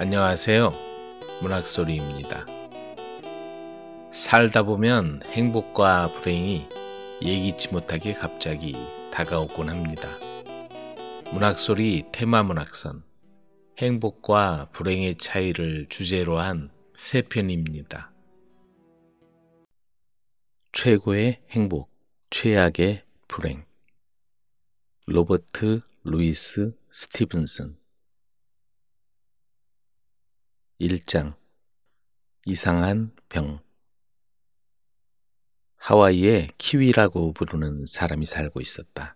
안녕하세요. 문학소리입니다. 살다 보면 행복과 불행이 예기치 못하게 갑자기 다가오곤 합니다. 문학소리 테마문학선 행복과 불행의 차이를 주제로 한 세 편입니다. 최고의 행복, 최악의 불행 로버트 루이스 스티븐슨 1장 이상한 병 하와이에 키위라고 부르는 사람이 살고 있었다.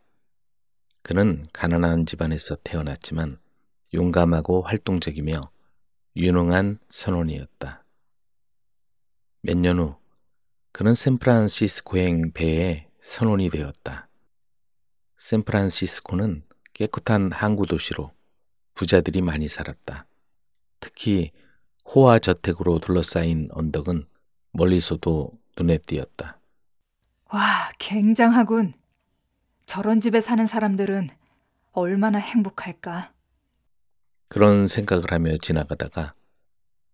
그는 가난한 집안에서 태어났지만 용감하고 활동적이며 유능한 선원이었다. 몇 년 후 그는 샌프란시스코행 배에 선원이 되었다. 샌프란시스코는 깨끗한 항구 도시로 부자들이 많이 살았다. 특히 호화 저택으로 둘러싸인 언덕은 멀리서도 눈에 띄었다. 와, 굉장하군. 저런 집에 사는 사람들은 얼마나 행복할까. 그런 생각을 하며 지나가다가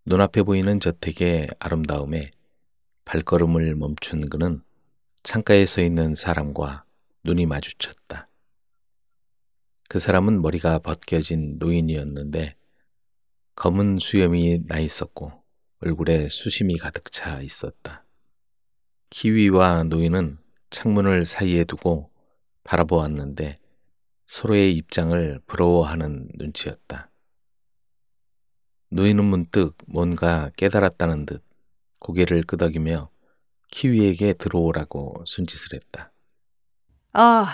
눈앞에 보이는 저택의 아름다움에 발걸음을 멈춘 그는 창가에 서 있는 사람과 눈이 마주쳤다. 그 사람은 머리가 벗겨진 노인이었는데 검은 수염이 나 있었고 얼굴에 수심이 가득 차 있었다. 키위와 노인은 창문을 사이에 두고 바라보았는데 서로의 입장을 부러워하는 눈치였다. 노인은 문득 뭔가 깨달았다는 듯 고개를 끄덕이며 키위에게 들어오라고 순짓을 했다. 어,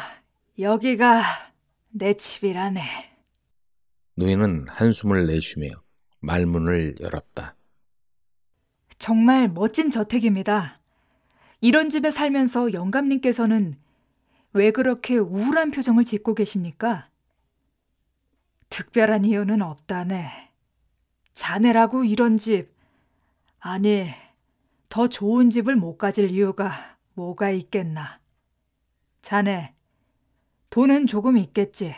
여기가 내 집이라네. 노인은 한숨을 내쉬며 말문을 열었다. 정말 멋진 저택입니다. 이런 집에 살면서 영감님께서는 왜 그렇게 우울한 표정을 짓고 계십니까? 특별한 이유는 없다네. 자네라고 이런 집, 아니, 더 좋은 집을 못 가질 이유가 뭐가 있겠나. 자네, 돈은 조금 있겠지.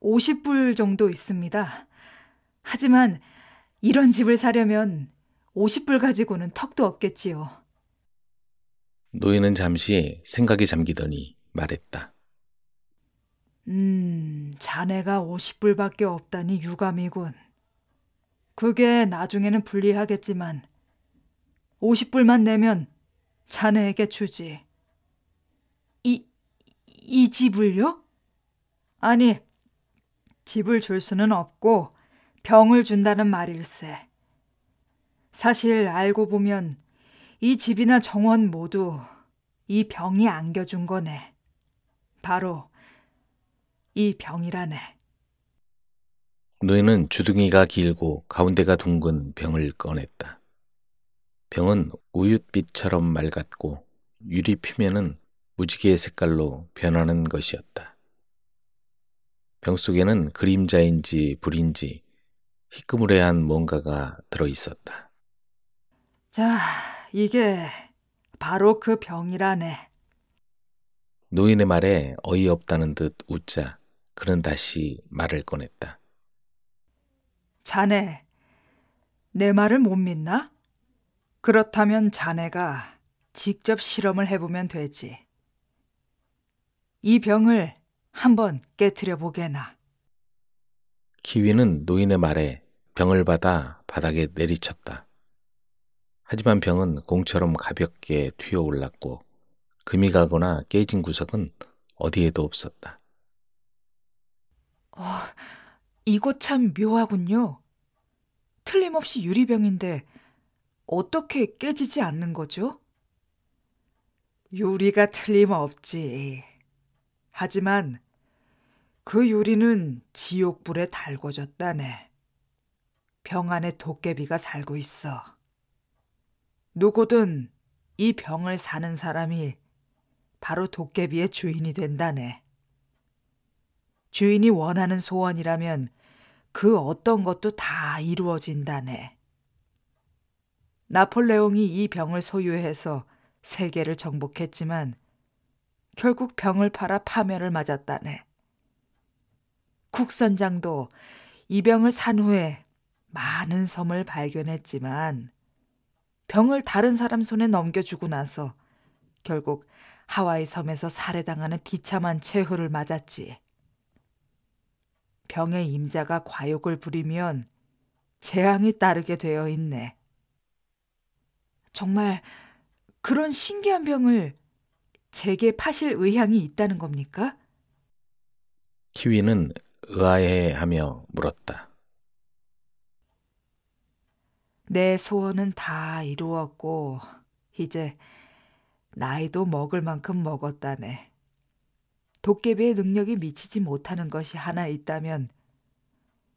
50불 정도 있습니다. 하지만 이런 집을 사려면 50불 가지고는 턱도 없겠지요. 노인은 잠시 생각이 잠기더니 말했다. 음, 자네가 50불밖에 없다니 유감이군. 그게 나중에는 불리하겠지만 50불만 내면 자네에게 주지. 이, 이 집을요? 아니, 집을 줄 수는 없고 병을 준다는 말일세. 사실 알고 보면 이 집이나 정원 모두 이 병이 안겨준 거네. 바로 이 병이라네. 노예는 주둥이가 길고 가운데가 둥근 병을 꺼냈다. 병은 우윳빛처럼 맑았고 유리 표면은 무지개의 색깔로 변하는 것이었다. 병 속에는 그림자인지 불인지 희끄무레한 뭔가가 들어 있었다. 자, 이게 바로 그 병이라네. 노인의 말에 어이없다는 듯 웃자 그는 다시 말을 꺼냈다. 자네, 내 말을 못 믿나? 그렇다면 자네가 직접 실험을 해보면 되지. 이 병을 한번 깨뜨려 보게나. 키위는 노인의 말에 병을 받아 바닥에 내리쳤다. 하지만 병은 공처럼 가볍게 튀어 올랐고 금이 가거나 깨진 구석은 어디에도 없었다. 어, 이거 참 묘하군요. 틀림없이 유리병인데 어떻게 깨지지 않는 거죠? 유리가 틀림없지. 하지만 그 유리는 지옥불에 달궈졌다네. 병 안에 도깨비가 살고 있어. 누구든 이 병을 사는 사람이 바로 도깨비의 주인이 된다네. 주인이 원하는 소원이라면 그 어떤 것도 다 이루어진다네. 나폴레옹이 이 병을 소유해서 세계를 정복했지만 결국 병을 팔아 파멸을 맞았다네. 국선장도 이 병을 산 후에 많은 섬을 발견했지만 병을 다른 사람 손에 넘겨주고 나서 결국 하와이 섬에서 살해당하는 비참한 최후를 맞았지. 병의 임자가 과욕을 부리면 재앙이 따르게 되어 있네. 정말 그런 신기한 병을 제게 파실 의향이 있다는 겁니까? 키위는 의아해하며 물었다. 내 소원은 다 이루었고, 이제 나이도 먹을 만큼 먹었다네. 도깨비의 능력이 미치지 못하는 것이 하나 있다면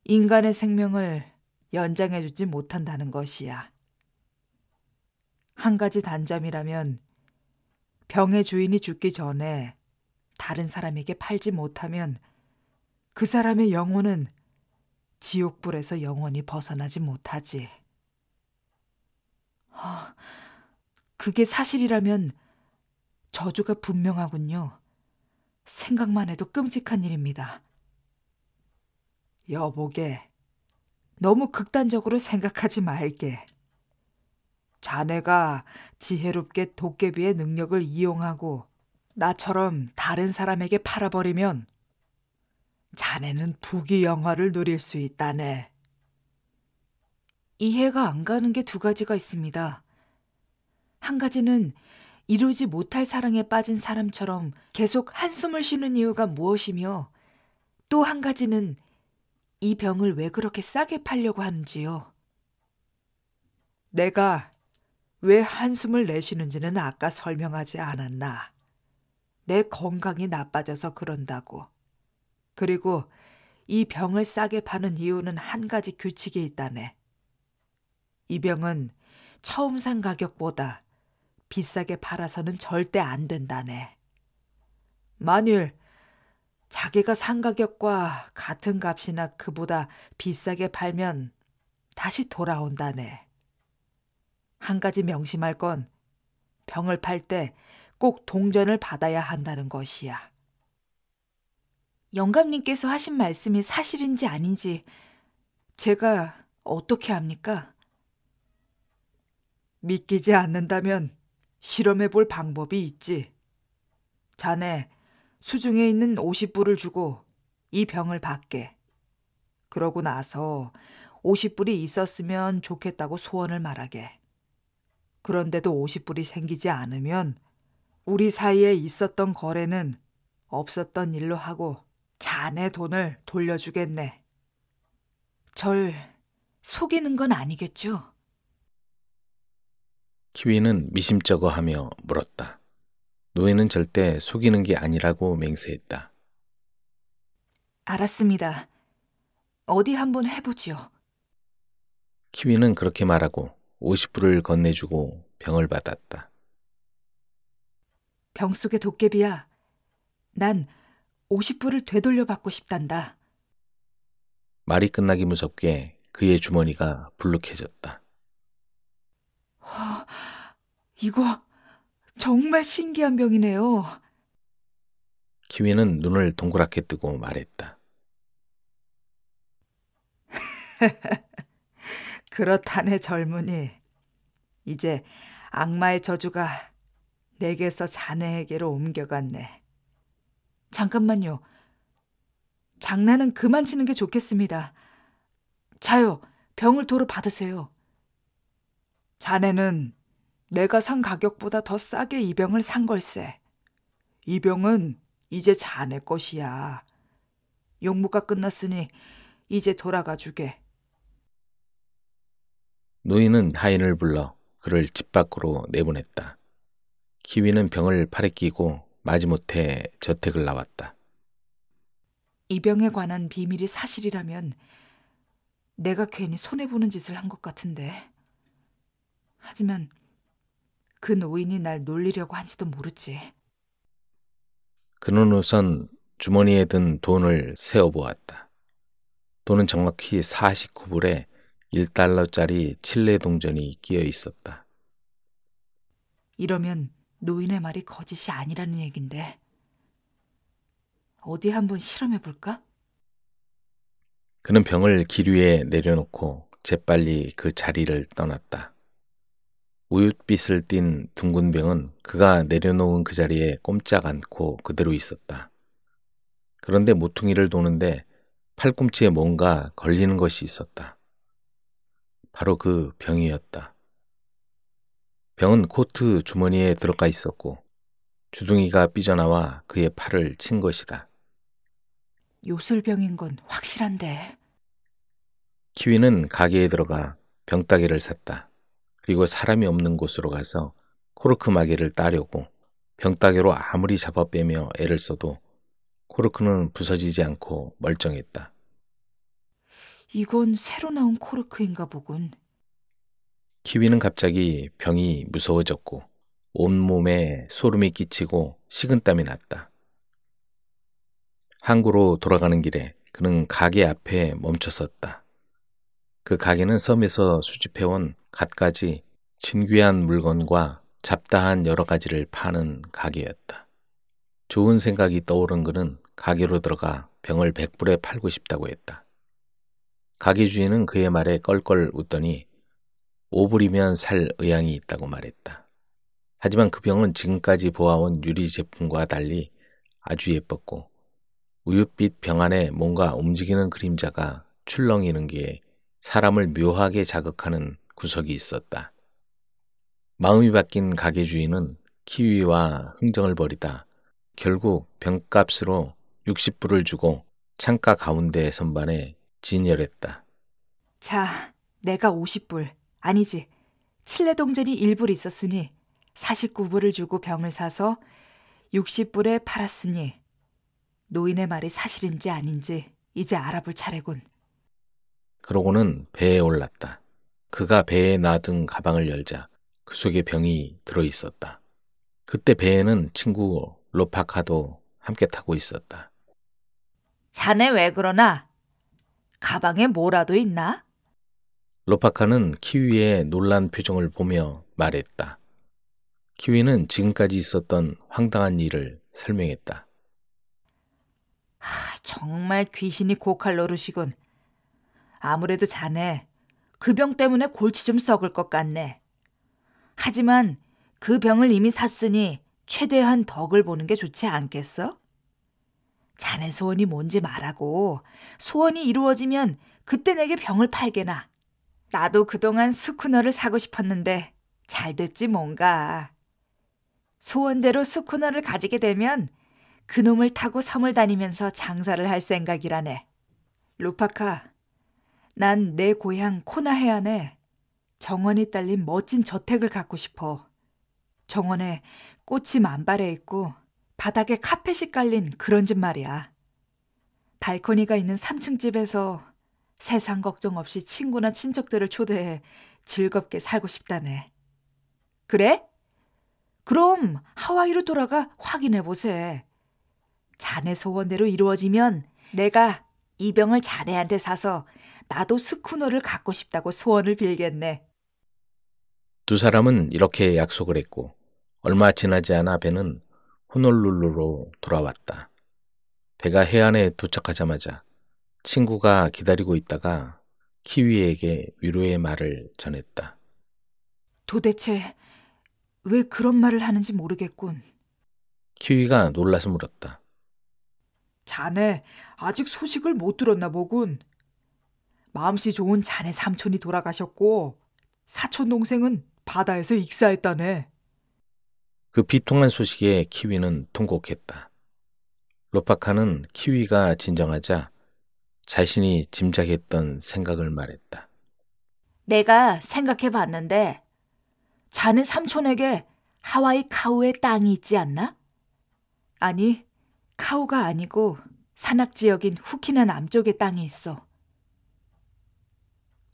인간의 생명을 연장해주지 못한다는 것이야. 한 가지 단점이라면 병의 주인이 죽기 전에 다른 사람에게 팔지 못하면 그 사람의 영혼은 지옥불에서 영원히 벗어나지 못하지. 아, 그게 사실이라면 저주가 분명하군요. 생각만 해도 끔찍한 일입니다. 여보게, 너무 극단적으로 생각하지 말게. 자네가 지혜롭게 도깨비의 능력을 이용하고 나처럼 다른 사람에게 팔아버리면 자네는 부귀영화를 누릴 수 있다네. 이해가 안 가는 게 두 가지가 있습니다. 한 가지는 이루지 못할 사랑에 빠진 사람처럼 계속 한숨을 쉬는 이유가 무엇이며 또 한 가지는 이 병을 왜 그렇게 싸게 팔려고 하는지요. 내가 왜 한숨을 내쉬는지는 아까 설명하지 않았나. 내 건강이 나빠져서 그런다고. 그리고 이 병을 싸게 파는 이유는 한 가지 규칙이 있다네. 이 병은 처음 산 가격보다 비싸게 팔아서는 절대 안 된다네. 만일 자기가 산 가격과 같은 값이나 그보다 비싸게 팔면 다시 돌아온다네. 한 가지 명심할 건 병을 팔 때 꼭 동전을 받아야 한다는 것이야. 영감님께서 하신 말씀이 사실인지 아닌지 제가 어떻게 합니까? 믿기지 않는다면 실험해 볼 방법이 있지. 자네 수중에 있는 50불을 주고 이 병을 받게. 그러고 나서 50불이 있었으면 좋겠다고 소원을 말하게. 그런데도 50불이 생기지 않으면 우리 사이에 있었던 거래는 없었던 일로 하고 자네 돈을 돌려주겠네. 절 속이는 건 아니겠죠? 키위는 미심쩍어하며 물었다. 노예는 절대 속이는 게 아니라고 맹세했다. 알았습니다. 어디 한번 해보지요. 키위는 그렇게 말하고 50불을 건네주고 병을 받았다. 병 속의 도깨비야. 난 50불을 되돌려 받고 싶단다. 말이 끝나기 무섭게 그의 주머니가 불룩해졌다. 어, 이거 정말 신기한 병이네요. 기위는 눈을 동그랗게 뜨고 말했다. 그렇다네 젊은이. 이제 악마의 저주가 내게서 자네에게로 옮겨갔네. 잠깐만요. 장난은 그만 치는 게 좋겠습니다. 자요, 병을 도로 받으세요. 자네는 내가 산 가격보다 더 싸게 이 병을 산 걸세. 이 병은 이제 자네 것이야. 용무가 끝났으니 이제 돌아가 주게. 노인은 하인을 불러 그를 집 밖으로 내보냈다. 키위는 병을 팔에 끼고 마지못해 저택을 나왔다. 이 병에 관한 비밀이 사실이라면 내가 괜히 손해보는 짓을 한 것 같은데. 하지만 그 노인이 날 놀리려고 한지도 모르지. 그는 우선 주머니에 든 돈을 세어보았다. 돈은 정확히 49불에 1달러짜리 칠레 동전이 끼어 있었다. 이러면 노인의 말이 거짓이 아니라는 얘긴데 어디 한번 실험해 볼까? 그는 병을 기류에 내려놓고 재빨리 그 자리를 떠났다. 우윳빛을 띤 둥근 병은 그가 내려놓은 그 자리에 꼼짝 않고 그대로 있었다. 그런데 모퉁이를 도는데 팔꿈치에 뭔가 걸리는 것이 있었다. 바로 그 병이었다. 병은 코트 주머니에 들어가 있었고 주둥이가 삐져나와 그의 팔을 친 것이다. 요술병인 건 확실한데. 키위는 가게에 들어가 병따개를 샀다. 그리고 사람이 없는 곳으로 가서 코르크 마개를 따려고 병따개로 아무리 잡아빼며 애를 써도 코르크는 부서지지 않고 멀쩡했다. 이건 새로 나온 코르크인가 보군. 키위는 갑자기 병이 무서워졌고 온몸에 소름이 끼치고 식은땀이 났다. 항구로 돌아가는 길에 그는 가게 앞에 멈춰섰다. 그 가게는 섬에서 수집해온 갖가지 진귀한 물건과 잡다한 여러 가지를 파는 가게였다. 좋은 생각이 떠오른 그는 가게로 들어가 병을 백불에 팔고 싶다고 했다. 가게 주인은 그의 말에 껄껄 웃더니 오불이면살 의향이 있다고 말했다. 하지만 그 병은 지금까지 보아온 유리 제품과 달리 아주 예뻤고 우윳빛 병 안에 뭔가 움직이는 그림자가 출렁이는 게 사람을 묘하게 자극하는 구석이 있었다. 마음이 바뀐 가게 주인은 키위와 흥정을 벌이다 결국 병값으로 60불을 주고 창가 가운데 선반에 진열했다. 자, 내가 50불, 아니지. 칠레 동전이 1불 있었으니 49불을 주고 병을 사서 60불에 팔았으니 노인의 말이 사실인지 아닌지 이제 알아볼 차례군. 그러고는 배에 올랐다. 그가 배에 놔둔 가방을 열자 그 속에 병이 들어 있었다. 그때 배에는 친구 로파카도 함께 타고 있었다. 자네 왜 그러나? 가방에 뭐라도 있나? 로파카는 키위의 놀란 표정을 보며 말했다. 키위는 지금까지 있었던 황당한 일을 설명했다. 하, 정말 귀신이 고칼로르시군. 아무래도 자네 그병 때문에 골치 좀 썩을 것 같네. 하지만 그 병을 이미 샀으니 최대한 덕을 보는 게 좋지 않겠어? 자네 소원이 뭔지 말하고 소원이 이루어지면 그때 내게 병을 팔게나. 나도 그동안 스쿠너를 사고 싶었는데 잘 됐지 뭔가. 소원대로 스쿠너를 가지게 되면 그놈을 타고 섬을 다니면서 장사를 할 생각이라네. 루파카, 난내 고향 코나 해안에 정원이 딸린 멋진 저택을 갖고 싶어. 정원에 꽃이 만발해 있고 바닥에 카펫이 깔린 그런 집 말이야. 발코니가 있는 3층 집에서 세상 걱정 없이 친구나 친척들을 초대해 즐겁게 살고 싶다네. 그래? 그럼 하와이로 돌아가 확인해 보세. 자네 소원대로 이루어지면 내가 이 병을 자네한테 사서 나도 스쿠너를 갖고 싶다고 소원을 빌겠네. 두 사람은 이렇게 약속을 했고 얼마 지나지 않아 배는 호놀룰루로 돌아왔다. 배가 해안에 도착하자마자 친구가 기다리고 있다가 키위에게 위로의 말을 전했다. 도대체 왜 그런 말을 하는지 모르겠군. 키위가 놀라서 물었다. 자네 아직 소식을 못 들었나 보군. 마음씨 좋은 자네 삼촌이 돌아가셨고 사촌 동생은 바다에서 익사했다네. 그 비통한 소식에 키위는 통곡했다. 로파카는 키위가 진정하자 자신이 짐작했던 생각을 말했다. 내가 생각해 봤는데 자네 삼촌에게 하와이 카우의 땅이 있지 않나? 아니, 카우가 아니고 산악 지역인 후키나 남쪽의 땅이 있어.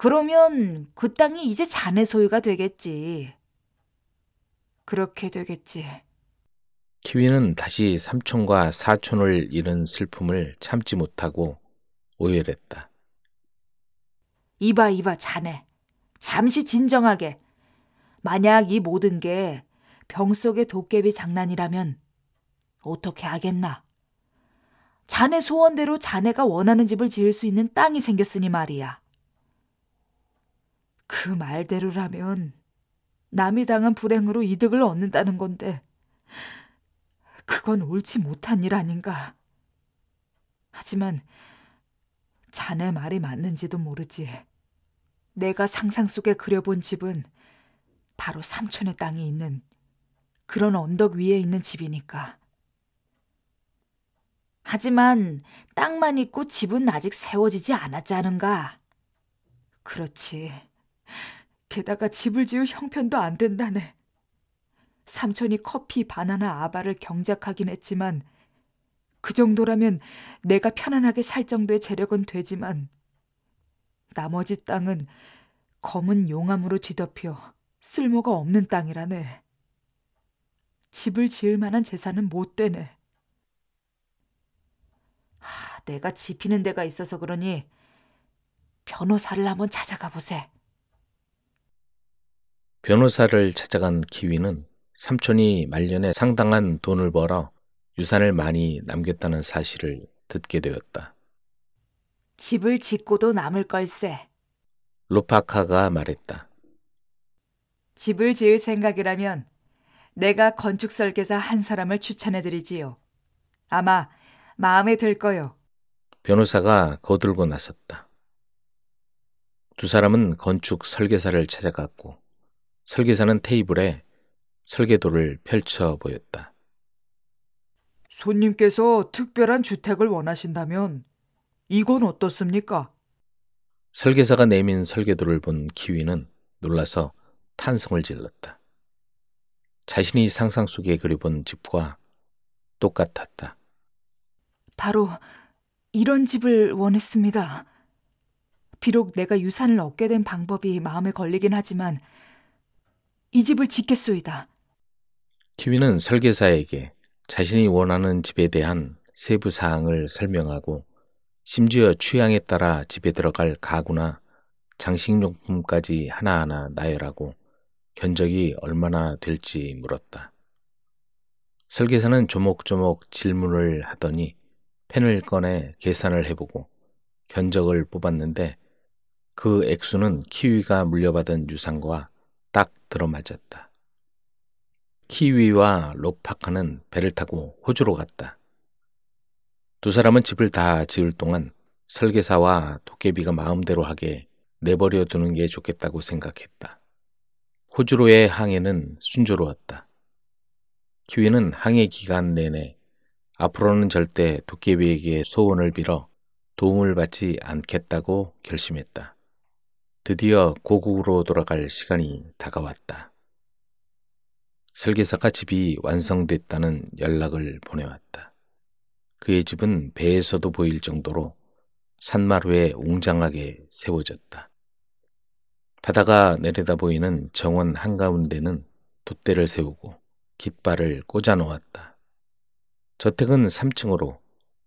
그러면 그 땅이 이제 자네 소유가 되겠지. 그렇게 되겠지. 키위는 다시 삼촌과 사촌을 잃은 슬픔을 참지 못하고 오열했다. 이봐, 이봐, 자네. 잠시 진정하게. 만약 이 모든 게 병 속의 도깨비 장난이라면 어떻게 하겠나? 자네 소원대로 자네가 원하는 집을 지을 수 있는 땅이 생겼으니 말이야. 그 말대로라면 남이 당한 불행으로 이득을 얻는다는 건데, 그건 옳지 못한 일 아닌가. 하지만 자네 말이 맞는지도 모르지. 내가 상상 속에 그려본 집은 바로 삼촌의 땅이 있는 그런 언덕 위에 있는 집이니까. 하지만 땅만 있고 집은 아직 세워지지 않았지 않은가? 그렇지. 게다가 집을 지을 형편도 안 된다네. 삼촌이 커피, 바나나, 아바를 경작하긴 했지만 그 정도라면 내가 편안하게 살 정도의 재력은 되지만 나머지 땅은 검은 용암으로 뒤덮여 쓸모가 없는 땅이라네. 집을 지을 만한 재산은 못 되네. 하, 내가 지피는 데가 있어서 그러니 변호사를 한번 찾아가 보세. 변호사를 찾아간 기위는 삼촌이 말년에 상당한 돈을 벌어 유산을 많이 남겼다는 사실을 듣게 되었다. 집을 짓고도 남을 걸세. 로파카가 말했다. 집을 지을 생각이라면 내가 건축 설계사 한 사람을 추천해 드리지요. 아마 마음에 들 거요. 변호사가 거들고 나섰다. 두 사람은 건축 설계사를 찾아갔고 설계사는 테이블에 설계도를 펼쳐 보였다. 손님께서 특별한 주택을 원하신다면 이건 어떻습니까? 설계사가 내민 설계도를 본 키위는 놀라서 탄성을 질렀다. 자신이 상상 속에 그려본 집과 똑같았다. 바로 이런 집을 원했습니다. 비록 내가 유산을 얻게 된 방법이 마음에 걸리긴 하지만 이 집을 짓겠소이다. 키위는 설계사에게 자신이 원하는 집에 대한 세부 사항을 설명하고 심지어 취향에 따라 집에 들어갈 가구나 장식용품까지 하나하나 나열하고 견적이 얼마나 될지 물었다. 설계사는 조목조목 질문을 하더니 펜을 꺼내 계산을 해보고 견적을 뽑았는데 그 액수는 키위가 물려받은 유산과 들어맞았다. 키위와 로파카는 배를 타고 호주로 갔다. 두 사람은 집을 다 지을 동안 설계사와 도깨비가 마음대로 하게 내버려 두는 게 좋겠다고 생각했다. 호주로의 항해는 순조로웠다. 키위는 항해 기간 내내 앞으로는 절대 도깨비에게 소원을 빌어 도움을 받지 않겠다고 결심했다. 드디어 고국으로 돌아갈 시간이 다가왔다. 설계사가 집이 완성됐다는 연락을 보내왔다. 그의 집은 배에서도 보일 정도로 산마루에 웅장하게 세워졌다. 바다가 내려다 보이는 정원 한가운데는 돛대를 세우고 깃발을 꽂아 놓았다. 저택은 3층으로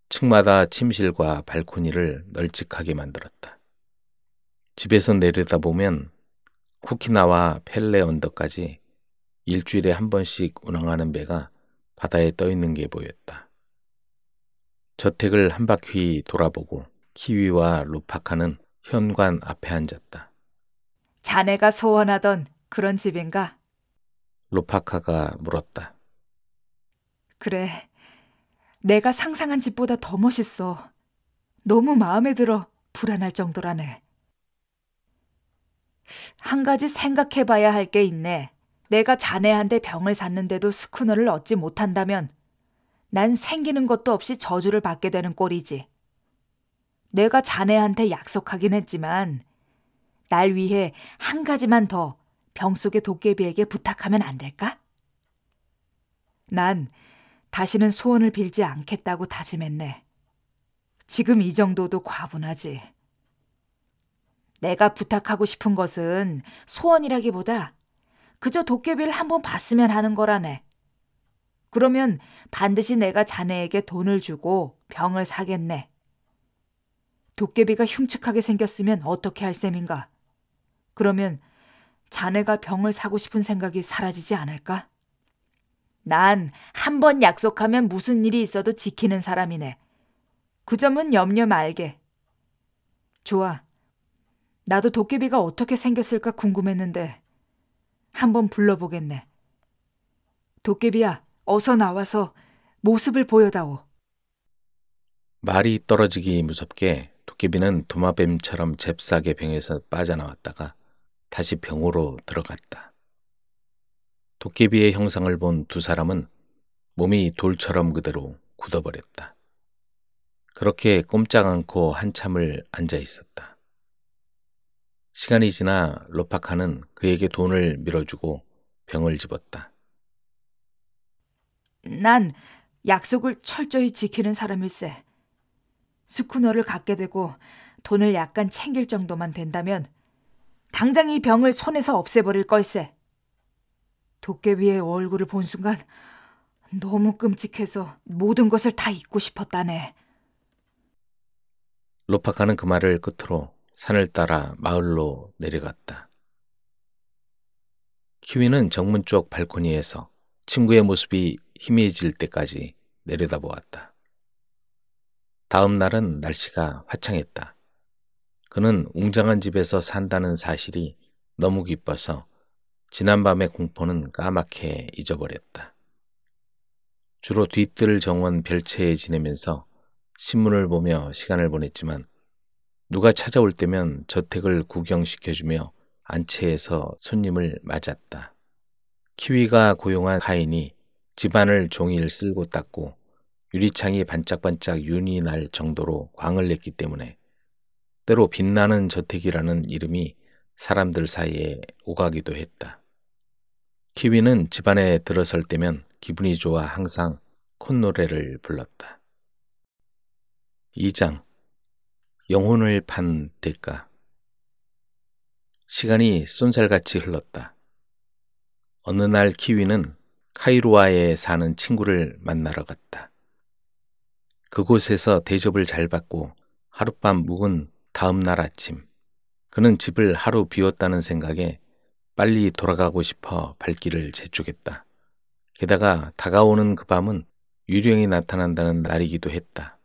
층마다 침실과 발코니를 널찍하게 만들었다. 집에서 내려다보면 쿠키나와 펠레 언덕까지 일주일에 한 번씩 운항하는 배가 바다에 떠 있는 게 보였다. 저택을 한 바퀴 돌아보고 키위와 루파카는 현관 앞에 앉았다. 자네가 소원하던 그런 집인가? 루파카가 물었다. 그래. 내가 상상한 집보다 더 멋있어. 너무 마음에 들어 불안할 정도라네. 한 가지 생각해 봐야 할 게 있네. 내가 자네한테 병을 샀는데도 스쿠너를 얻지 못한다면 난 생기는 것도 없이 저주를 받게 되는 꼴이지. 내가 자네한테 약속하긴 했지만 날 위해 한 가지만 더 병속의 도깨비에게 부탁하면 안 될까? 난 다시는 소원을 빌지 않겠다고 다짐했네. 지금 이 정도도 과분하지. 내가 부탁하고 싶은 것은 소원이라기보다 그저 도깨비를 한번 봤으면 하는 거라네. 그러면 반드시 내가 자네에게 돈을 주고 병을 사겠네. 도깨비가 흉측하게 생겼으면 어떻게 할 셈인가? 그러면 자네가 병을 사고 싶은 생각이 사라지지 않을까? 난 한 번 약속하면 무슨 일이 있어도 지키는 사람이네. 그 점은 염려 말게. 좋아. 나도 도깨비가 어떻게 생겼을까 궁금했는데 한번 불러보겠네. 도깨비야, 어서 나와서 모습을 보여다오. 말이 떨어지기 무섭게 도깨비는 도마뱀처럼 잽싸게 병에서 빠져나왔다가 다시 병으로 들어갔다. 도깨비의 형상을 본 두 사람은 몸이 돌처럼 그대로 굳어버렸다. 그렇게 꼼짝 않고 한참을 앉아 있었다. 시간이 지나 로파카는 그에게 돈을 밀어주고 병을 집었다. 난 약속을 철저히 지키는 사람일세. 스쿠너를 갖게 되고 돈을 약간 챙길 정도만 된다면 당장 이 병을 손에서 없애버릴 걸세. 도깨 비의 얼굴을 본 순간 너무 끔찍해서 모든 것을 다 잊고 싶었다네. 로파카는 그 말을 끝으로 산을 따라 마을로 내려갔다. 키위는 정문 쪽 발코니에서 친구의 모습이 희미해질 때까지 내려다보았다. 다음 날은 날씨가 화창했다. 그는 웅장한 집에서 산다는 사실이 너무 기뻐서 지난밤의 공포는 까맣게 잊어버렸다. 주로 뒤뜰 정원 별채에 지내면서 신문을 보며 시간을 보냈지만 누가 찾아올 때면 저택을 구경시켜주며 안채에서 손님을 맞았다. 키위가 고용한 가인이 집안을 종일 쓸고 닦고 유리창이 반짝반짝 윤이 날 정도로 광을 냈기 때문에 때로 빛나는 저택이라는 이름이 사람들 사이에 오가기도 했다. 키위는 집안에 들어설 때면 기분이 좋아 항상 콧노래를 불렀다. 2장 영혼을 판 대가. 시간이 쏜살같이 흘렀다. 어느 날 키위는 카이로아에 사는 친구를 만나러 갔다. 그곳에서 대접을 잘 받고 하룻밤 묵은 다음 날 아침, 그는 집을 하루 비웠다는 생각에 빨리 돌아가고 싶어 발길을 재촉했다. 게다가 다가오는 그 밤은 유령이 나타난다는 날이기도 했다.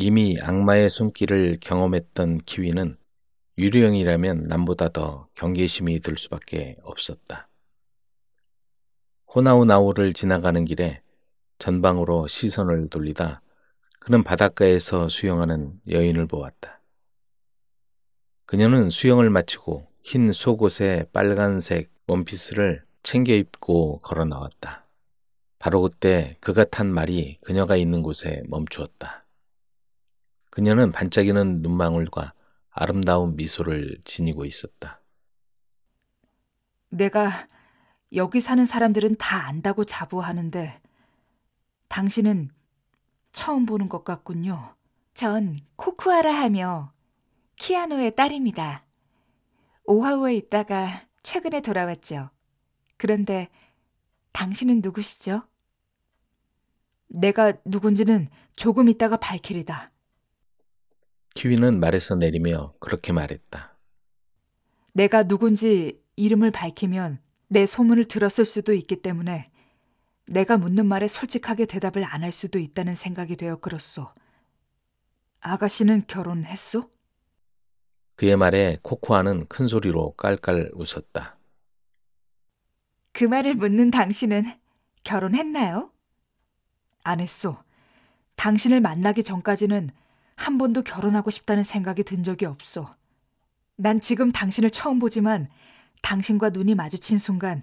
이미 악마의 손길을 경험했던 키위는 유령이라면 남보다 더 경계심이 들 수밖에 없었다. 호나우나우를 지나가는 길에 전방으로 시선을 돌리다 그는 바닷가에서 수영하는 여인을 보았다. 그녀는 수영을 마치고 흰 속옷에 빨간색 원피스를 챙겨 입고 걸어 나왔다. 바로 그때 그가 탄 말이 그녀가 있는 곳에 멈추었다. 그녀는 반짝이는 눈망울과 아름다운 미소를 지니고 있었다. 내가 여기 사는 사람들은 다 안다고 자부하는데 당신은 처음 보는 것 같군요. 전 코쿠아라 하며 키아노의 딸입니다. 오하우에 있다가 최근에 돌아왔죠. 그런데 당신은 누구시죠? 내가 누군지는 조금 있다가 밝키리다 키위는 말에서 내리며 그렇게 말했다. 내가 누군지 이름을 밝히면 내 소문을 들었을 수도 있기 때문에 내가 묻는 말에 솔직하게 대답을 안 할 수도 있다는 생각이 되어 그렇소. 아가씨는 결혼했소? 그의 말에 코코아는 큰 소리로 깔깔 웃었다. 그 말을 묻는 당신은 결혼했나요? 안 했소. 당신을 만나기 전까지는 한 번도 결혼하고 싶다는 생각이 든 적이 없어. 난 지금 당신을 처음 보지만 당신과 눈이 마주친 순간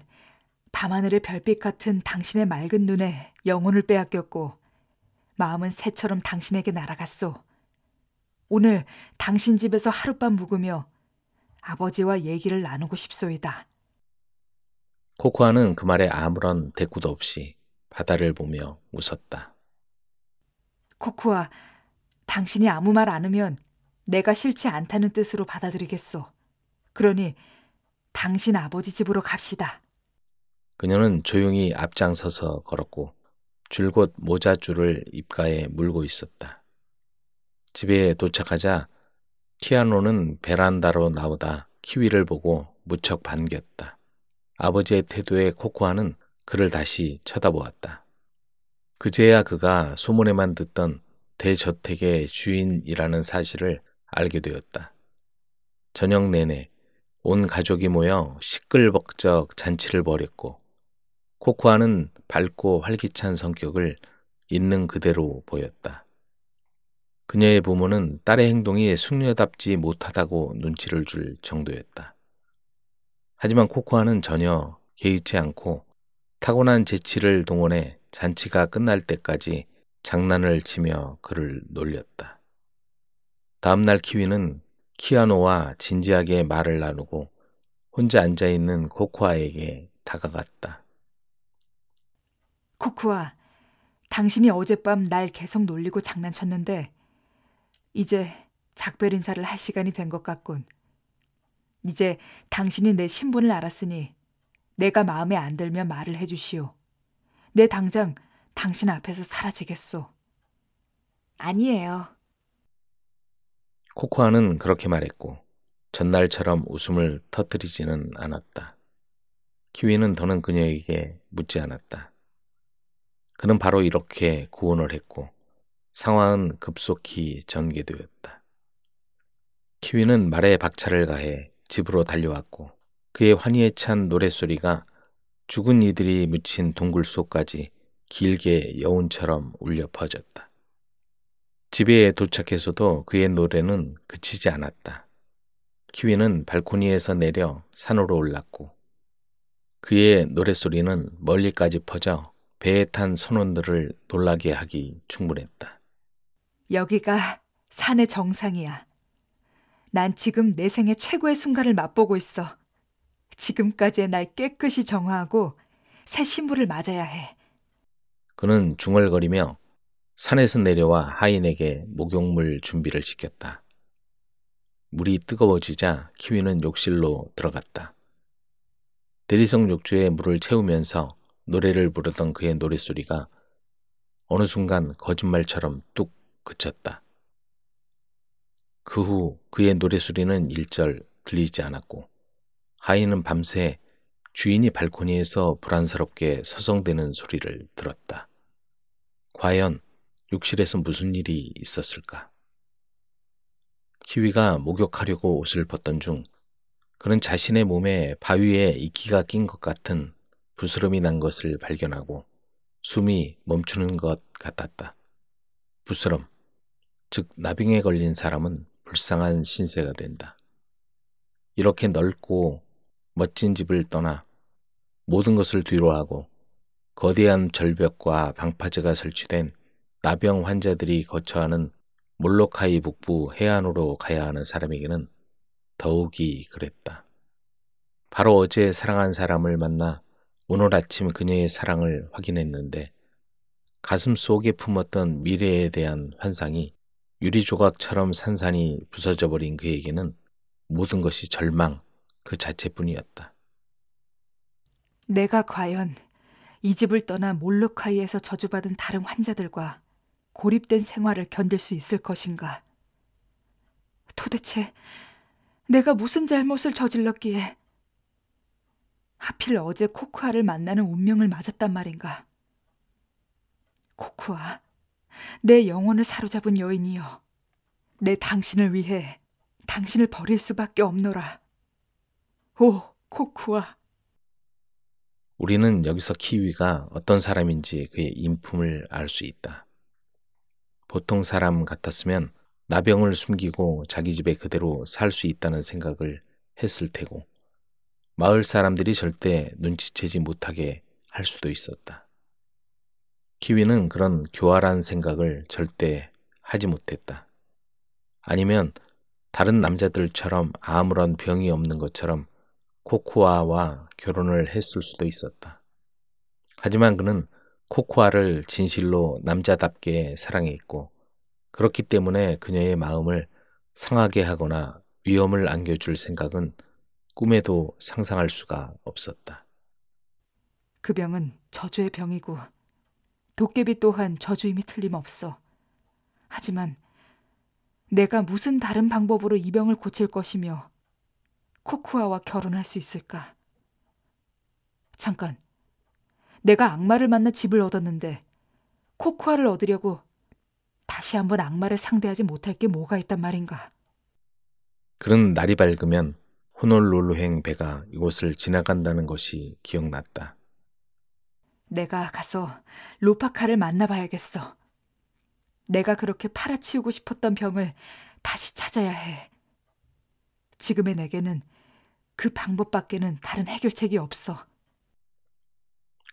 밤하늘의 별빛 같은 당신의 맑은 눈에 영혼을 빼앗겼고 마음은 새처럼 당신에게 날아갔소. 오늘 당신 집에서 하룻밤 묵으며 아버지와 얘기를 나누고 싶소이다. 코코아는 그 말에 아무런 대꾸도 없이 바다를 보며 웃었다. 코코아, 당신이 아무 말안으면 내가 싫지 않다는 뜻으로 받아들이겠소. 그러니 당신 아버지 집으로 갑시다. 그녀는 조용히 앞장서서 걸었고 줄곧 모자줄을 입가에 물고 있었다. 집에 도착하자 키아노는 베란다로 나오다 키위를 보고 무척 반겼다. 아버지의 태도에 코코아는 그를 다시 쳐다보았다. 그제야 그가 소문에만 듣던 대저택의 주인이라는 사실을 알게 되었다. 저녁 내내 온 가족이 모여 시끌벅적 잔치를 벌였고 코코아는 밝고 활기찬 성격을 있는 그대로 보였다. 그녀의 부모는 딸의 행동이 숙녀답지 못하다고 눈치를 줄 정도였다. 하지만 코코아는 전혀 개의치 않고 타고난 재치를 동원해 잔치가 끝날 때까지 장난을 치며 그를 놀렸다. 다음날 키위는 키아노와 진지하게 말을 나누고 혼자 앉아있는 코코아에게 다가갔다. 코코아, 당신이 어젯밤 날 계속 놀리고 장난쳤는데 이제 작별 인사를 할 시간이 된 것 같군. 이제 당신이 내 신분을 알았으니 내가 마음에 안 들면 말을 해주시오. 내 당장 당신 앞에서 사라지겠소. 아니에요. 코코아는 그렇게 말했고 전날처럼 웃음을 터뜨리지는 않았다. 키위는 더는 그녀에게 묻지 않았다. 그는 바로 이렇게 구원을 했고 상황은 급속히 전개되었다. 키위는 말에 박차를 가해 집으로 달려왔고 그의 환희에 찬 노랫소리가 죽은 이들이 묻힌 동굴 속까지 길게 여운처럼 울려 퍼졌다. 집에 도착해서도 그의 노래는 그치지 않았다. 키위는 발코니에서 내려 산으로 올랐고 그의 노랫소리는 멀리까지 퍼져 배에 탄 선원들을 놀라게 하기 충분했다. 여기가 산의 정상이야. 난 지금 내 생애 최고의 순간을 맛보고 있어. 지금까지의 날 깨끗이 정화하고 새 신부를 맞아야 해. 그는 중얼거리며 산에서 내려와 하인에게 목욕물 준비를 시켰다. 물이 뜨거워지자 키위는 욕실로 들어갔다. 대리석 욕조에 물을 채우면서 노래를 부르던 그의 노랫소리가 어느 순간 거짓말처럼 뚝 그쳤다. 그 후 그의 노래소리는 일절 들리지 않았고 하인은 밤새 주인이 발코니에서 불안스럽게 서성대는 소리를 들었다. 과연 욕실에서 무슨 일이 있었을까? 키위가 목욕하려고 옷을 벗던 중 그는 자신의 몸에 바위에 이끼가 낀 것 같은 부스럼이 난 것을 발견하고 숨이 멈추는 것 같았다. 부스럼, 즉 나빙에 걸린 사람은 불쌍한 신세가 된다. 이렇게 넓고 멋진 집을 떠나 모든 것을 뒤로하고 거대한 절벽과 방파제가 설치된 나병 환자들이 거처하는 몰로카이 북부 해안으로 가야 하는 사람에게는 더욱이 그랬다. 바로 어제 사랑한 사람을 만나 오늘 아침 그녀의 사랑을 확인했는데 가슴 속에 품었던 미래에 대한 환상이 유리조각처럼 산산이 부서져 버린 그에게는 모든 것이 절망 그 자체뿐이었다. 내가 과연 이 집을 떠나 몰로카이에서 저주받은 다른 환자들과 고립된 생활을 견딜 수 있을 것인가? 도대체 내가 무슨 잘못을 저질렀기에 하필 어제 코쿠아를 만나는 운명을 맞았단 말인가? 코쿠아, 내 영혼을 사로잡은 여인이여, 내 당신을 위해 당신을 버릴 수밖에 없노라. 오, 코쿠아, 우리는 여기서 키위가 어떤 사람인지 그의 인품을 알 수 있다. 보통 사람 같았으면 나병을 숨기고 자기 집에 그대로 살 수 있다는 생각을 했을 테고, 마을 사람들이 절대 눈치채지 못하게 할 수도 있었다. 키위는 그런 교활한 생각을 절대 하지 못했다. 아니면 다른 남자들처럼 아무런 병이 없는 것처럼 코코아와 결혼을 했을 수도 있었다. 하지만 그는 코코아를 진실로 남자답게 사랑했고 그렇기 때문에 그녀의 마음을 상하게 하거나 위험을 안겨줄 생각은 꿈에도 상상할 수가 없었다. 그 병은 저주의 병이고 도깨비 또한 저주임이 틀림없어. 하지만 내가 무슨 다른 방법으로 이 병을 고칠 것이며 코쿠아와 결혼할 수 있을까? 잠깐. 내가 악마를 만나 집을 얻었는데 코쿠아를 얻으려고 다시 한번 악마를 상대하지 못할 게 뭐가 있단 말인가? 그런 날이 밝으면 호놀룰루행 배가 이곳을 지나간다는 것이 기억났다. 내가 가서 로파카를 만나봐야겠어. 내가 그렇게 팔아치우고 싶었던 병을 다시 찾아야 해. 지금의 내게는 그 방법밖에는 다른 해결책이 없어.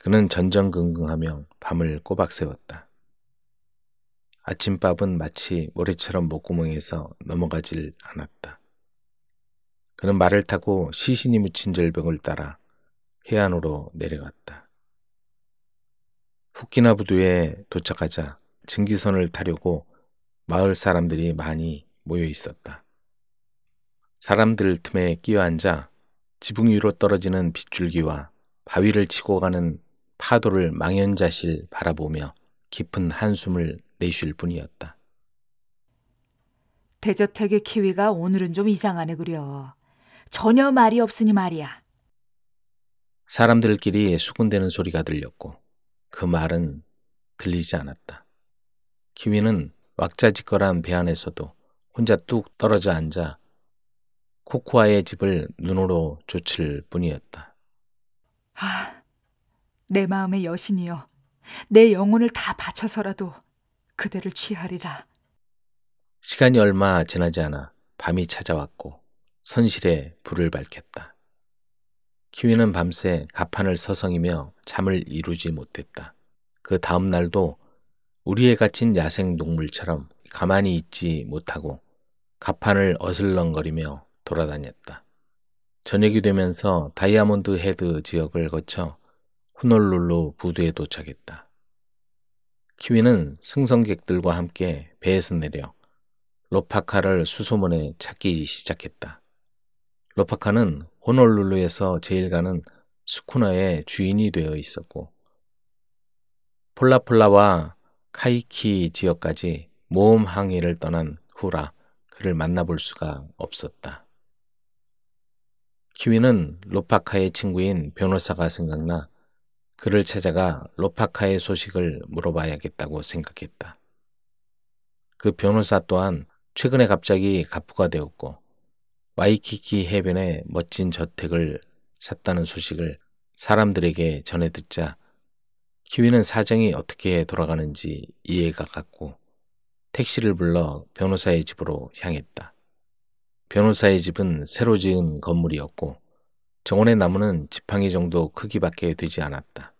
그는 전전긍긍하며 밤을 꼬박 세웠다. 아침밥은 마치 모래처럼 목구멍에서 넘어가질 않았다. 그는 말을 타고 시신이 묻힌 절벽을 따라 해안으로 내려갔다. 후키나부두에 도착하자 증기선을 타려고 마을 사람들이 많이 모여 있었다. 사람들 틈에 끼어 앉아 지붕 위로 떨어지는 빗줄기와 바위를 치고 가는 파도를 망연자실 바라보며 깊은 한숨을 내쉴 뿐이었다. 대저택의 키위가 오늘은 좀 이상하네 그려. 전혀 말이 없으니 말이야. 사람들끼리 수군대는 소리가 들렸고 그 말은 들리지 않았다. 키위는 왁자지껄한 배 안에서도 혼자 뚝 떨어져 앉아 코코아의 집을 눈으로 좇을 뿐이었다. 아, 내 마음의 여신이여, 내 영혼을 다 바쳐서라도 그대를 취하리라. 시간이 얼마 지나지 않아 밤이 찾아왔고 선실에 불을 밝혔다. 키위는 밤새 가판을 서성이며 잠을 이루지 못했다. 그 다음 날도 우리의 갇힌 야생 동물처럼 가만히 있지 못하고 가판을 어슬렁거리며 돌아다녔다. 저녁이 되면서 다이아몬드 헤드 지역을 거쳐 호놀룰루 부두에 도착했다. 키위는 승선객들과 함께 배에서 내려 로파카를 수소문에 찾기 시작했다. 로파카는 호놀룰루에서 제일 가는 스쿠너의 주인이 되어 있었고 폴라폴라와 카이키 지역까지 모험 항해를 떠난 후라 그를 만나볼 수가 없었다. 키위는 로파카의 친구인 변호사가 생각나 그를 찾아가 로파카의 소식을 물어봐야겠다고 생각했다. 그 변호사 또한 최근에 갑자기 가부가 되었고 와이키키 해변에 멋진 저택을 샀다는 소식을 사람들에게 전해 듣자 키위는 사정이 어떻게 돌아가는지 이해가 갔고 택시를 불러 변호사의 집으로 향했다. 변호사의 집은 새로 지은 건물이었고 정원의 나무는 지팡이 정도 크기밖에 되지 않았다.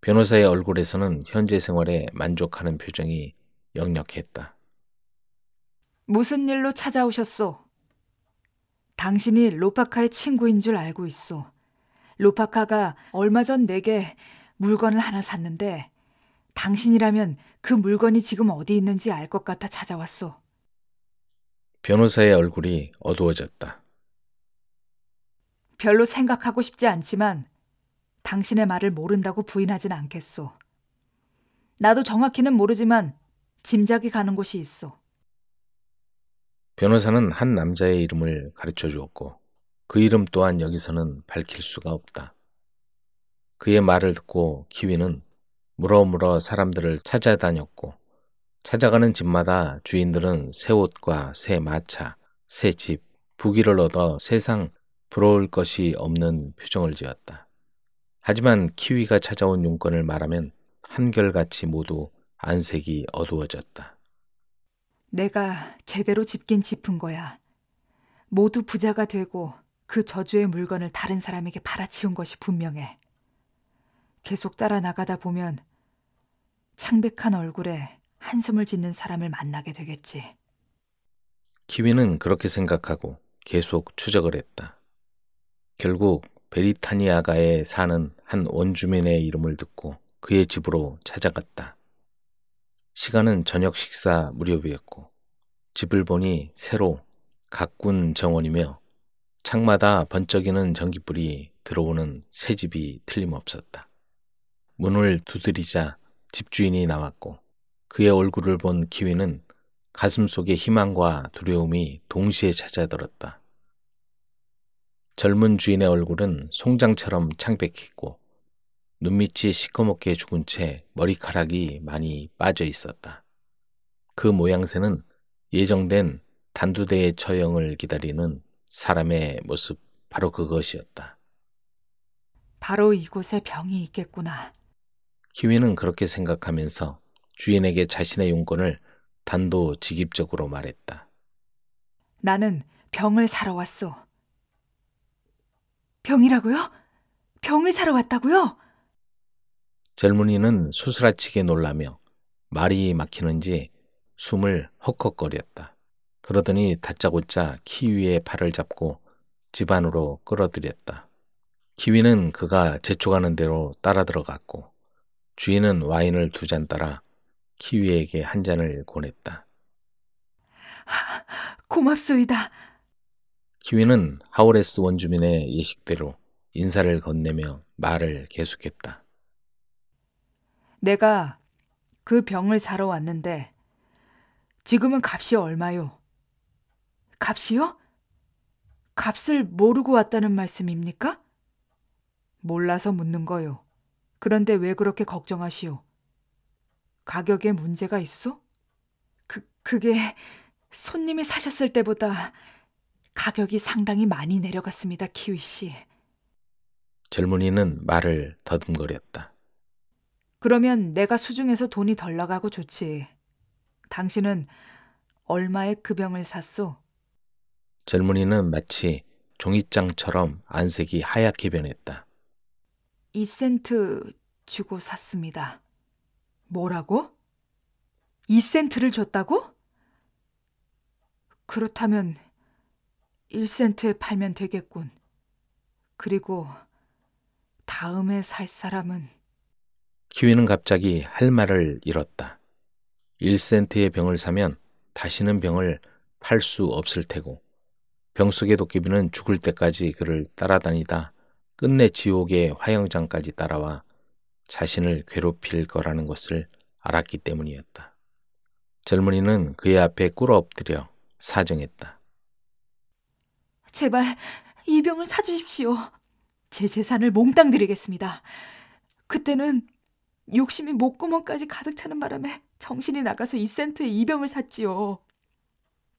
변호사의 얼굴에서는 현재 생활에 만족하는 표정이 역력했다. 무슨 일로 찾아오셨소? 당신이 로파카의 친구인 줄 알고 있어. 로파카가 얼마 전 내게 물건을 하나 샀는데 당신이라면 그 물건이 지금 어디 있는지 알 것 같아 찾아왔소. 변호사의 얼굴이 어두워졌다. 별로 생각하고 싶지 않지만 당신의 말을 모른다고 부인하진 않겠소. 나도 정확히는 모르지만 짐작이 가는 곳이 있어. 변호사는 한 남자의 이름을 가르쳐 주었고 그 이름 또한 여기서는 밝힐 수가 없다. 그의 말을 듣고 키위는 물어물어 사람들을 찾아다녔고 찾아가는 집마다 주인들은 새 옷과 새 마차, 새 집, 부귀를 얻어 세상 부러울 것이 없는 표정을 지었다. 하지만 키위가 찾아온 용건을 말하면 한결같이 모두 안색이 어두워졌다. 내가 제대로 집긴 짚은 거야. 모두 부자가 되고 그 저주의 물건을 다른 사람에게 팔아치운 것이 분명해. 계속 따라 나가다 보면 창백한 얼굴에 한숨을 짓는 사람을 만나게 되겠지. 키위는 그렇게 생각하고 계속 추적을 했다. 결국 베리타니아가에 사는 한 원주민의 이름을 듣고 그의 집으로 찾아갔다. 시간은 저녁 식사 무렵이었고 집을 보니 새로 가꾼 정원이며 창마다 번쩍이는 전기불이 들어오는 새 집이 틀림없었다. 문을 두드리자 집주인이 나왔고 그의 얼굴을 본기위는 가슴 속에 희망과 두려움이 동시에 찾아들었다. 젊은 주인의 얼굴은 송장처럼 창백했고 눈밑이 시커멓게 죽은 채 머리카락이 많이 빠져 있었다. 그 모양새는 예정된 단두대의 처형을 기다리는 사람의 모습 바로 그것이었다. 바로 이곳에 병이 있겠구나. 키위는 그렇게 생각하면서 주인에게 자신의 용건을 단도직입적으로 말했다. 나는 병을 사러 왔소. 병이라고요? 병을 사러 왔다고요? 젊은이는 수스라치게 놀라며 말이 막히는지 숨을 헉헉거렸다. 그러더니 다짜고짜 키위의 팔을 잡고 집 안으로 끌어들였다. 키위는 그가 재촉하는 대로 따라 들어갔고 주인은 와인을 두 잔 따라 키위에게 한 잔을 권했다. 고맙소이다. 키위는 하우레스 원주민의 예식대로 인사를 건네며 말을 계속했다. 내가 그 병을 사러 왔는데 지금은 값이 얼마요? 값이요? 값을 모르고 왔다는 말씀입니까? 몰라서 묻는 거요. 그런데 왜 그렇게 걱정하시오? 가격에 문제가 있어? 그, 그게 손님이 사셨을 때보다 가격이 상당히 많이 내려갔습니다, 키위 씨. 젊은이는 말을 더듬거렸다. 그러면 내가 수중에서 돈이 덜 나가고 좋지. 당신은 얼마의 급병을 샀소? 젊은이는 마치 종이장처럼 안색이 하얗게 변했다. 2센트 주고 샀습니다. 뭐라고? 2센트를 줬다고? 그렇다면 1센트에 팔면 되겠군. 그리고 다음에 살 사람은 키위는 갑자기 할 말을 잃었다. 1센트의 병을 사면 다시는 병을 팔 수 없을 테고 병 속의 도깨비는 죽을 때까지 그를 따라다니다 끝내 지옥의 화영장까지 따라와 자신을 괴롭힐 거라는 것을 알았기 때문이었다. 젊은이는 그의 앞에 꿇어 엎드려 사정했다. 제발 이 병을 사주십시오. 제 재산을 몽땅 드리겠습니다. 그때는 욕심이 목구멍까지 가득 차는 바람에 정신이 나가서 2센트에 이 병을 샀지요.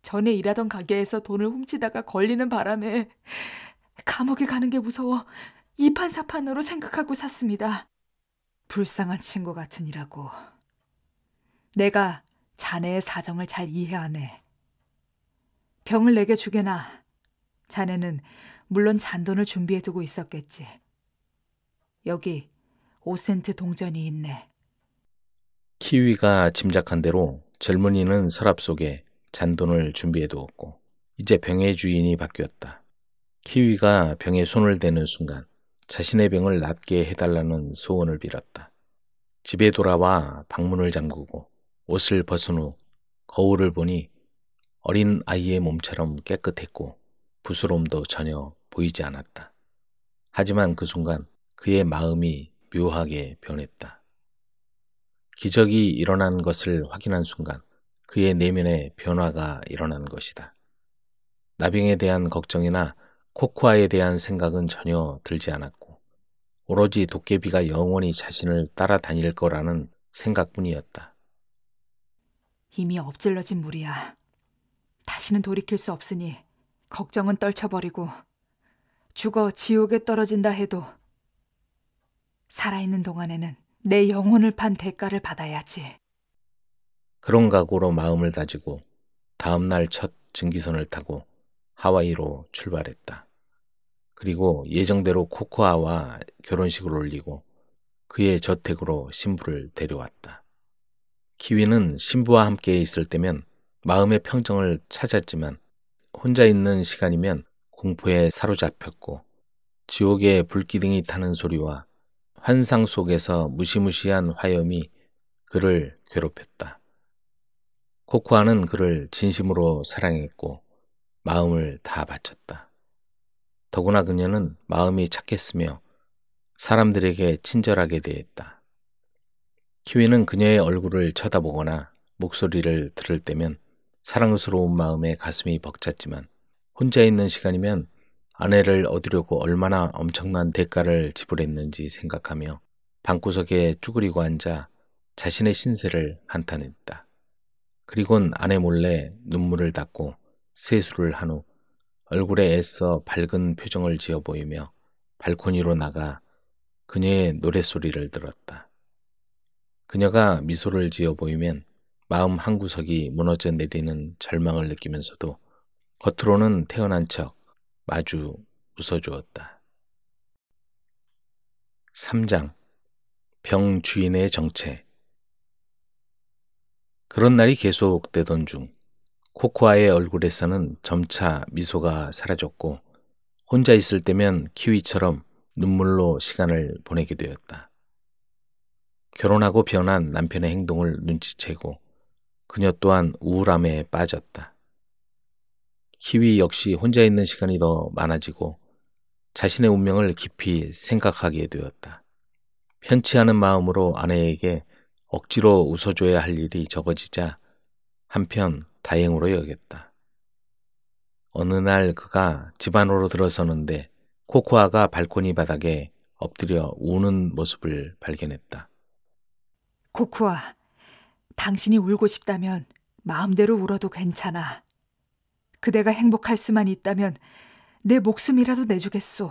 전에 일하던 가게에서 돈을 훔치다가 걸리는 바람에 감옥에 가는 게 무서워 이판사판으로 생각하고 샀습니다. 불쌍한 친구 같으니라고. 내가 자네의 사정을 잘 이해하네. 병을 내게 주게나. 자네는 물론 잔돈을 준비해 두고 있었겠지. 여기 5센트 동전이 있네. 키위가 짐작한 대로 젊은이는 서랍 속에 잔돈을 준비해 두었고 이제 병의 주인이 바뀌었다. 키위가 병에 손을 대는 순간 자신의 병을 낫게 해달라는 소원을 빌었다. 집에 돌아와 방문을 잠그고 옷을 벗은 후 거울을 보니 어린 아이의 몸처럼 깨끗했고 부스럼도 전혀 보이지 않았다. 하지만 그 순간 그의 마음이 묘하게 변했다. 기적이 일어난 것을 확인한 순간 그의 내면에 변화가 일어난 것이다. 나병에 대한 걱정이나 코코아에 대한 생각은 전혀 들지 않았고 오로지 도깨비가 영원히 자신을 따라다닐 거라는 생각뿐이었다. 이미 엎질러진 물이야. 다시는 돌이킬 수 없으니 걱정은 떨쳐버리고 죽어 지옥에 떨어진다 해도 살아있는 동안에는 내 영혼을 판 대가를 받아야지. 그런 각오로 마음을 다지고 다음날 첫 증기선을 타고 하와이로 출발했다. 그리고 예정대로 코코아와 결혼식을 올리고 그의 저택으로 신부를 데려왔다. 키위는 신부와 함께 있을 때면 마음의 평정을 찾았지만 혼자 있는 시간이면 공포에 사로잡혔고 지옥의 불기둥이 타는 소리와 환상 속에서 무시무시한 화염이 그를 괴롭혔다. 코코아는 그를 진심으로 사랑했고 마음을 다 바쳤다. 더구나 그녀는 마음이 착했으며 사람들에게 친절하게 대했다. 키위는 그녀의 얼굴을 쳐다보거나 목소리를 들을 때면 사랑스러운 마음에 가슴이 벅찼지만 혼자 있는 시간이면 아내를 얻으려고 얼마나 엄청난 대가를 지불했는지 생각하며 방구석에 쭈그리고 앉아 자신의 신세를 한탄했다. 그리곤 아내 몰래 눈물을 닦고 세수를 한후 얼굴에 애써 밝은 표정을 지어 보이며 발코니로 나가 그녀의 노랫소리를 들었다. 그녀가 미소를 지어 보이면 마음 한구석이 무너져 내리는 절망을 느끼면서도 겉으로는 태어난 척 마주 웃어주었다. 3장 병 주인의 정체 그런 날이 계속되던 중 코코아의 얼굴에서는 점차 미소가 사라졌고 혼자 있을 때면 키위처럼 눈물로 시간을 보내게 되었다. 결혼하고 변한 남편의 행동을 눈치채고 그녀 또한 우울함에 빠졌다. 키위 역시 혼자 있는 시간이 더 많아지고 자신의 운명을 깊이 생각하게 되었다. 편치 않은 마음으로 아내에게 억지로 웃어줘야 할 일이 적어지자 한편 다행으로 여겼다. 어느 날 그가 집 안으로 들어서는데 코코아가 발코니 바닥에 엎드려 우는 모습을 발견했다. 코코아, 당신이 울고 싶다면 마음대로 울어도 괜찮아. 그대가 행복할 수만 있다면 내 목숨이라도 내주겠소.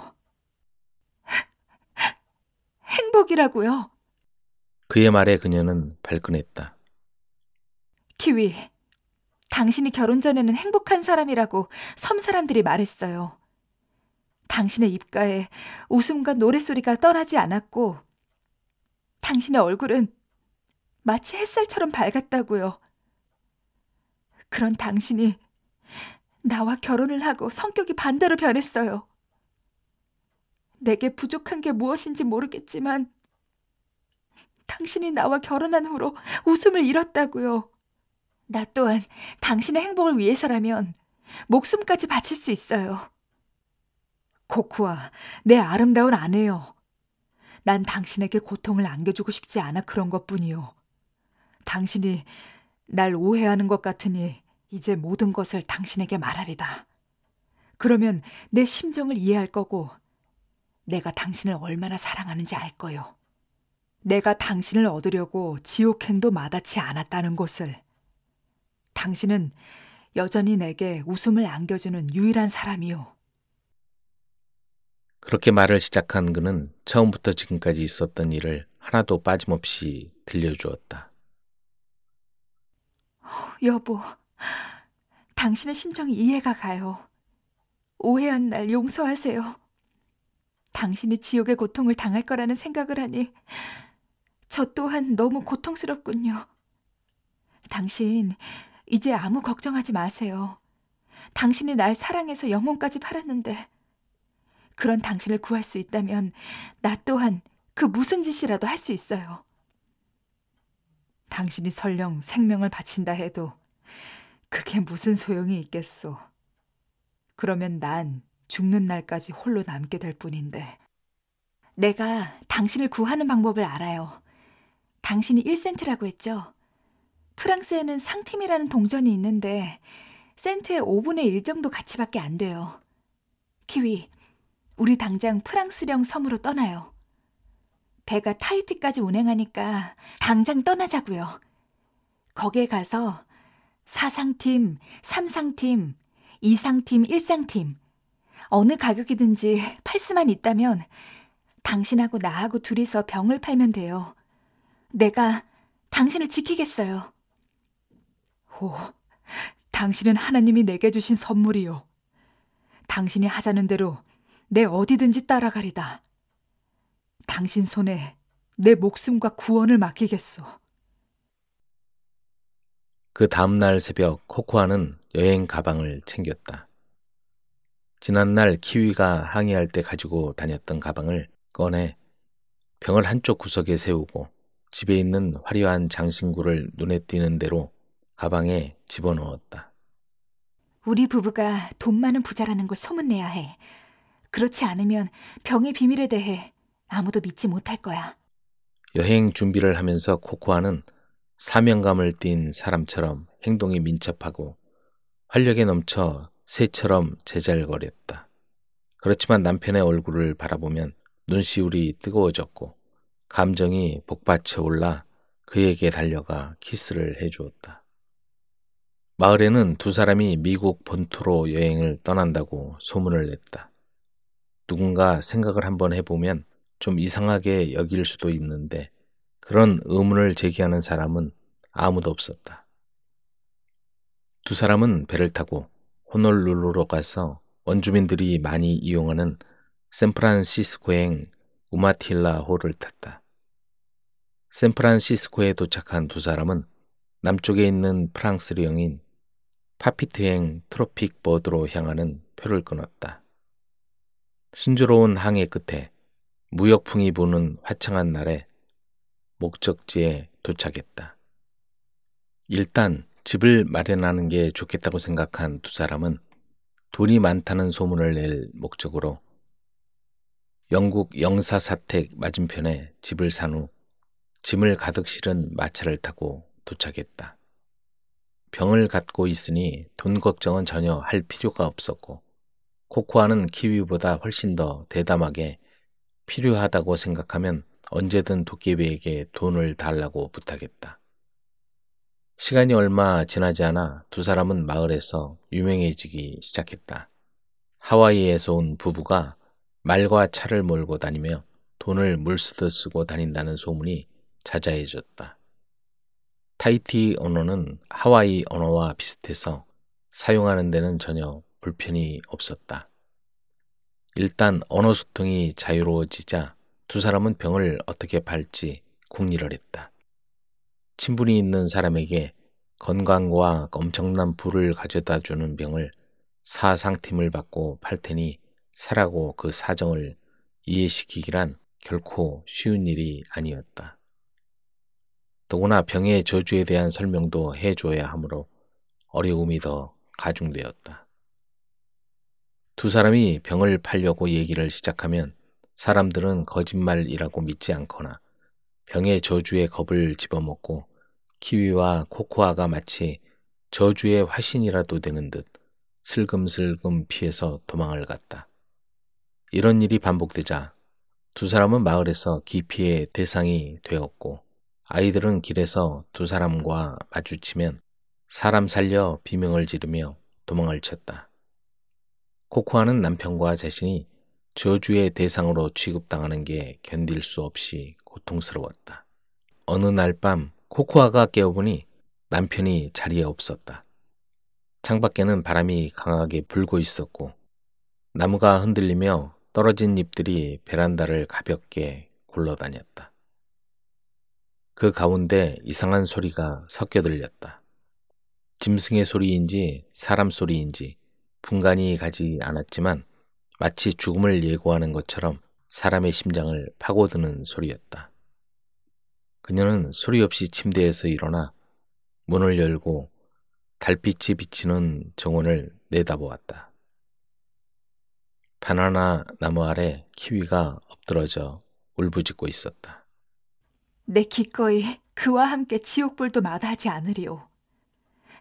행복이라고요. 그의 말에 그녀는 발끈했다. 키위, 당신이 결혼 전에는 행복한 사람이라고 섬 사람들이 말했어요. 당신의 입가에 웃음과 노랫소리가 떠나지 않았고, 당신의 얼굴은 마치 햇살처럼 밝았다고요. 그런 당신이 나와 결혼을 하고 성격이 반대로 변했어요. 내게 부족한 게 무엇인지 모르겠지만, 당신이 나와 결혼한 후로 웃음을 잃었다고요. 나 또한 당신의 행복을 위해서라면 목숨까지 바칠 수 있어요. 코쿠아, 내 아름다운 아내요. 난 당신에게 고통을 안겨주고 싶지 않아 그런 것 뿐이요. 당신이 날 오해하는 것 같으니 이제 모든 것을 당신에게 말하리다. 그러면 내 심정을 이해할 거고, 내가 당신을 얼마나 사랑하는지 알 거요. 내가 당신을 얻으려고 지옥행도 마다치 않았다는 것을 당신은 여전히 내게 웃음을 안겨주는 유일한 사람이요. 그렇게 말을 시작한 그는 처음부터 지금까지 있었던 일을 하나도 빠짐없이 들려주었다. 여보, 당신의 심정이 이해가 가요. 오해한 날 용서하세요. 당신이 지옥의 고통을 당할 거라는 생각을 하니 저 또한 너무 고통스럽군요. 당신 이제 아무 걱정하지 마세요. 당신이 날 사랑해서 영혼까지 팔았는데 그런 당신을 구할 수 있다면 나 또한 그 무슨 짓이라도 할 수 있어요. 당신이 설령 생명을 바친다 해도 그게 무슨 소용이 있겠소. 그러면 난 죽는 날까지 홀로 남게 될 뿐인데. 내가 당신을 구하는 방법을 알아요. 당신이 1센트라고 했죠? 프랑스에는 상팀이라는 동전이 있는데 센트의 5분의 1 정도 가치밖에 안 돼요. 키위, 우리 당장 프랑스령 섬으로 떠나요. 배가 타이티까지 운행하니까 당장 떠나자고요. 거기에 가서 사상팀, 삼상팀, 이상팀, 일상팀 어느 가격이든지 팔 수만 있다면 당신하고 나하고 둘이서 병을 팔면 돼요. 내가 당신을 지키겠어요. 오, 당신은 하나님이 내게 주신 선물이요. 당신이 하자는 대로 내 어디든지 따라가리다. 당신 손에 내 목숨과 구원을 맡기겠소. 그 다음날 새벽 코코아는 여행 가방을 챙겼다. 지난날 키위가 항해할 때 가지고 다녔던 가방을 꺼내 병을 한쪽 구석에 세우고 집에 있는 화려한 장신구를 눈에 띄는 대로 가방에 집어넣었다. 우리 부부가 돈 많은 부자라는 걸 소문내야 해. 그렇지 않으면 병의 비밀에 대해 아무도 믿지 못할 거야. 여행 준비를 하면서 코코아는 사명감을 띤 사람처럼 행동이 민첩하고 활력에 넘쳐 새처럼 제잘거렸다. 그렇지만 남편의 얼굴을 바라보면 눈시울이 뜨거워졌고 감정이 복받쳐 올라 그에게 달려가 키스를 해주었다. 마을에는 두 사람이 미국 본토로 여행을 떠난다고 소문을 냈다. 누군가 생각을 한번 해보면 좀 이상하게 여길 수도 있는데 그런 의문을 제기하는 사람은 아무도 없었다. 두 사람은 배를 타고 호놀룰루로 가서 원주민들이 많이 이용하는 샌프란시스코행 우마틸라 호를 탔다. 샌프란시스코에 도착한 두 사람은 남쪽에 있는 프랑스령인 파피트행 트로픽 버드로 향하는 표를 끊었다. 순조로운 항해 끝에 무역풍이 부는 화창한 날에 목적지에 도착했다. 일단 집을 마련하는 게 좋겠다고 생각한 두 사람은 돈이 많다는 소문을 낼 목적으로 영국 영사 사택 맞은편에 집을 산 후 짐을 가득 실은 마차를 타고 도착했다. 병을 갖고 있으니 돈 걱정은 전혀 할 필요가 없었고 코코아는 키위보다 훨씬 더 대담하게 필요하다고 생각하면 언제든 도깨비에게 돈을 달라고 부탁했다. 시간이 얼마 지나지 않아 두 사람은 마을에서 유명해지기 시작했다. 하와이에서 온 부부가 말과 차를 몰고 다니며 돈을 물쓰듯 쓰고 다닌다는 소문이 자자해졌다. 타이티 언어는 하와이 언어와 비슷해서 사용하는 데는 전혀 불편이 없었다. 일단 언어 소통이 자유로워지자 두 사람은 병을 어떻게 발지 궁리를 했다. 친분이 있는 사람에게 건강과 엄청난 부를 가져다 주는 병을 사상팀을 받고 팔 테니 사라고 그 사정을 이해시키기란 결코 쉬운 일이 아니었다. 더구나 병의 저주에 대한 설명도 해줘야 하므로 어려움이 더 가중되었다. 두 사람이 병을 팔려고 얘기를 시작하면 사람들은 거짓말이라고 믿지 않거나 병의 저주의 겁을 집어먹고 키위와 코코아가 마치 저주의 화신이라도 되는 듯 슬금슬금 피해서 도망을 갔다. 이런 일이 반복되자 두 사람은 마을에서 기피의 대상이 되었고 아이들은 길에서 두 사람과 마주치면 사람 살려 비명을 지르며 도망을 쳤다. 코코아는 남편과 자신이 저주의 대상으로 취급당하는 게 견딜 수 없이 고통스러웠다. 어느 날 밤 코코아가 깨어보니 남편이 자리에 없었다. 창밖에는 바람이 강하게 불고 있었고 나무가 흔들리며 떨어진 잎들이 베란다를 가볍게 굴러다녔다. 그 가운데 이상한 소리가 섞여 들렸다. 짐승의 소리인지 사람 소리인지 분간이 가지 않았지만 마치 죽음을 예고하는 것처럼 사람의 심장을 파고드는 소리였다. 그녀는 소리 없이 침대에서 일어나 문을 열고 달빛이 비치는 정원을 내다보았다. 바나나 나무 아래 키위가 엎드러져 울부짖고 있었다. 내 기꺼이 그와 함께 지옥불도 마다하지 않으리오.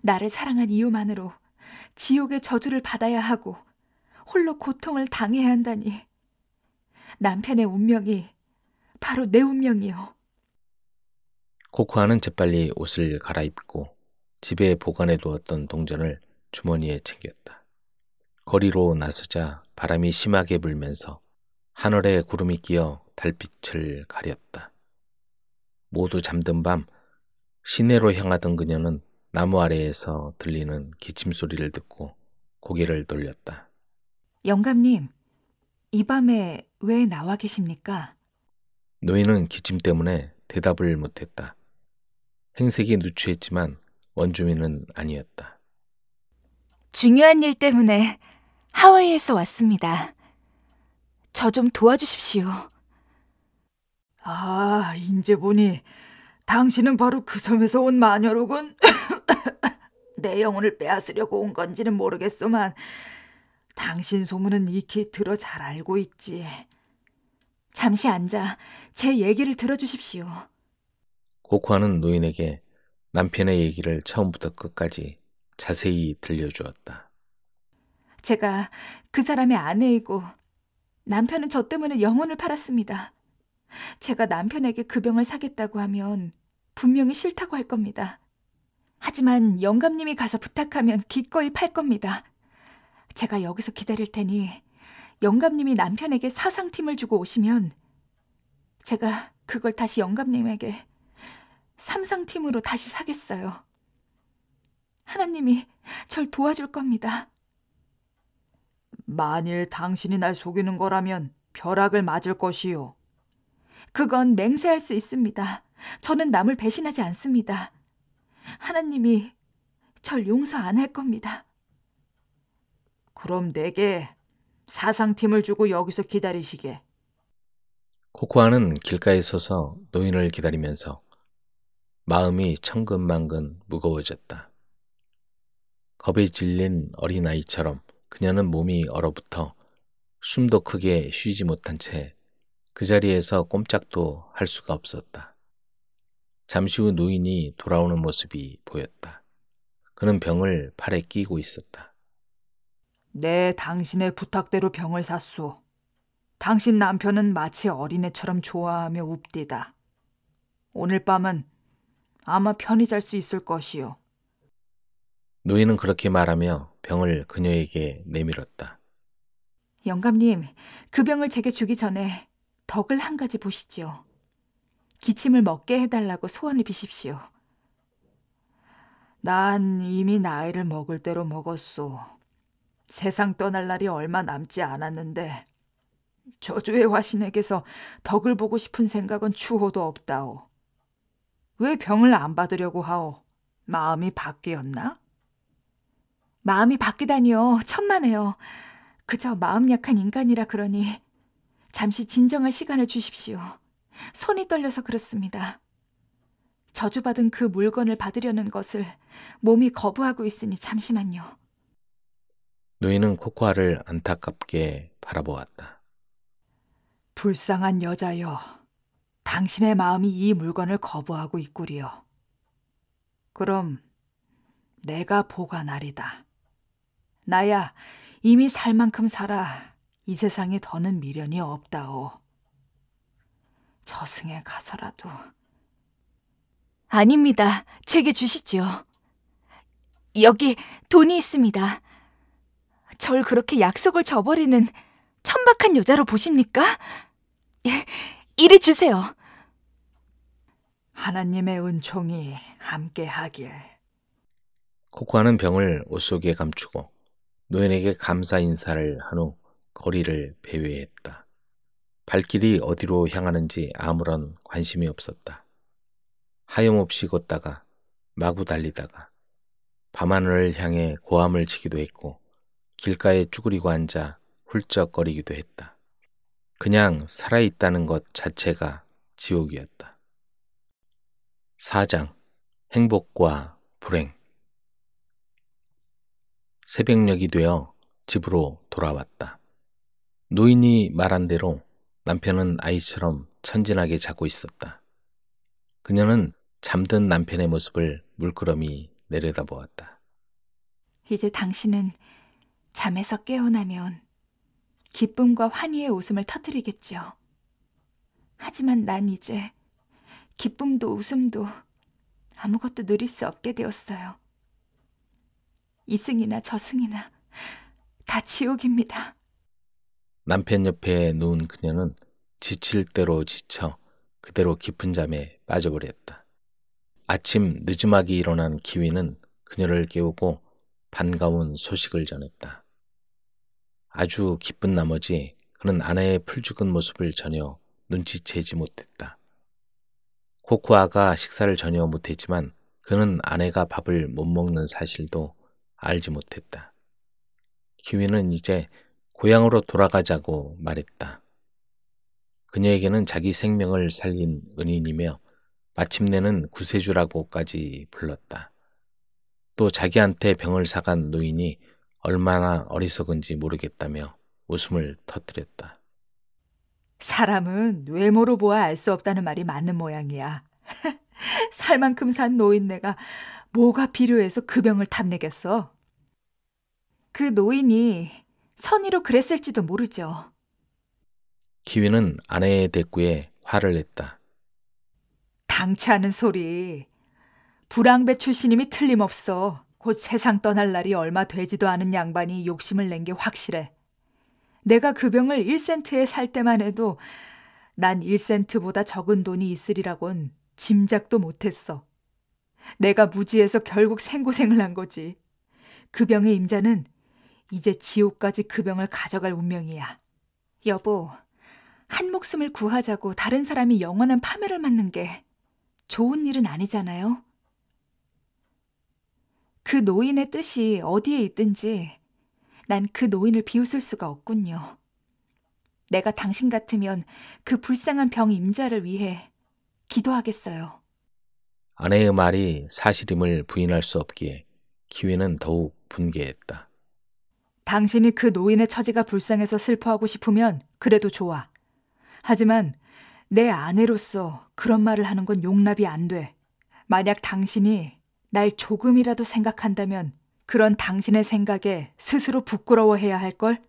나를 사랑한 이유만으로 지옥의 저주를 받아야 하고 홀로 고통을 당해야 한다니. 남편의 운명이 바로 내운명이오 코코아는 재빨리 옷을 갈아입고 집에 보관해 두었던 동전을 주머니에 챙겼다. 거리로 나서자 바람이 심하게 불면서 하늘에 구름이 끼어 달빛을 가렸다. 모두 잠든 밤 시내로 향하던 그녀는 나무 아래에서 들리는 기침 소리를 듣고 고개를 돌렸다. 영감님, 이 밤에 왜 나와 계십니까? 노인은 기침 때문에 대답을 못했다. 행색이 누추했지만 원주민은 아니었다. 중요한 일 때문에 하와이에서 왔습니다. 저 좀 도와주십시오. 아, 인제 보니 당신은 바로 그 섬에서 온 마녀로군. 내 영혼을 빼앗으려고 온 건지는 모르겠소만 당신 소문은 익히 들어 잘 알고 있지. 잠시 앉아 제 얘기를 들어주십시오. 고코아는 노인에게 남편의 얘기를 처음부터 끝까지 자세히 들려주었다. 제가 그 사람의 아내이고 남편은 저 때문에 영혼을 팔았습니다. 제가 남편에게 그 병을 사겠다고 하면 분명히 싫다고 할 겁니다. 하지만 영감님이 가서 부탁하면 기꺼이 팔 겁니다. 제가 여기서 기다릴 테니 영감님이 남편에게 사상팀을 주고 오시면 제가 그걸 다시 영감님에게 삼상팀으로 다시 사겠어요. 하나님이 절 도와줄 겁니다. 만일 당신이 날 속이는 거라면 벼락을 맞을 것이요. 그건 맹세할 수 있습니다. 저는 남을 배신하지 않습니다. 하나님이 절 용서 안 할 겁니다. 그럼 내게 사상팀을 주고 여기서 기다리시게. 코코아는 길가에 서서 노인을 기다리면서 마음이 천근만근 무거워졌다. 겁에 질린 어린아이처럼 그녀는 몸이 얼어붙어 숨도 크게 쉬지 못한 채그 자리에서 꼼짝도 할 수가 없었다. 잠시 후 노인이 돌아오는 모습이 보였다. 그는 병을 팔에 끼고 있었다. 네, 당신의 부탁대로 병을 샀소. 당신 남편은 마치 어린애처럼 좋아하며 웁디다. 오늘 밤은 아마 편히 잘 수 있을 것이요. 노인은 그렇게 말하며 병을 그녀에게 내밀었다. 영감님, 그 병을 제게 주기 전에 덕을 한 가지 보시지요. 기침을 먹게 해달라고 소원을 비십시오. 난 이미 나이를 먹을 대로 먹었소. 세상 떠날 날이 얼마 남지 않았는데 저주의 화신에게서 덕을 보고 싶은 생각은 추호도 없다오. 왜 병을 안 받으려고 하오? 마음이 바뀌었나? 마음이 바뀌다니요. 천만에요. 그저 마음 약한 인간이라 그러니 잠시 진정할 시간을 주십시오. 손이 떨려서 그렇습니다. 저주받은 그 물건을 받으려는 것을 몸이 거부하고 있으니 잠시만요. 노인은 코코아를 안타깝게 바라보았다. 불쌍한 여자여, 당신의 마음이 이 물건을 거부하고 있구리요. 그럼 내가 보관하리다. 나야 이미 살 만큼 살아 이 세상에 더는 미련이 없다오. 저승에 가서라도. 아닙니다. 제게 주시지요. 여기 돈이 있습니다. 절 그렇게 약속을 저버리는 천박한 여자로 보십니까? 예, 이리 주세요. 하나님의 은총이 함께하길. 코코아는 병을 옷 속에 감추고 노인에게 감사 인사를 한후 거리를 배회했다. 발길이 어디로 향하는지 아무런 관심이 없었다. 하염없이 걷다가 마구 달리다가 밤하늘을 향해 고함을 치기도 했고 길가에 쭈그리고 앉아 훌쩍거리기도 했다. 그냥 살아있다는 것 자체가 지옥이었다. 4장 행복과 불행 새벽녘이 되어 집으로 돌아왔다. 노인이 말한 대로 남편은 아이처럼 천진하게 자고 있었다. 그녀는 잠든 남편의 모습을 물끄러미 내려다보았다. 이제 당신은 잠에서 깨어나면 기쁨과 환희의 웃음을 터뜨리겠지요. 하지만 난 이제 기쁨도 웃음도 아무것도 누릴 수 없게 되었어요. 이승이나 저승이나 다 지옥입니다. 남편 옆에 누운 그녀는 지칠 대로 지쳐 그대로 깊은 잠에 빠져버렸다. 아침 늦음하게 일어난 기위는 그녀를 깨우고 반가운 소식을 전했다. 아주 기쁜 나머지 그는 아내의 풀죽은 모습을 전혀 눈치채지 못했다. 코쿠아가 식사를 전혀 못했지만 그는 아내가 밥을 못 먹는 사실도 알지 못했다. 기위는 이제 고향으로 돌아가자고 말했다. 그녀에게는 자기 생명을 살린 은인이며 마침내는 구세주라고까지 불렀다. 또 자기한테 병을 사간 노인이 얼마나 어리석은지 모르겠다며 웃음을 터뜨렸다. 사람은 외모로 보아 알 수 없다는 말이 맞는 모양이야. 살 만큼 산 노인네가 뭐가 필요해서 그 병을 탐내겠어? 그 노인이 선의로 그랬을지도 모르죠. 기위는 아내의 대꾸에 화를 냈다. 당차는 소리. 불황배 출신임이 틀림없어. 곧 세상 떠날 날이 얼마 되지도 않은 양반이 욕심을 낸 게 확실해. 내가 그 병을 1센트에 살 때만 해도 난 1센트보다 적은 돈이 있으리라곤 짐작도 못했어. 내가 무지해서 결국 생고생을 한 거지. 그 병의 임자는 이제 지옥까지 그 병을 가져갈 운명이야. 여보, 한 목숨을 구하자고 다른 사람이 영원한 파멸을 맞는 게 좋은 일은 아니잖아요. 그 노인의 뜻이 어디에 있든지 난 그 노인을 비웃을 수가 없군요. 내가 당신 같으면 그 불쌍한 병 임자를 위해 기도하겠어요. 아내의 말이 사실임을 부인할 수 없기에 기회는 더욱 분개했다. 당신이 그 노인의 처지가 불쌍해서 슬퍼하고 싶으면 그래도 좋아. 하지만 내 아내로서 그런 말을 하는 건 용납이 안 돼. 만약 당신이 날 조금이라도 생각한다면 그런 당신의 생각에 스스로 부끄러워해야 할 걸?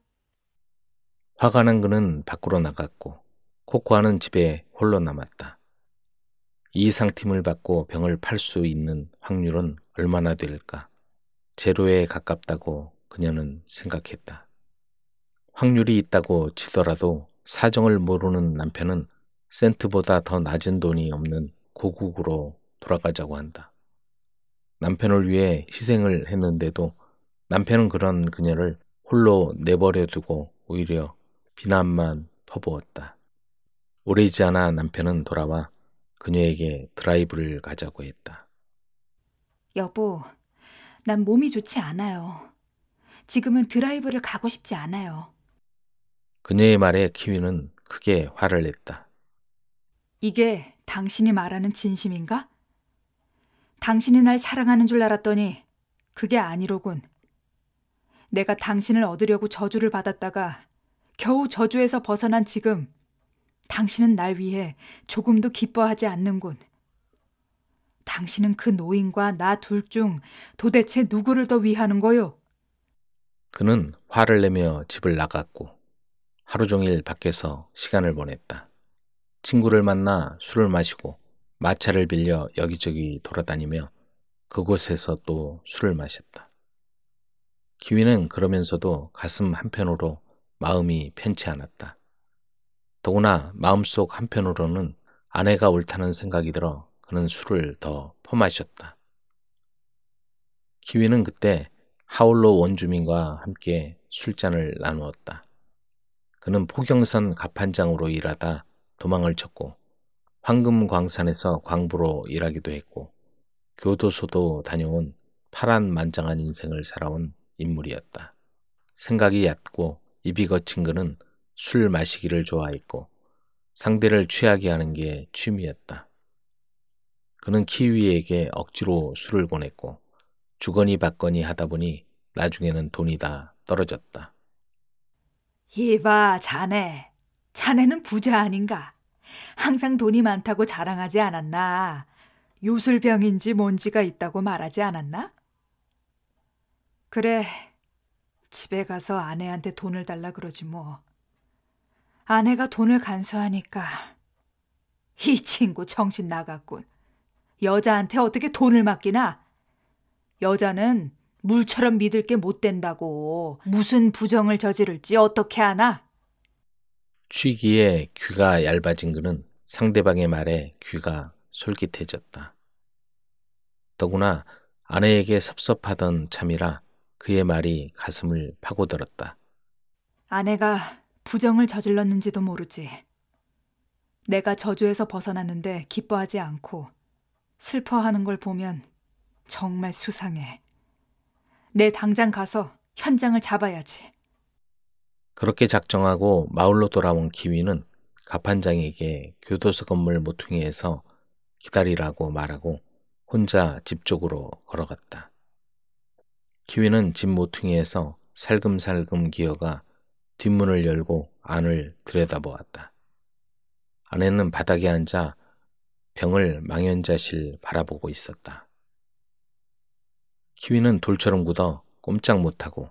화가 난 그는 밖으로 나갔고 코코아는 집에 홀로 남았다. 이 상팀을 받고 병을 팔 수 있는 확률은 얼마나 될까? 제로에 가깝다고 그녀는 생각했다. 확률이 있다고 치더라도 사정을 모르는 남편은 센트보다 더 낮은 돈이 없는 고국으로 돌아가자고 한다. 남편을 위해 희생을 했는데도 남편은 그런 그녀를 홀로 내버려 두고 오히려 비난만 퍼부었다. 오래지 않아 남편은 돌아와 그녀에게 드라이브를 가자고 했다. 여보, 난 몸이 좋지 않아요. 지금은 드라이브를 가고 싶지 않아요. 그녀의 말에 키위는 크게 화를 냈다. 이게 당신이 말하는 진심인가? 당신이 날 사랑하는 줄 알았더니 그게 아니로군. 내가 당신을 얻으려고 저주를 받았다가 겨우 저주에서 벗어난 지금 당신은 날 위해 조금도 기뻐하지 않는군. 당신은 그 노인과 나 둘 중 도대체 누구를 더 위하는 거요? 그는 화를 내며 집을 나갔고 하루 종일 밖에서 시간을 보냈다. 친구를 만나 술을 마시고 마차를 빌려 여기저기 돌아다니며 그곳에서 또 술을 마셨다. 기위는 그러면서도 가슴 한편으로 마음이 편치 않았다. 더구나 마음속 한편으로는 아내가 옳다는 생각이 들어 그는 술을 더 퍼마셨다. 기위는 그때 하울로 원주민과 함께 술잔을 나누었다. 그는 포경산 갑판장으로 일하다 도망을 쳤고 황금광산에서 광부로 일하기도 했고 교도소도 다녀온 파란 만장한 인생을 살아온 인물이었다. 생각이 얕고 입이 거친 그는 술 마시기를 좋아했고 상대를 취하게 하는 게 취미였다. 그는 키위에게 억지로 술을 보냈고 주거니 받거니 하다 보니 나중에는 돈이 다 떨어졌다. 이봐, 자네. 자네는 부자 아닌가? 항상 돈이 많다고 자랑하지 않았나? 요술병인지 뭔지가 있다고 말하지 않았나? 그래. 집에 가서 아내한테 돈을 달라 그러지 뭐. 아내가 돈을 간수하니까 이 친구 정신 나갔군. 여자한테 어떻게 돈을 맡기나? 여자는 물처럼 믿을 게 못 된다고 무슨 부정을 저지를지 어떻게 하나? 취기에 귀가 얇아진 그는 상대방의 말에 귀가 솔깃해졌다. 더구나 아내에게 섭섭하던 참이라 그의 말이 가슴을 파고들었다. 아내가 부정을 저질렀는지도 모르지. 내가 저주에서 벗어났는데 기뻐하지 않고 슬퍼하는 걸 보면 정말 수상해. 내 당장 가서 현장을 잡아야지. 그렇게 작정하고 마을로 돌아온 기위는 갑판장에게 교도소 건물 모퉁이에서 기다리라고 말하고 혼자 집 쪽으로 걸어갔다. 기위는집 모퉁이에서 살금살금 기어가 뒷문을 열고 안을 들여다보았다. 아내는 바닥에 앉아 병을 망연자실 바라보고 있었다. 키위는 돌처럼 굳어 꼼짝 못하고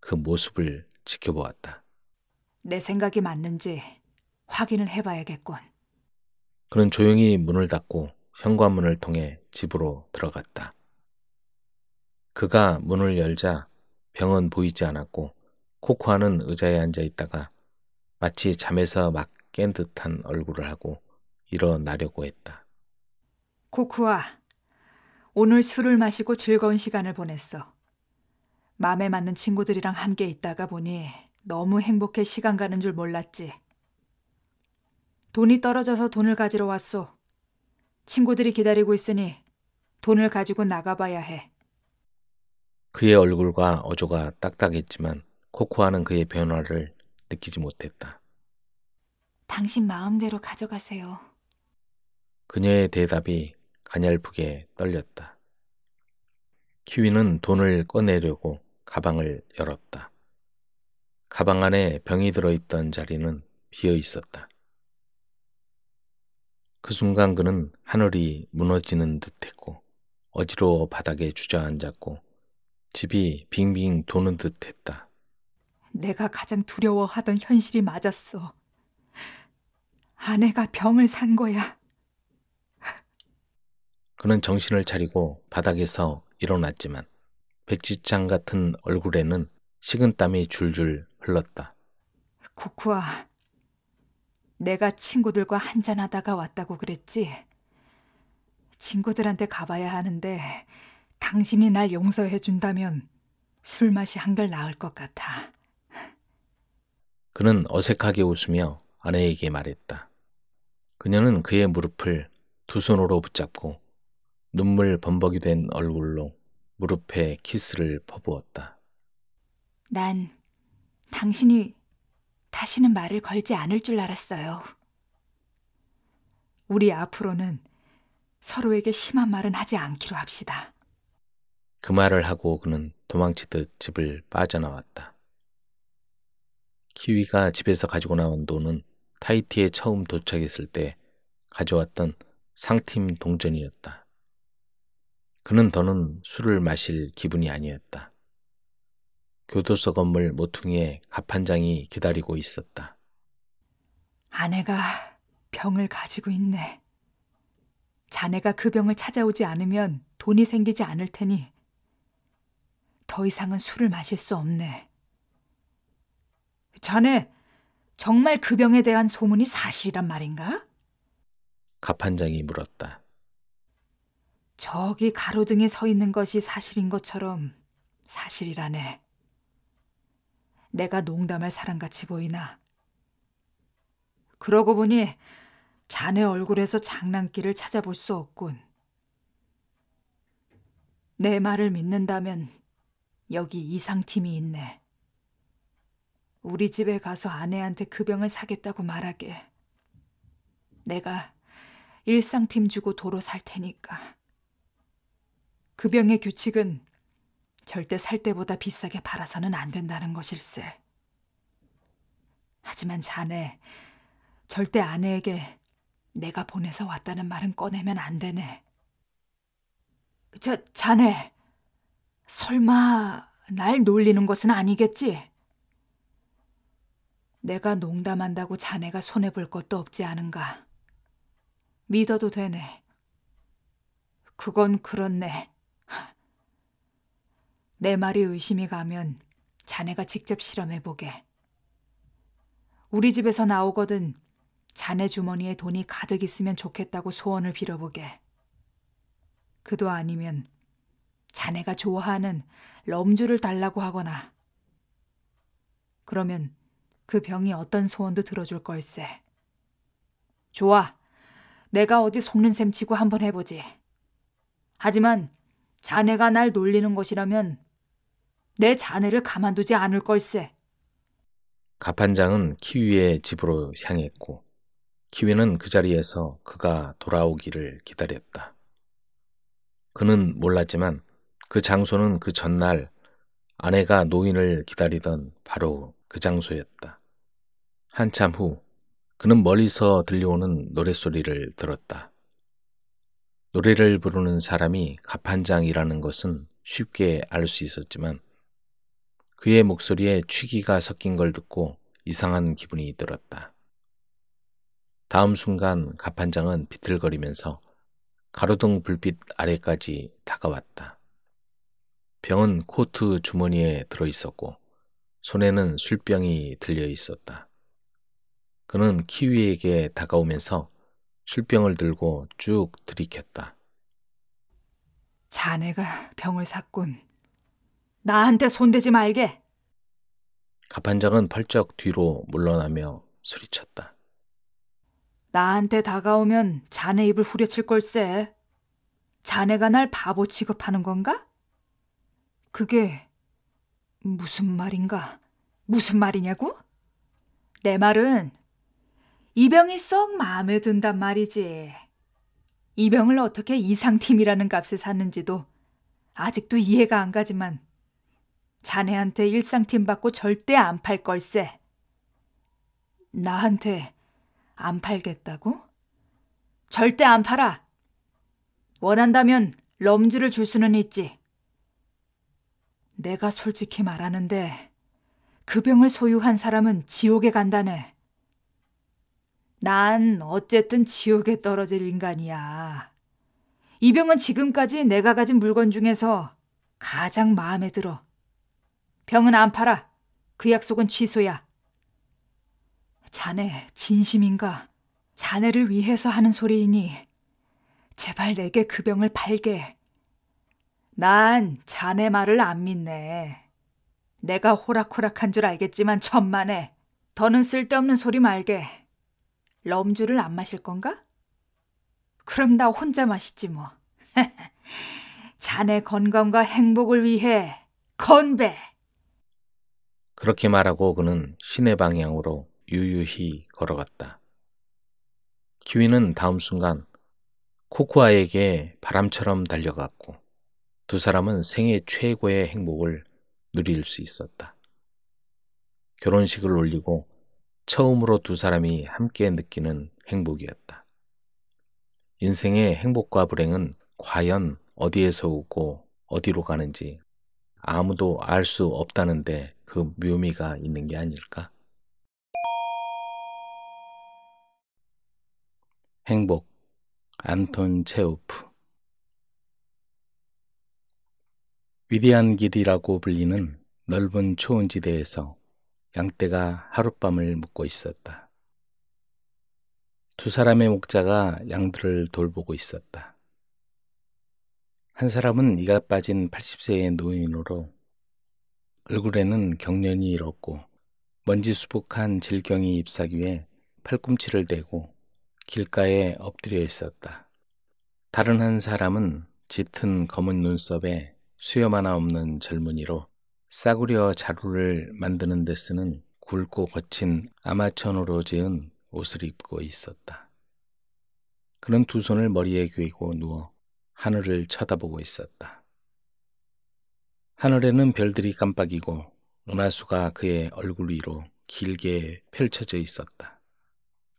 그 모습을 지켜보았다. 내 생각이 맞는지 확인을 해봐야겠군. 그는 조용히 문을 닫고 현관문을 통해 집으로 들어갔다. 그가 문을 열자 병은 보이지 않았고 코코아는 의자에 앉아 있다가 마치 잠에서 막 깬 듯한 얼굴을 하고 일어나려고 했다. 코코아, 오늘 술을 마시고 즐거운 시간을 보냈어. 마음에 맞는 친구들이랑 함께 있다가 보니 너무 행복해 시간 가는 줄 몰랐지. 돈이 떨어져서 돈을 가지러 왔소. 친구들이 기다리고 있으니 돈을 가지고 나가봐야 해. 그의 얼굴과 어조가 딱딱했지만 코코아는 그의 변화를 느끼지 못했다. 당신 마음대로 가져가세요. 그녀의 대답이 가냘프게 떨렸다. 키위는 돈을 꺼내려고 가방을 열었다. 가방 안에 병이 들어있던 자리는 비어 있었다. 그 순간 그는 하늘이 무너지는 듯 했고, 어지러워 바닥에 주저앉았고, 집이 빙빙 도는 듯 했다. 내가 가장 두려워하던 현실이 맞았어. 아내가 병을 산 거야. 그는 정신을 차리고 바닥에서 일어났지만 백지장 같은 얼굴에는 식은땀이 줄줄 흘렀다. 코쿠아, 내가 친구들과 한잔하다가 왔다고 그랬지? 친구들한테 가봐야 하는데 당신이 날 용서해 준다면 술맛이 한결 나을 것 같아. 그는 어색하게 웃으며 아내에게 말했다. 그녀는 그의 무릎을 두 손으로 붙잡고 눈물 범벅이 된 얼굴로 무릎에 키스를 퍼부었다. 난 당신이 다시는 말을 걸지 않을 줄 알았어요. 우리 앞으로는 서로에게 심한 말은 하지 않기로 합시다. 그 말을 하고 그는 도망치듯 집을 빠져나왔다. 키위가 집에서 가지고 나온 돈은 타이티에 처음 도착했을 때 가져왔던 상팀 동전이었다. 그는 더는 술을 마실 기분이 아니었다. 교도소 건물 모퉁이에 갑판장이 기다리고 있었다. 아내가 병을 가지고 있네. 자네가 그 병을 찾아오지 않으면 돈이 생기지 않을 테니 더 이상은 술을 마실 수 없네. 자네, 정말 그 병에 대한 소문이 사실이란 말인가? 갑판장이 물었다. 저기 가로등에 서 있는 것이 사실인 것처럼 사실이라네. 내가 농담할 사람같이 보이나. 그러고 보니 자네 얼굴에서 장난기를 찾아볼 수 없군. 내 말을 믿는다면 여기 이상팀이 있네. 우리 집에 가서 아내한테 그 병을 사겠다고 말하게. 내가 일상팀 주고 도로 살 테니까. 그병의 규칙은 절대 살 때보다 비싸게 팔아서는 안 된다는 것일세. 하지만 자네, 절대 아내에게 내가 보내서 왔다는 말은 꺼내면 안 되네. 자, 자네, 설마 날 놀리는 것은 아니겠지? 내가 농담한다고 자네가 손해볼 것도 없지 않은가. 믿어도 되네. 그건 그렇네. 내 말이 의심이 가면 자네가 직접 실험해보게. 우리 집에서 나오거든 자네 주머니에 돈이 가득 있으면 좋겠다고 소원을 빌어보게. 그도 아니면 자네가 좋아하는 럼주를 달라고 하거나 그러면 그 병이 어떤 소원도 들어줄 걸세. 좋아. 내가 어디 속는 셈 치고 한번 해보지. 하지만 자네가 날 놀리는 것이라면 내 자네를 가만두지 않을 걸세. 가판장은 키위의 집으로 향했고 키위는 그 자리에서 그가 돌아오기를 기다렸다. 그는 몰랐지만 그 장소는 그 전날 아내가 노인을 기다리던 바로 그 장소였다. 한참 후 그는 멀리서 들려오는 노랫소리를 들었다. 노래를 부르는 사람이 가판장이라는 것은 쉽게 알 수 있었지만 그의 목소리에 취기가 섞인 걸 듣고 이상한 기분이 들었다. 다음 순간 갑판장은 비틀거리면서 가로등 불빛 아래까지 다가왔다. 병은 코트 주머니에 들어 있었고 손에는 술병이 들려 있었다. 그는 키위에게 다가오면서 술병을 들고 쭉 들이켰다. 자네가 병을 샀군. 나한테 손대지 말게. 갑판장은 펄쩍 뒤로 물러나며 소리쳤다. 나한테 다가오면 자네 입을 후려칠 걸세. 자네가 날 바보 취급하는 건가? 그게 무슨 말인가? 무슨 말이냐고? 내 말은 이병이 썩 마음에 든단 말이지. 이병을 어떻게 이상팀이라는 값에 샀는지도 아직도 이해가 안 가지만 자네한테 일상팀 받고 절대 안 팔 걸세. 나한테 안 팔겠다고? 절대 안 팔아. 원한다면 럼주를 줄 수는 있지. 내가 솔직히 말하는데 그 병을 소유한 사람은 지옥에 간다네. 난 어쨌든 지옥에 떨어질 인간이야. 이 병은 지금까지 내가 가진 물건 중에서 가장 마음에 들어. 병은 안 팔아. 그 약속은 취소야. 자네 진심인가? 자네를 위해서 하는 소리이니 제발 내게 그 병을 팔게. 난 자네 말을 안 믿네. 내가 호락호락한 줄 알겠지만 천만에 더는 쓸데없는 소리 말게. 럼주를 안 마실 건가? 그럼 나 혼자 마시지 뭐. 자네 건강과 행복을 위해 건배! 그렇게 말하고 그는 시내 방향으로 유유히 걸어갔다. 키위는 다음 순간 코쿠아에게 바람처럼 달려갔고 두 사람은 생애 최고의 행복을 누릴 수 있었다. 결혼식을 올리고 처음으로 두 사람이 함께 느끼는 행복이었다. 인생의 행복과 불행은 과연 어디에서 오고 어디로 가는지 아무도 알 수 없다는데 그 묘미가 있는 게 아닐까? 행복 안톤 체오프 위대한 길이라고 불리는 넓은 초원지대에서 양떼가 하룻밤을 묵고 있었다. 두 사람의 목자가 양들을 돌보고 있었다. 한 사람은 이가 빠진 80세의 노인으로 얼굴에는 경련이 일었고 먼지 수북한 질경이 잎사귀에 팔꿈치를 대고 길가에 엎드려 있었다. 다른 한 사람은 짙은 검은 눈썹에 수염 하나 없는 젊은이로 싸구려 자루를 만드는 데 쓰는 굵고 거친 아마천으로 지은 옷을 입고 있었다. 그는 두 손을 머리에 괴고 누워 하늘을 쳐다보고 있었다. 하늘에는 별들이 깜빡이고 은하수가 그의 얼굴 위로 길게 펼쳐져 있었다.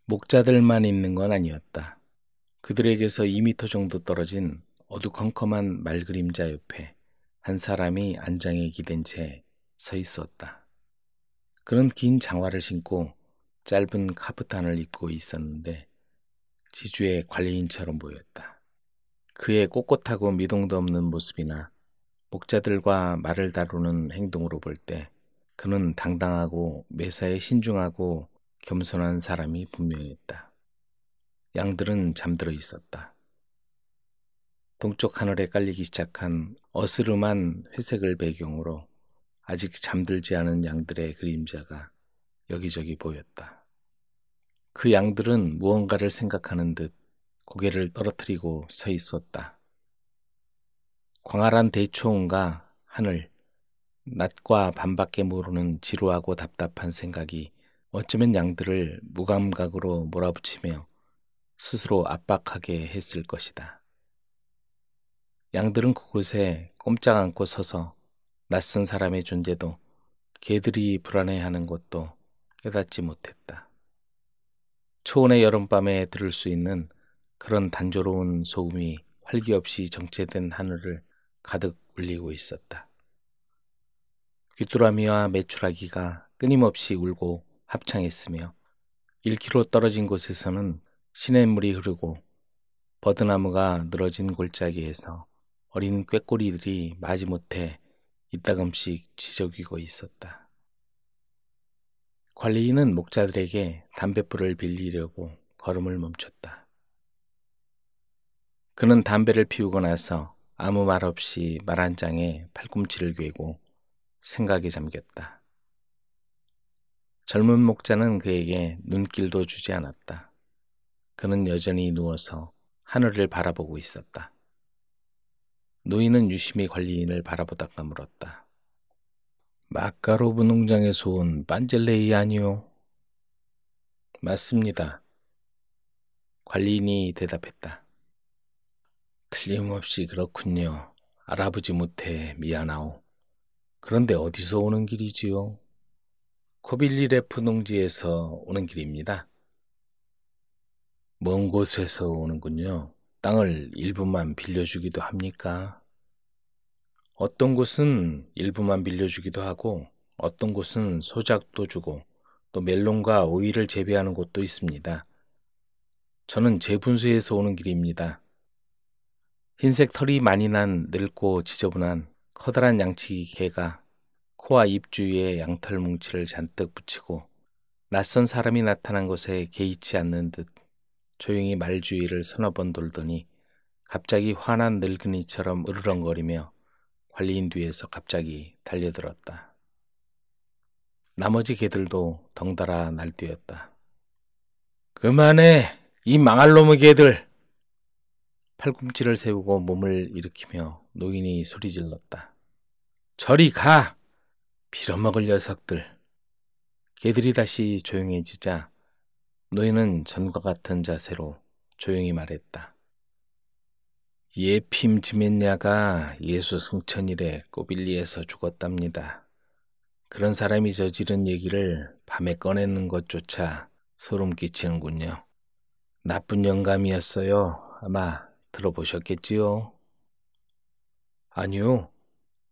목자들만 있는 건 아니었다. 그들에게서 2미터 정도 떨어진 어두컴컴한 말그림자 옆에 한 사람이 안장에 기댄 채 서 있었다. 그는 긴 장화를 신고 짧은 카프탄을 입고 있었는데 지주의 관리인처럼 보였다. 그의 꼿꼿하고 미동도 없는 모습이나 목자들과 말을 다루는 행동으로 볼 때 그는 당당하고 매사에 신중하고 겸손한 사람이 분명했다. 양들은 잠들어 있었다. 동쪽 하늘에 깔리기 시작한 어스름한 회색을 배경으로 아직 잠들지 않은 양들의 그림자가 여기저기 보였다. 그 양들은 무언가를 생각하는 듯 고개를 떨어뜨리고 서 있었다. 광활한 대초원과 하늘, 낮과 밤밖에 모르는 지루하고 답답한 생각이 어쩌면 양들을 무감각으로 몰아붙이며 스스로 압박하게 했을 것이다. 양들은 그곳에 꼼짝 않고 서서 낯선 사람의 존재도 개들이 불안해하는 것도 깨닫지 못했다. 초원의 여름밤에 들을 수 있는 그런 단조로운 소음이 활기 없이 정체된 하늘을 가득 울리고 있었다. 귀뚜라미와 메추라기가 끊임없이 울고 합창했으며 1km 떨어진 곳에서는 시냇물이 흐르고 버드나무가 늘어진 골짜기에서 어린 꾀꼬리들이 마지못해 이따금씩 지저귀고 있었다. 관리인은 목자들에게 담뱃불을 빌리려고 걸음을 멈췄다. 그는 담배를 피우고 나서 아무 말 없이 말 한장에 팔꿈치를 괴고 생각에 잠겼다. 젊은 목자는 그에게 눈길도 주지 않았다. 그는 여전히 누워서 하늘을 바라보고 있었다. 노인은 유심히 관리인을 바라보다가 물었다. 마카로 브농장에서온 반젤레이 아니오? 맞습니다. 관리인이 대답했다. 틀림없이 그렇군요. 알아보지 못해 미안하오. 그런데 어디서 오는 길이지요? 코빌리레프 농지에서 오는 길입니다. 먼 곳에서 오는군요. 땅을 일부만 빌려주기도 합니까? 어떤 곳은 일부만 빌려주기도 하고 어떤 곳은 소작도 주고 또 멜론과 오이를 재배하는 곳도 있습니다. 저는 제 분수에서 오는 길입니다. 흰색 털이 많이 난 늙고 지저분한 커다란 양치기 개가 코와 입 주위에 양털 뭉치를 잔뜩 붙이고 낯선 사람이 나타난 곳에 개의치 않는 듯 조용히 말 주위를 서너 번 돌더니 갑자기 화난 늙은이처럼 으르렁거리며 관리인 뒤에서 갑자기 달려들었다. 나머지 개들도 덩달아 날뛰었다. 그만해! 이 망할 놈의 개들! 팔꿈치를 세우고 몸을 일으키며 노인이 소리질렀다. 저리 가! 빌어먹을 녀석들! 개들이 다시 조용해지자 노인은 전과 같은 자세로 조용히 말했다. 예핌 지멘냐가 예수 승천일에 꼬빌리에서 죽었답니다. 그런 사람이 저지른 얘기를 밤에 꺼내는 것조차 소름 끼치는군요. 나쁜 영감이었어요. 아마 들어보셨겠지요? 아니요,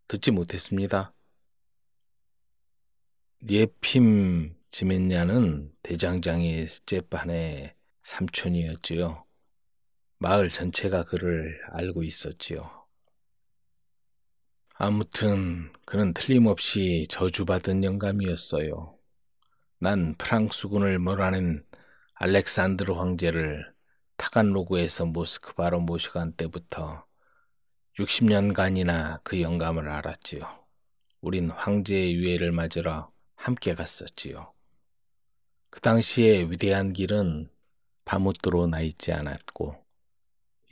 듣지 못했습니다. 예핌 지멘냐는 대장장이 스테판의 삼촌이었지요. 마을 전체가 그를 알고 있었지요. 아무튼 그는 틀림없이 저주받은 영감이었어요. 난 프랑스군을 몰아낸 알렉산드르 황제를 타간로그에서 모스크바로 모셔간 때부터 60년간이나 그 영감을 알았지요. 우린 황제의 유해를 맞으러 함께 갔었지요. 그 당시에 위대한 길은 바무도로나 있지 않았고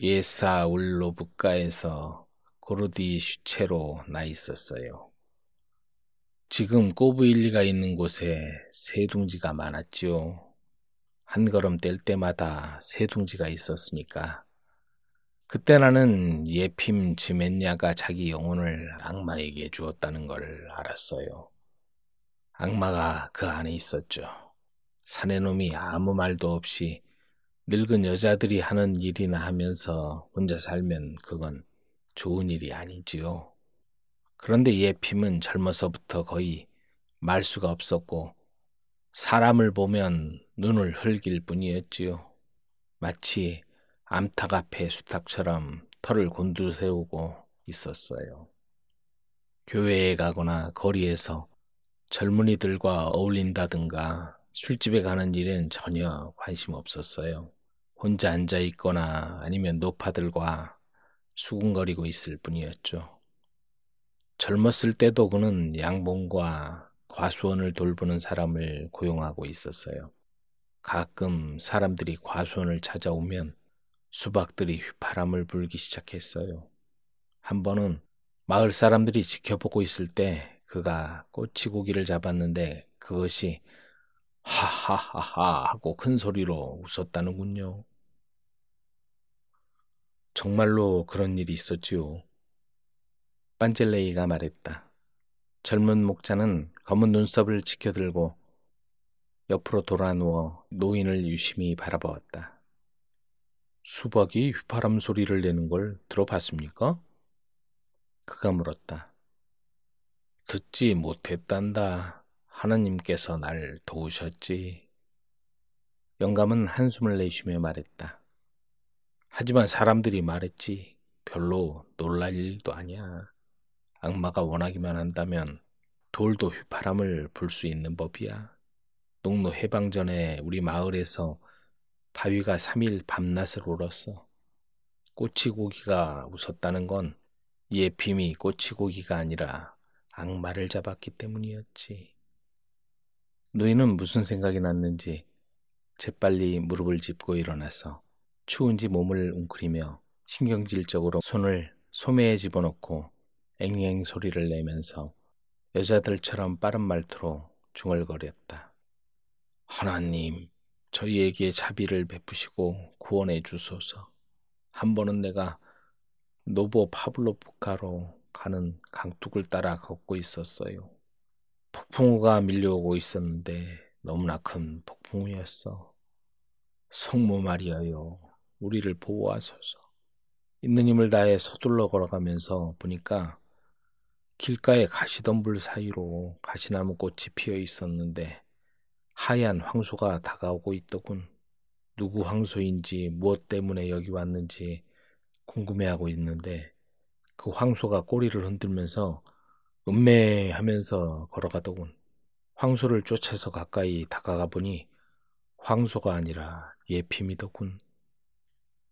예사 울로부카에서 고르디 슈체로 나 있었어요. 지금 꼬부일리가 있는 곳에 세둥지가 많았지요. 한 걸음 뗄 때마다 세 둥지가 있었으니까. 그때 나는 예핌 지멘냐가 자기 영혼을 악마에게 주었다는 걸 알았어요. 악마가 그 안에 있었죠. 사내놈이 아무 말도 없이 늙은 여자들이 하는 일이나 하면서 혼자 살면 그건 좋은 일이 아니지요. 그런데 예핌은 젊어서부터 거의 말수가 없었고 사람을 보면 눈을 흘길 뿐이었지요. 마치 암탉 앞에 수탉처럼 털을 곤두세우고 있었어요. 교회에 가거나 거리에서 젊은이들과 어울린다든가 술집에 가는 일엔 전혀 관심 없었어요. 혼자 앉아 있거나 아니면 노파들과 수군거리고 있을 뿐이었죠. 젊었을 때도 그는 양봉과 과수원을 돌보는 사람을 고용하고 있었어요. 가끔 사람들이 과수원을 찾아오면 수박들이 휘파람을 불기 시작했어요. 한 번은 마을 사람들이 지켜보고 있을 때 그가 꼬치고기를 잡았는데 그것이 하하하하 하고 큰 소리로 웃었다는군요. 정말로 그런 일이 있었지요. 반젤레이가 말했다. 젊은 목자는 검은 눈썹을 지켜들고 옆으로 돌아누워 노인을 유심히 바라보았다. 수박이 휘파람 소리를 내는 걸 들어봤습니까? 그가 물었다. 듣지 못했단다. 하나님께서 날 도우셨지. 영감은 한숨을 내쉬며 말했다. 하지만 사람들이 말했지. 별로 놀랄 일도 아니야. 악마가 원하기만 한다면 돌도 휘파람을 불 수 있는 법이야. 농로 해방 전에 우리 마을에서 바위가 3일 밤낮을 울었어. 꼬치고기가 웃었다는 건 예핌이 꼬치고기가 아니라 악마를 잡았기 때문이었지. 노인은 무슨 생각이 났는지 재빨리 무릎을 짚고 일어나서 추운지 몸을 웅크리며 신경질적으로 손을 소매에 집어넣고 앵앵 소리를 내면서 여자들처럼 빠른 말투로 중얼거렸다. 하나님, 저희에게 자비를 베푸시고 구원해 주소서. 한 번은 내가 노보 파블로프카로 가는 강둑을 따라 걷고 있었어요. 폭풍우가 밀려오고 있었는데 너무나 큰 폭풍우였어. 성모 마리아여, 우리를 보호하소서. 있는 힘을 다해 서둘러 걸어가면서 보니까 길가에 가시덤불 사이로 가시나무 꽃이 피어 있었는데 하얀 황소가 다가오고 있더군. 누구 황소인지 무엇 때문에 여기 왔는지 궁금해하고 있는데 그 황소가 꼬리를 흔들면서 음매하면서 걸어가더군. 황소를 쫓아서 가까이 다가가 보니 황소가 아니라 예핌이더군.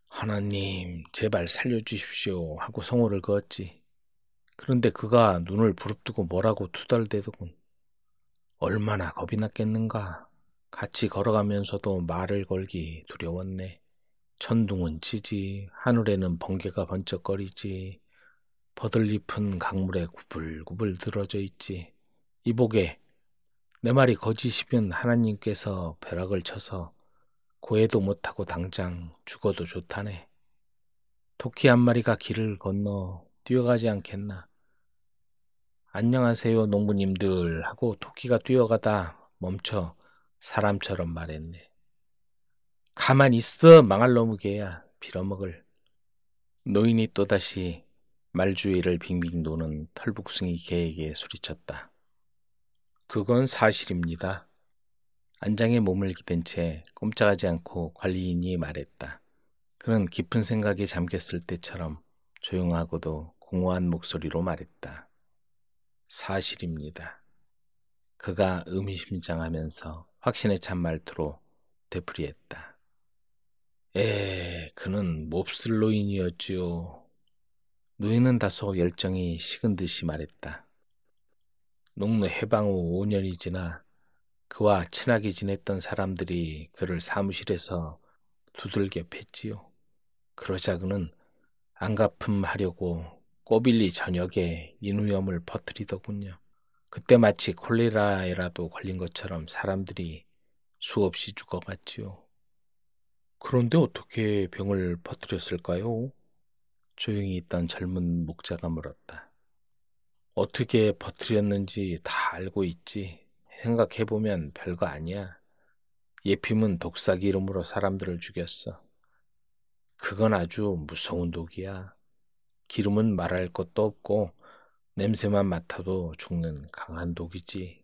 하나님, 제발 살려주십시오 하고 성호를 그었지. 그런데 그가 눈을 부릅뜨고 뭐라고 투덜대더군. 얼마나 겁이 났겠는가. 같이 걸어가면서도 말을 걸기 두려웠네. 천둥은 치지, 하늘에는 번개가 번쩍거리지, 버들잎은 강물에 구불구불 들어져 있지. 이보게, 내 말이 거짓이면 하나님께서 벼락을 쳐서 고해도 못하고 당장 죽어도 좋다네. 토끼 한 마리가 길을 건너 뛰어가지 않겠나. 안녕하세요 농부님들 하고 토끼가 뛰어가다 멈춰 사람처럼 말했네. 가만 있어 망할 놈의 개야 빌어먹을. 노인이 또다시 말주위를 빙빙 도는 털북숭이 개에게 소리쳤다. 그건 사실입니다. 안장에 몸을 기댄 채 꼼짝하지 않고 관리인이 말했다. 그는 깊은 생각에 잠겼을 때처럼 조용하고도 공허한 목소리로 말했다. 사실입니다. 그가 의미심장하면서 확신에 찬 말투로 되풀이했다. 에, 그는 몹쓸 노인이었지요. 노인은 다소 열정이 식은 듯이 말했다. 농노 해방 후 5년이 지나 그와 친하게 지냈던 사람들이 그를 사무실에서 두들겨 팼지요. 그러자 그는 안 갚음하려고 꼬빌리 저녁에 인후염을 퍼뜨리더군요. 그때 마치 콜레라에라도 걸린 것처럼 사람들이 수없이 죽어갔지요. 그런데 어떻게 병을 퍼뜨렸을까요? 조용히 있던 젊은 목자가 물었다. 어떻게 퍼뜨렸는지 다 알고 있지. 생각해보면 별거 아니야. 예핌은 독사기 이름으로 사람들을 죽였어. 그건 아주 무서운 독이야. 기름은 말할 것도 없고 냄새만 맡아도 죽는 강한 독이지.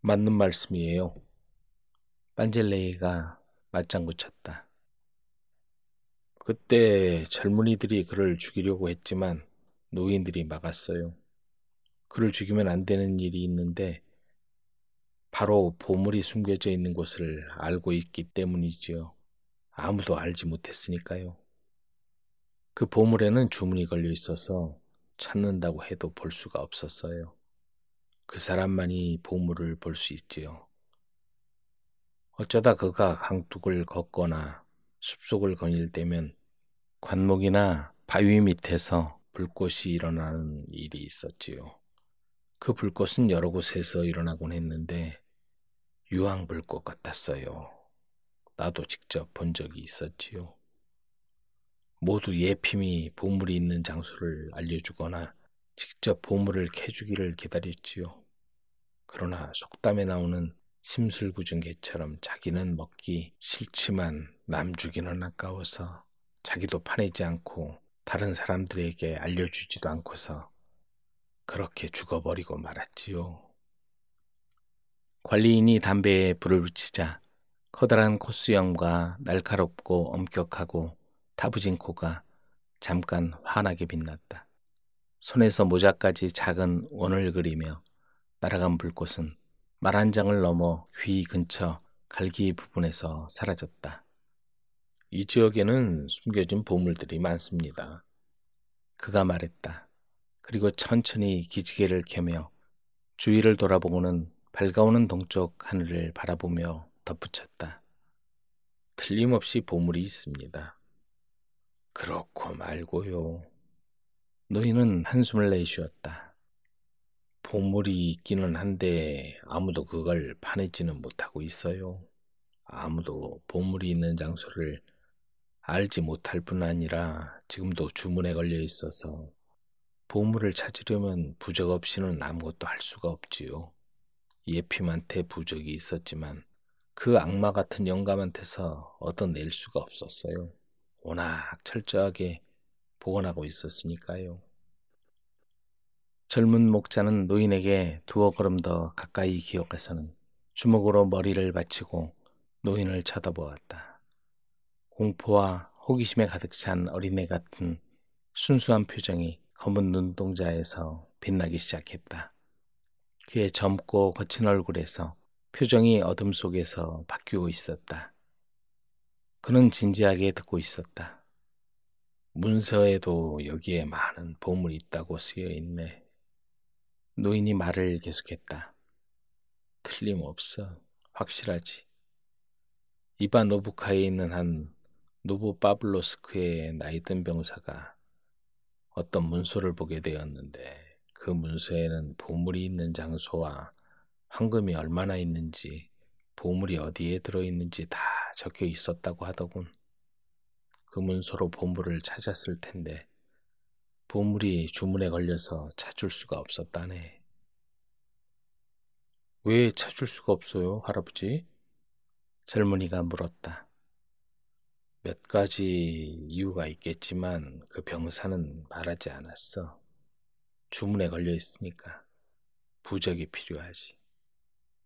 맞는 말씀이에요. 반젤레이가 맞장구 쳤다. 그때 젊은이들이 그를 죽이려고 했지만 노인들이 막았어요. 그를 죽이면 안 되는 일이 있는데 바로 보물이 숨겨져 있는 곳을 알고 있기 때문이지요. 아무도 알지 못했으니까요. 그 보물에는 주문이 걸려 있어서 찾는다고 해도 볼 수가 없었어요. 그 사람만이 보물을 볼 수 있지요. 어쩌다 그가 강둑을 걷거나 숲속을 거닐 때면 관목이나 바위 밑에서 불꽃이 일어나는 일이 있었지요. 그 불꽃은 여러 곳에서 일어나곤 했는데 유황 불꽃 같았어요. 나도 직접 본 적이 있었지요. 모두 예품이 보물이 있는 장소를 알려주거나 직접 보물을 캐주기를 기다렸지요. 그러나 속담에 나오는 심술궂은 개처럼 자기는 먹기 싫지만 남 주기는 아까워서 자기도 파내지 않고 다른 사람들에게 알려주지도 않고서 그렇게 죽어버리고 말았지요. 관리인이 담배에 불을 붙이자 커다란 코스염과 날카롭고 엄격하고 타부진 코가 잠깐 환하게 빛났다. 손에서 모자까지 작은 원을 그리며 날아간 불꽃은 말 한 장을 넘어 귀 근처 갈기 부분에서 사라졌다. 이 지역에는 숨겨진 보물들이 많습니다. 그가 말했다. 그리고 천천히 기지개를 켜며 주위를 돌아보고는 밝아오는 동쪽 하늘을 바라보며 덧붙였다. 틀림없이 보물이 있습니다. 그렇고 말고요. 너희는 한숨을 내쉬었다. 보물이 있기는 한데 아무도 그걸 파내지는 못하고 있어요. 아무도 보물이 있는 장소를 알지 못할 뿐 아니라 지금도 주문에 걸려 있어서 보물을 찾으려면 부적 없이는 아무것도 할 수가 없지요. 예핌한테 부적이 있었지만 그 악마 같은 영감한테서 얻어낼 수가 없었어요. 워낙 철저하게 복원하고 있었으니까요. 젊은 목자는 노인에게 두어 걸음 더 가까이 기억해서는 주먹으로 머리를 받치고 노인을 쳐다보았다. 공포와 호기심에 가득 찬 어린애 같은 순수한 표정이 검은 눈동자에서 빛나기 시작했다. 그의 젊고 거친 얼굴에서 표정이 어둠 속에서 바뀌고 있었다. 그는 진지하게 듣고 있었다. 문서에도 여기에 많은 보물이 있다고 쓰여 있네. 노인이 말을 계속했다. 틀림없어. 확실하지. 이바노부카에 있는 한노부 파블로스크의 나이든 병사가 어떤 문서를 보게 되었는데 그 문서에는 보물이 있는 장소와 황금이 얼마나 있는지 보물이 어디에 들어있는지 다 적혀 있었다고 하더군. 그 문서로 보물을 찾았을 텐데 보물이 주문에 걸려서 찾을 수가 없었다네. 왜 찾을 수가 없어요, 할아버지? 젊은이가 물었다. 몇 가지 이유가 있겠지만 그 병사는 말하지 않았어. 주문에 걸려 있으니까 부적이 필요하지.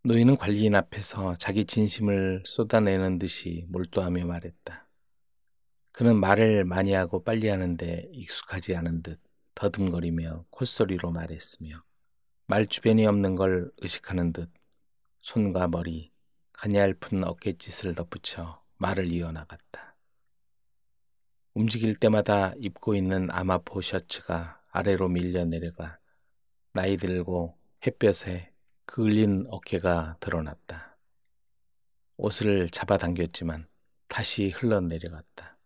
노인은 관리인 앞에서 자기 진심을 쏟아내는 듯이 몰두하며 말했다. 그는 말을 많이 하고 빨리 하는데 익숙하지 않은 듯 더듬거리며 콧소리로 말했으며 말 주변이 없는 걸 의식하는 듯 손과 머리, 가냘픈 어깨짓을 덧붙여 말을 이어나갔다. 움직일 때마다 입고 있는 아마포 셔츠가 아래로 밀려 내려가 나이 들고 햇볕에 그을린 어깨가 드러났다. 옷을 잡아당겼지만 다시 흘러내려갔다.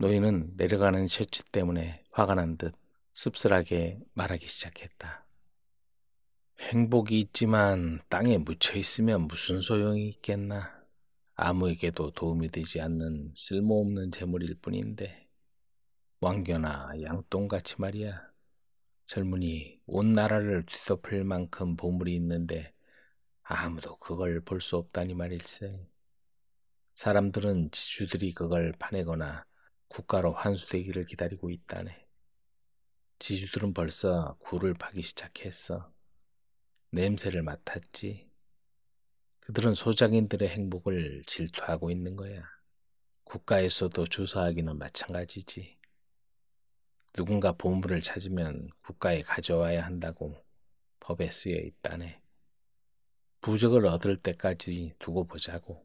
노인은 내려가는 셔츠 때문에 화가 난 듯 씁쓸하게 말하기 시작했다. 행복이 있지만 땅에 묻혀 있으면 무슨 소용이 있겠나. 아무에게도 도움이 되지 않는 쓸모없는 재물일 뿐인데. 왕겨나 양똥같이 말이야. 젊은이 온 나라를 뒤덮을 만큼 보물이 있는데 아무도 그걸 볼 수 없다니 말일세. 사람들은 지주들이 그걸 파내거나 국가로 환수되기를 기다리고 있다네. 지주들은 벌써 굴을 파기 시작했어. 냄새를 맡았지. 그들은 소장인들의 행복을 질투하고 있는 거야. 국가에서도 조사하기는 마찬가지지. 누군가 보물을 찾으면 국가에 가져와야 한다고 법에 쓰여 있다네. 부적을 얻을 때까지 두고 보자고.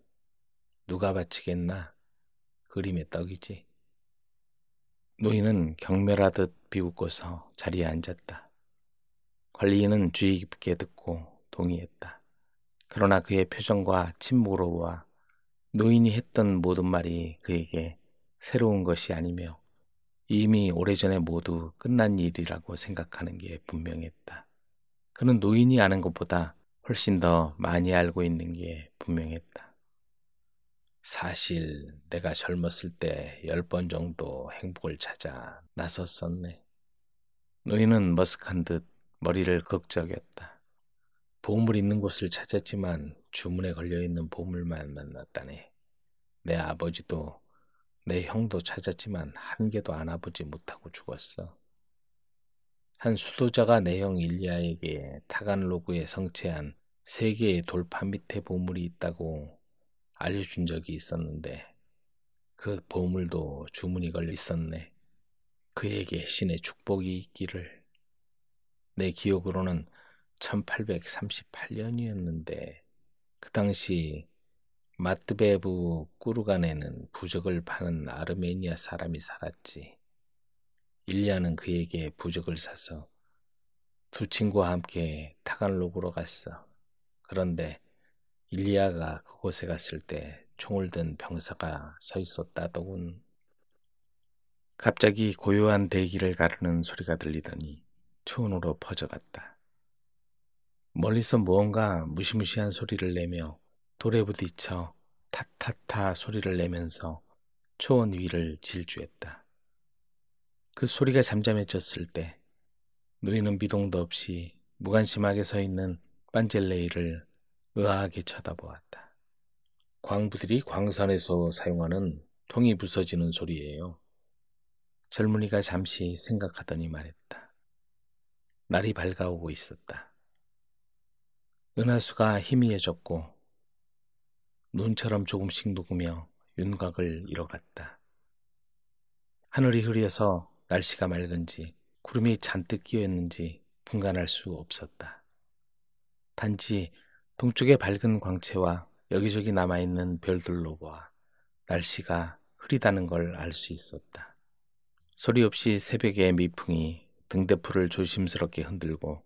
누가 바치겠나? 그림의 떡이지. 노인은 경멸하듯 비웃고서 자리에 앉았다. 관리인은 주의 깊게 듣고 동의했다. 그러나 그의 표정과 침묵으로와 노인이 했던 모든 말이 그에게 새로운 것이 아니며 이미 오래전에 모두 끝난 일이라고 생각하는 게 분명했다. 그는 노인이 아는 것보다 훨씬 더 많이 알고 있는 게 분명했다. 사실 내가 젊었을 때 열 번 정도 행복을 찾아 나섰었네. 노인은 머쓱한 듯 머리를 극적였다. 보물 있는 곳을 찾았지만 주문에 걸려있는 보물만 만났다네. 내 아버지도 내 형도 찾았지만 한 개도 안아보지 못하고 죽었어. 한 수도자가 내 형 일리아에게 타간로그에 성취한 세계의 돌파 밑에 보물이 있다고 알려준 적이 있었는데 그 보물도 주문이 걸려 있었네. 그에게 신의 축복이 있기를. 내 기억으로는 1838년이었는데 그 당시 마트베브 꾸르간에는 부적을 파는 아르메니아 사람이 살았지. 일리아는 그에게 부적을 사서 두 친구와 함께 타갈로그로 갔어. 그런데 일리야가 그곳에 갔을 때 총을 든 병사가 서 있었다더군. 갑자기 고요한 대기를 가르는 소리가 들리더니 초원으로 퍼져갔다. 멀리서 무언가 무시무시한 소리를 내며 돌에 부딪혀 타타타 소리를 내면서 초원 위를 질주했다. 그 소리가 잠잠해졌을 때 노인은 미동도 없이 무관심하게 서 있는 반젤레이를 의아하게 쳐다보았다. 광부들이 광산에서 사용하는 통이 부서지는 소리예요. 젊은이가 잠시 생각하더니 말했다. 날이 밝아오고 있었다. 은하수가 희미해졌고 눈처럼 조금씩 녹으며 윤곽을 잃어갔다. 하늘이 흐려서 날씨가 맑은지 구름이 잔뜩 끼어 있는지 분간할 수 없었다. 단지 동쪽의 밝은 광채와 여기저기 남아있는 별들로 보아 날씨가 흐리다는 걸 알 수 있었다. 소리 없이 새벽에 미풍이 등대포를 조심스럽게 흔들고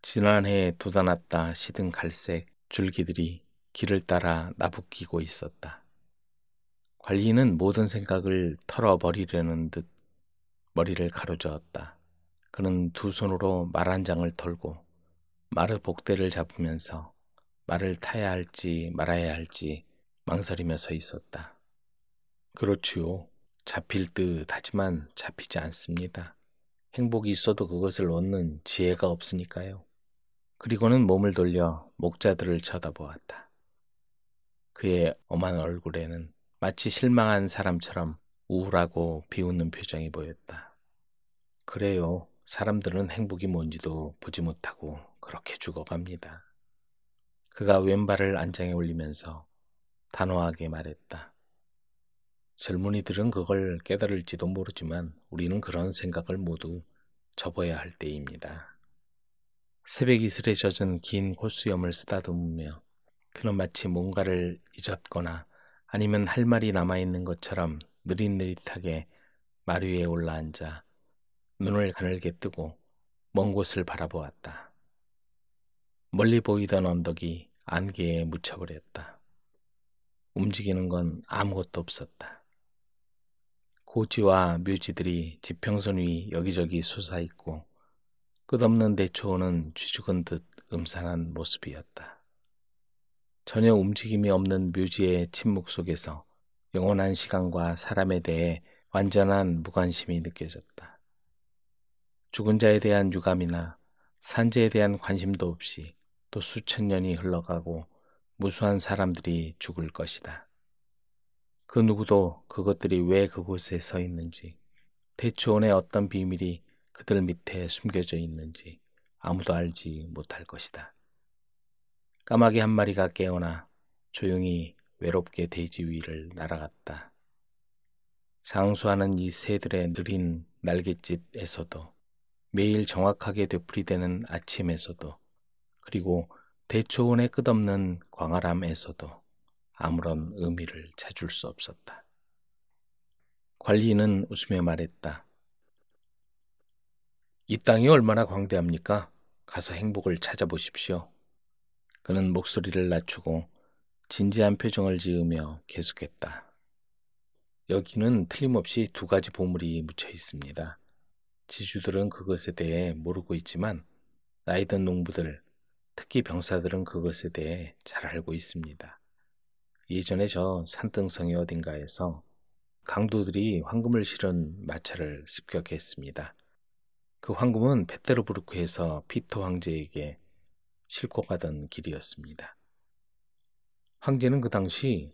지난해 에 돋아났다 시든 갈색 줄기들이 길을 따라 나부끼고 있었다. 관리는 모든 생각을 털어버리려는 듯 머리를 가로저었다. 그는 두 손으로 말 한 장을 털고 말의 복대를 잡으면서 말을 타야 할지 말아야 할지 망설이며 서 있었다. 그렇지요. 잡힐 듯 하지만 잡히지 않습니다. 행복이 있어도 그것을 얻는 지혜가 없으니까요. 그리고는 몸을 돌려 목자들을 쳐다보았다. 그의 엄한 얼굴에는 마치 실망한 사람처럼 우울하고 비웃는 표정이 보였다. 그래요. 사람들은 행복이 뭔지도 보지 못하고 그렇게 죽어갑니다. 그가 왼발을 안장에 올리면서 단호하게 말했다. 젊은이들은 그걸 깨달을지도 모르지만 우리는 그런 생각을 모두 접어야 할 때입니다. 새벽이슬에 젖은 긴호수염을 쓰다듬으며 그는 마치 뭔가를 잊었거나 아니면 할 말이 남아있는 것처럼 느릿느릿하게 마루에 올라앉아 눈을 가늘게 뜨고 먼 곳을 바라보았다. 멀리 보이던 언덕이 안개에 묻혀버렸다. 움직이는 건 아무것도 없었다. 고지와 묘지들이 지평선 위 여기저기 솟아있고 끝없는 대초는 쥐죽은 듯 음산한 모습이었다. 전혀 움직임이 없는 묘지의 침묵 속에서 영원한 시간과 사람에 대해 완전한 무관심이 느껴졌다. 죽은 자에 대한 유감이나 산재에 대한 관심도 없이 또 수천 년이 흘러가고 무수한 사람들이 죽을 것이다. 그 누구도 그것들이 왜 그곳에 서 있는지, 대초원의 어떤 비밀이 그들 밑에 숨겨져 있는지 아무도 알지 못할 것이다. 까마귀 한 마리가 깨어나 조용히 외롭게 대지 위를 날아갔다. 장수하는 이 새들의 느린 날갯짓에서도 매일 정확하게 되풀이되는 아침에서도 그리고 대초원의 끝없는 광활함에서도 아무런 의미를 찾을 수 없었다. 관리인은 웃으며 말했다. 이 땅이 얼마나 광대합니까? 가서 행복을 찾아보십시오. 그는 목소리를 낮추고 진지한 표정을 지으며 계속했다. 여기는 틀림없이 두 가지 보물이 묻혀 있습니다. 지주들은 그것에 대해 모르고 있지만 나이든 농부들 특히 병사들은 그것에 대해 잘 알고 있습니다. 예전에 저산등성이 어딘가에서 강도들이 황금을 실은 마차를 습격했습니다. 그 황금은 페테르부르크에서 피터 황제에게 실고 가던 길이었습니다. 황제는 그 당시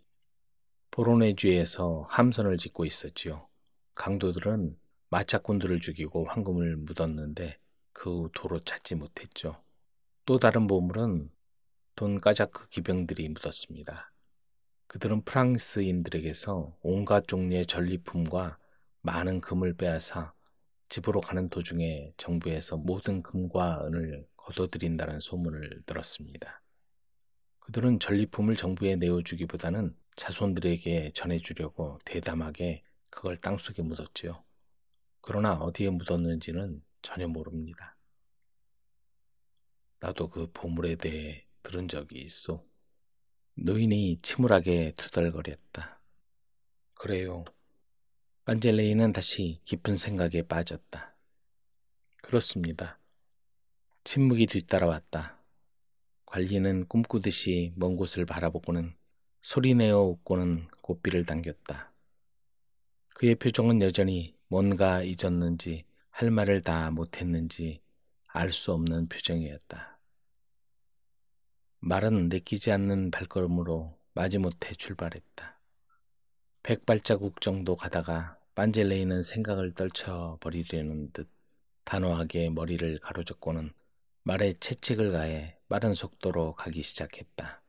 보로네주에서 함선을 짓고 있었지요. 강도들은 마차꾼들을 죽이고 황금을 묻었는데 그 후 도로 찾지 못했죠. 또 다른 보물은 돈까자크 그 기병들이 묻었습니다. 그들은 프랑스인들에게서 온갖 종류의 전리품과 많은 금을 빼앗아 집으로 가는 도중에 정부에서 모든 금과 은을 거둬들인다는 소문을 들었습니다. 그들은 전리품을 정부에 내어주기보다는 자손들에게 전해주려고 대담하게 그걸 땅속에 묻었지요. 그러나 어디에 묻었는지는 전혀 모릅니다. 나도 그 보물에 대해 들은 적이 있어. 노인이 침울하게 투덜거렸다. 그래요. 안젤레이는 다시 깊은 생각에 빠졌다. 그렇습니다. 침묵이 뒤따라왔다. 관리는 꿈꾸듯이 먼 곳을 바라보고는 소리내어 웃고는 고삐를 당겼다. 그의 표정은 여전히 뭔가 잊었는지 할 말을 다 못했는지 알수 없는 표정이었다. 말은 느끼지 않는 발걸음으로 마지못해 출발했다. 백발자국 정도 가다가 반젤레이는 생각을 떨쳐버리려는 듯 단호하게 머리를 가로젓고는 말에 채찍을 가해 빠른 속도로 가기 시작했다.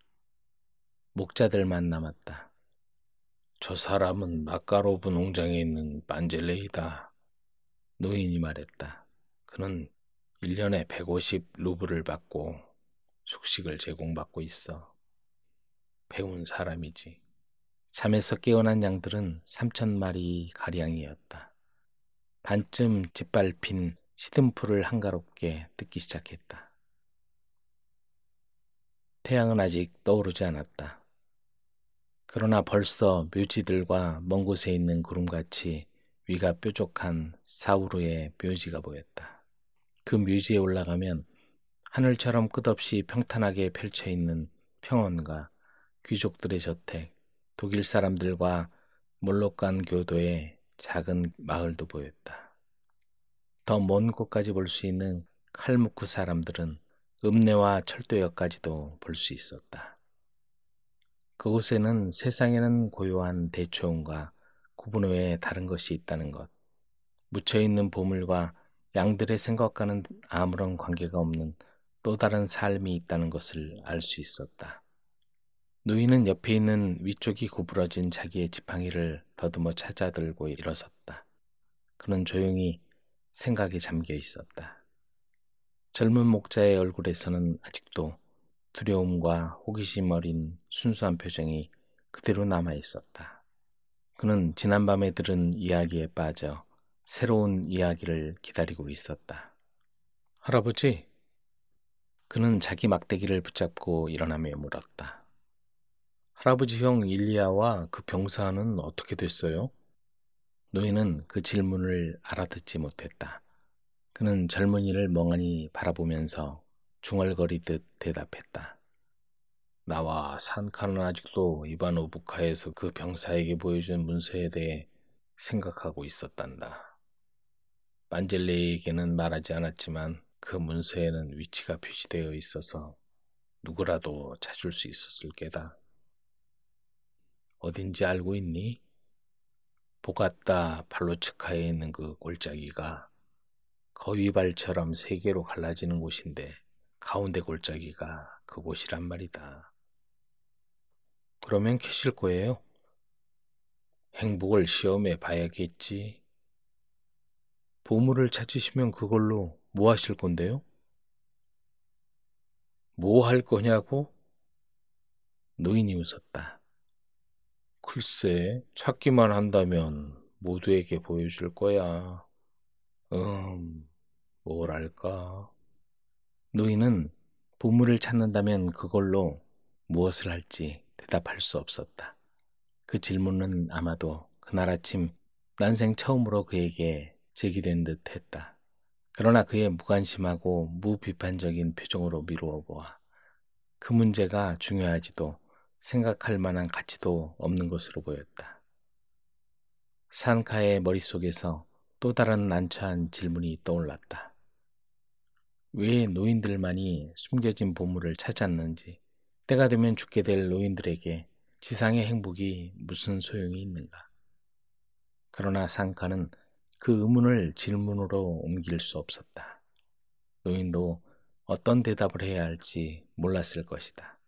목자들만 남았다. 저 사람은 마카로브 농장에 있는 반젤레이다. 노인이 말했다. 그는 1년에 150 루블을 받고 숙식을 제공받고 있어. 배운 사람이지. 잠에서 깨어난 양들은 3천 마리 가량이었다. 반쯤 짓밟힌 시듬풀을 한가롭게 뜯기 시작했다. 태양은 아직 떠오르지 않았다. 그러나 벌써 묘지들과 먼 곳에 있는 구름같이 위가 뾰족한 사우루의 묘지가 보였다. 그뮤지에 올라가면 하늘처럼 끝없이 평탄하게 펼쳐 있는 평원과 귀족들의 저택, 독일 사람들과 몰록간 교도의 작은 마을도 보였다. 더 먼 곳까지 볼 수 있는 칼무크 사람들은 읍내와 철도역까지도 볼 수 있었다. 그곳에는 세상에는 고요한 대초음과 구분 외에 다른 것이 있다는 것, 묻혀있는 보물과 양들의 생각과는 아무런 관계가 없는 또 다른 삶이 있다는 것을 알 수 있었다. 누이는 옆에 있는 위쪽이 구부러진 자기의 지팡이를 더듬어 찾아들고 일어섰다. 그는 조용히 생각에 잠겨 있었다. 젊은 목자의 얼굴에서는 아직도 두려움과 호기심 어린 순수한 표정이 그대로 남아 있었다. 그는 지난밤에 들은 이야기에 빠져 새로운 이야기를 기다리고 있었다. 할아버지? 그는 자기 막대기를 붙잡고 일어나며 물었다. 할아버지 형 일리아와 그 병사는 어떻게 됐어요? 노인은 그 질문을 알아듣지 못했다. 그는 젊은이를 멍하니 바라보면서 중얼거리듯 대답했다. 나와 산카는 아직도 이반 오부카에서 그 병사에게 보여준 문서에 대해 생각하고 있었단다. 만젤레에게는 말하지 않았지만 그 문서에는 위치가 표시되어 있어서 누구라도 찾을 수 있었을 게다. 어딘지 알고 있니? 보갔다 팔로츠카에 있는 그 골짜기가 거위발처럼 세 개로 갈라지는 곳인데 가운데 골짜기가 그곳이란 말이다. 그러면 계실 거예요? 행복을 시험해 봐야겠지. 보물을 찾으시면 그걸로 뭐 하실 건데요? 뭐 할 거냐고? 노인이 웃었다. 글쎄, 찾기만 한다면 모두에게 보여줄 거야. 음, 뭘할까 노인은 보물을 찾는다면 그걸로 무엇을 할지 대답할 수 없었다. 그 질문은 아마도 그날 아침 난생 처음으로 그에게 제기된 듯 했다. 그러나 그의 무관심하고 무비판적인 표정으로 미루어 보아 그 문제가 중요하지도 생각할 만한 가치도 없는 것으로 보였다. 산카의 머릿속에서 또 다른 난처한 질문이 떠올랐다. 왜 노인들만이 숨겨진 보물을 찾았는지, 때가 되면 죽게 될 노인들에게 지상의 행복이 무슨 소용이 있는가. 그러나 산카는 그 의문을 질문으로 옮길 수 없었다. 노인도 어떤 대답을 해야 할지 몰랐을 것이다.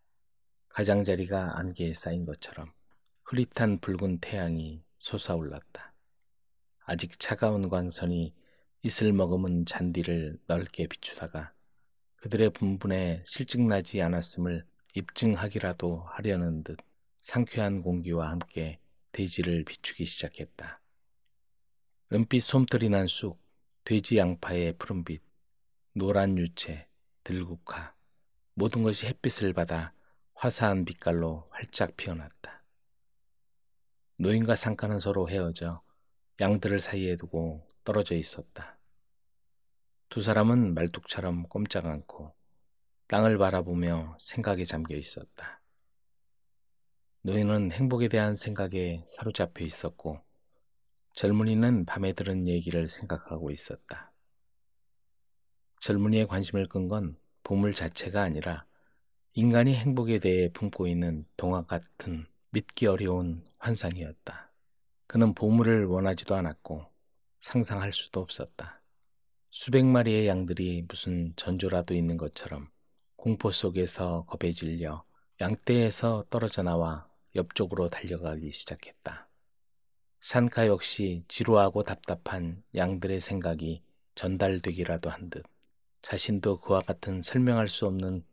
가장자리가 안개에 쌓인 것처럼 흐릿한 붉은 태양이 솟아올랐다. 아직 차가운 광선이 이슬 머금은 잔디를 넓게 비추다가 그들의 분분에 실증나지 않았음을 입증하기라도 하려는 듯 상쾌한 공기와 함께 대지를 비추기 시작했다. 은빛 솜털이 난 쑥, 돼지 양파의 푸른빛, 노란 유채, 들국화, 모든 것이 햇빛을 받아 화사한 빛깔로 활짝 피어났다. 노인과 상가는 서로 헤어져 양들을 사이에 두고 떨어져 있었다. 두 사람은 말뚝처럼 꼼짝 않고 땅을 바라보며 생각에 잠겨 있었다. 노인은 행복에 대한 생각에 사로잡혀 있었고 젊은이는 밤에 들은 얘기를 생각하고 있었다. 젊은이의 관심을 끈 건 보물 자체가 아니라 인간이 행복에 대해 품고 있는 동화 같은 믿기 어려운 환상이었다. 그는 보물을 원하지도 않았고 상상할 수도 없었다. 수백 마리의 양들이 무슨 전조라도 있는 것처럼 공포 속에서 겁에 질려 양떼에서 떨어져 나와 옆쪽으로 달려가기 시작했다. 산카 역시 지루하고 답답한 양들의 생각이 전달되기라도 한 듯 자신도 그와 같은 설명할 수 없는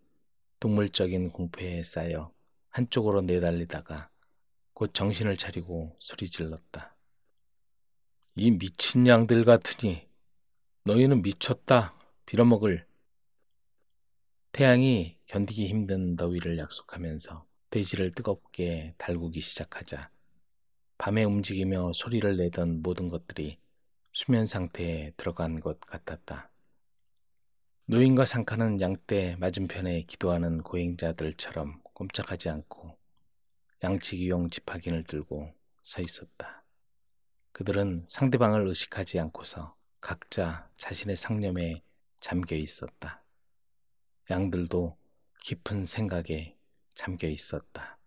동물적인 공포에 쌓여 한쪽으로 내달리다가 곧 정신을 차리고 소리 질렀다. 이 미친 양들 같으니 너희는 미쳤다 빌어먹을. 태양이 견디기 힘든 더위를 약속하면서 돼지를 뜨겁게 달구기 시작하자 밤에 움직이며 소리를 내던 모든 것들이 수면 상태에 들어간 것 같았다. 노인과 상카는 양떼 맞은편에 기도하는 고행자들처럼 꼼짝하지 않고 양치기용 지파긴을 들고 서 있었다. 그들은 상대방을 의식하지 않고서 각자 자신의 상념에 잠겨 있었다. 양들도 깊은 생각에 잠겨 있었다.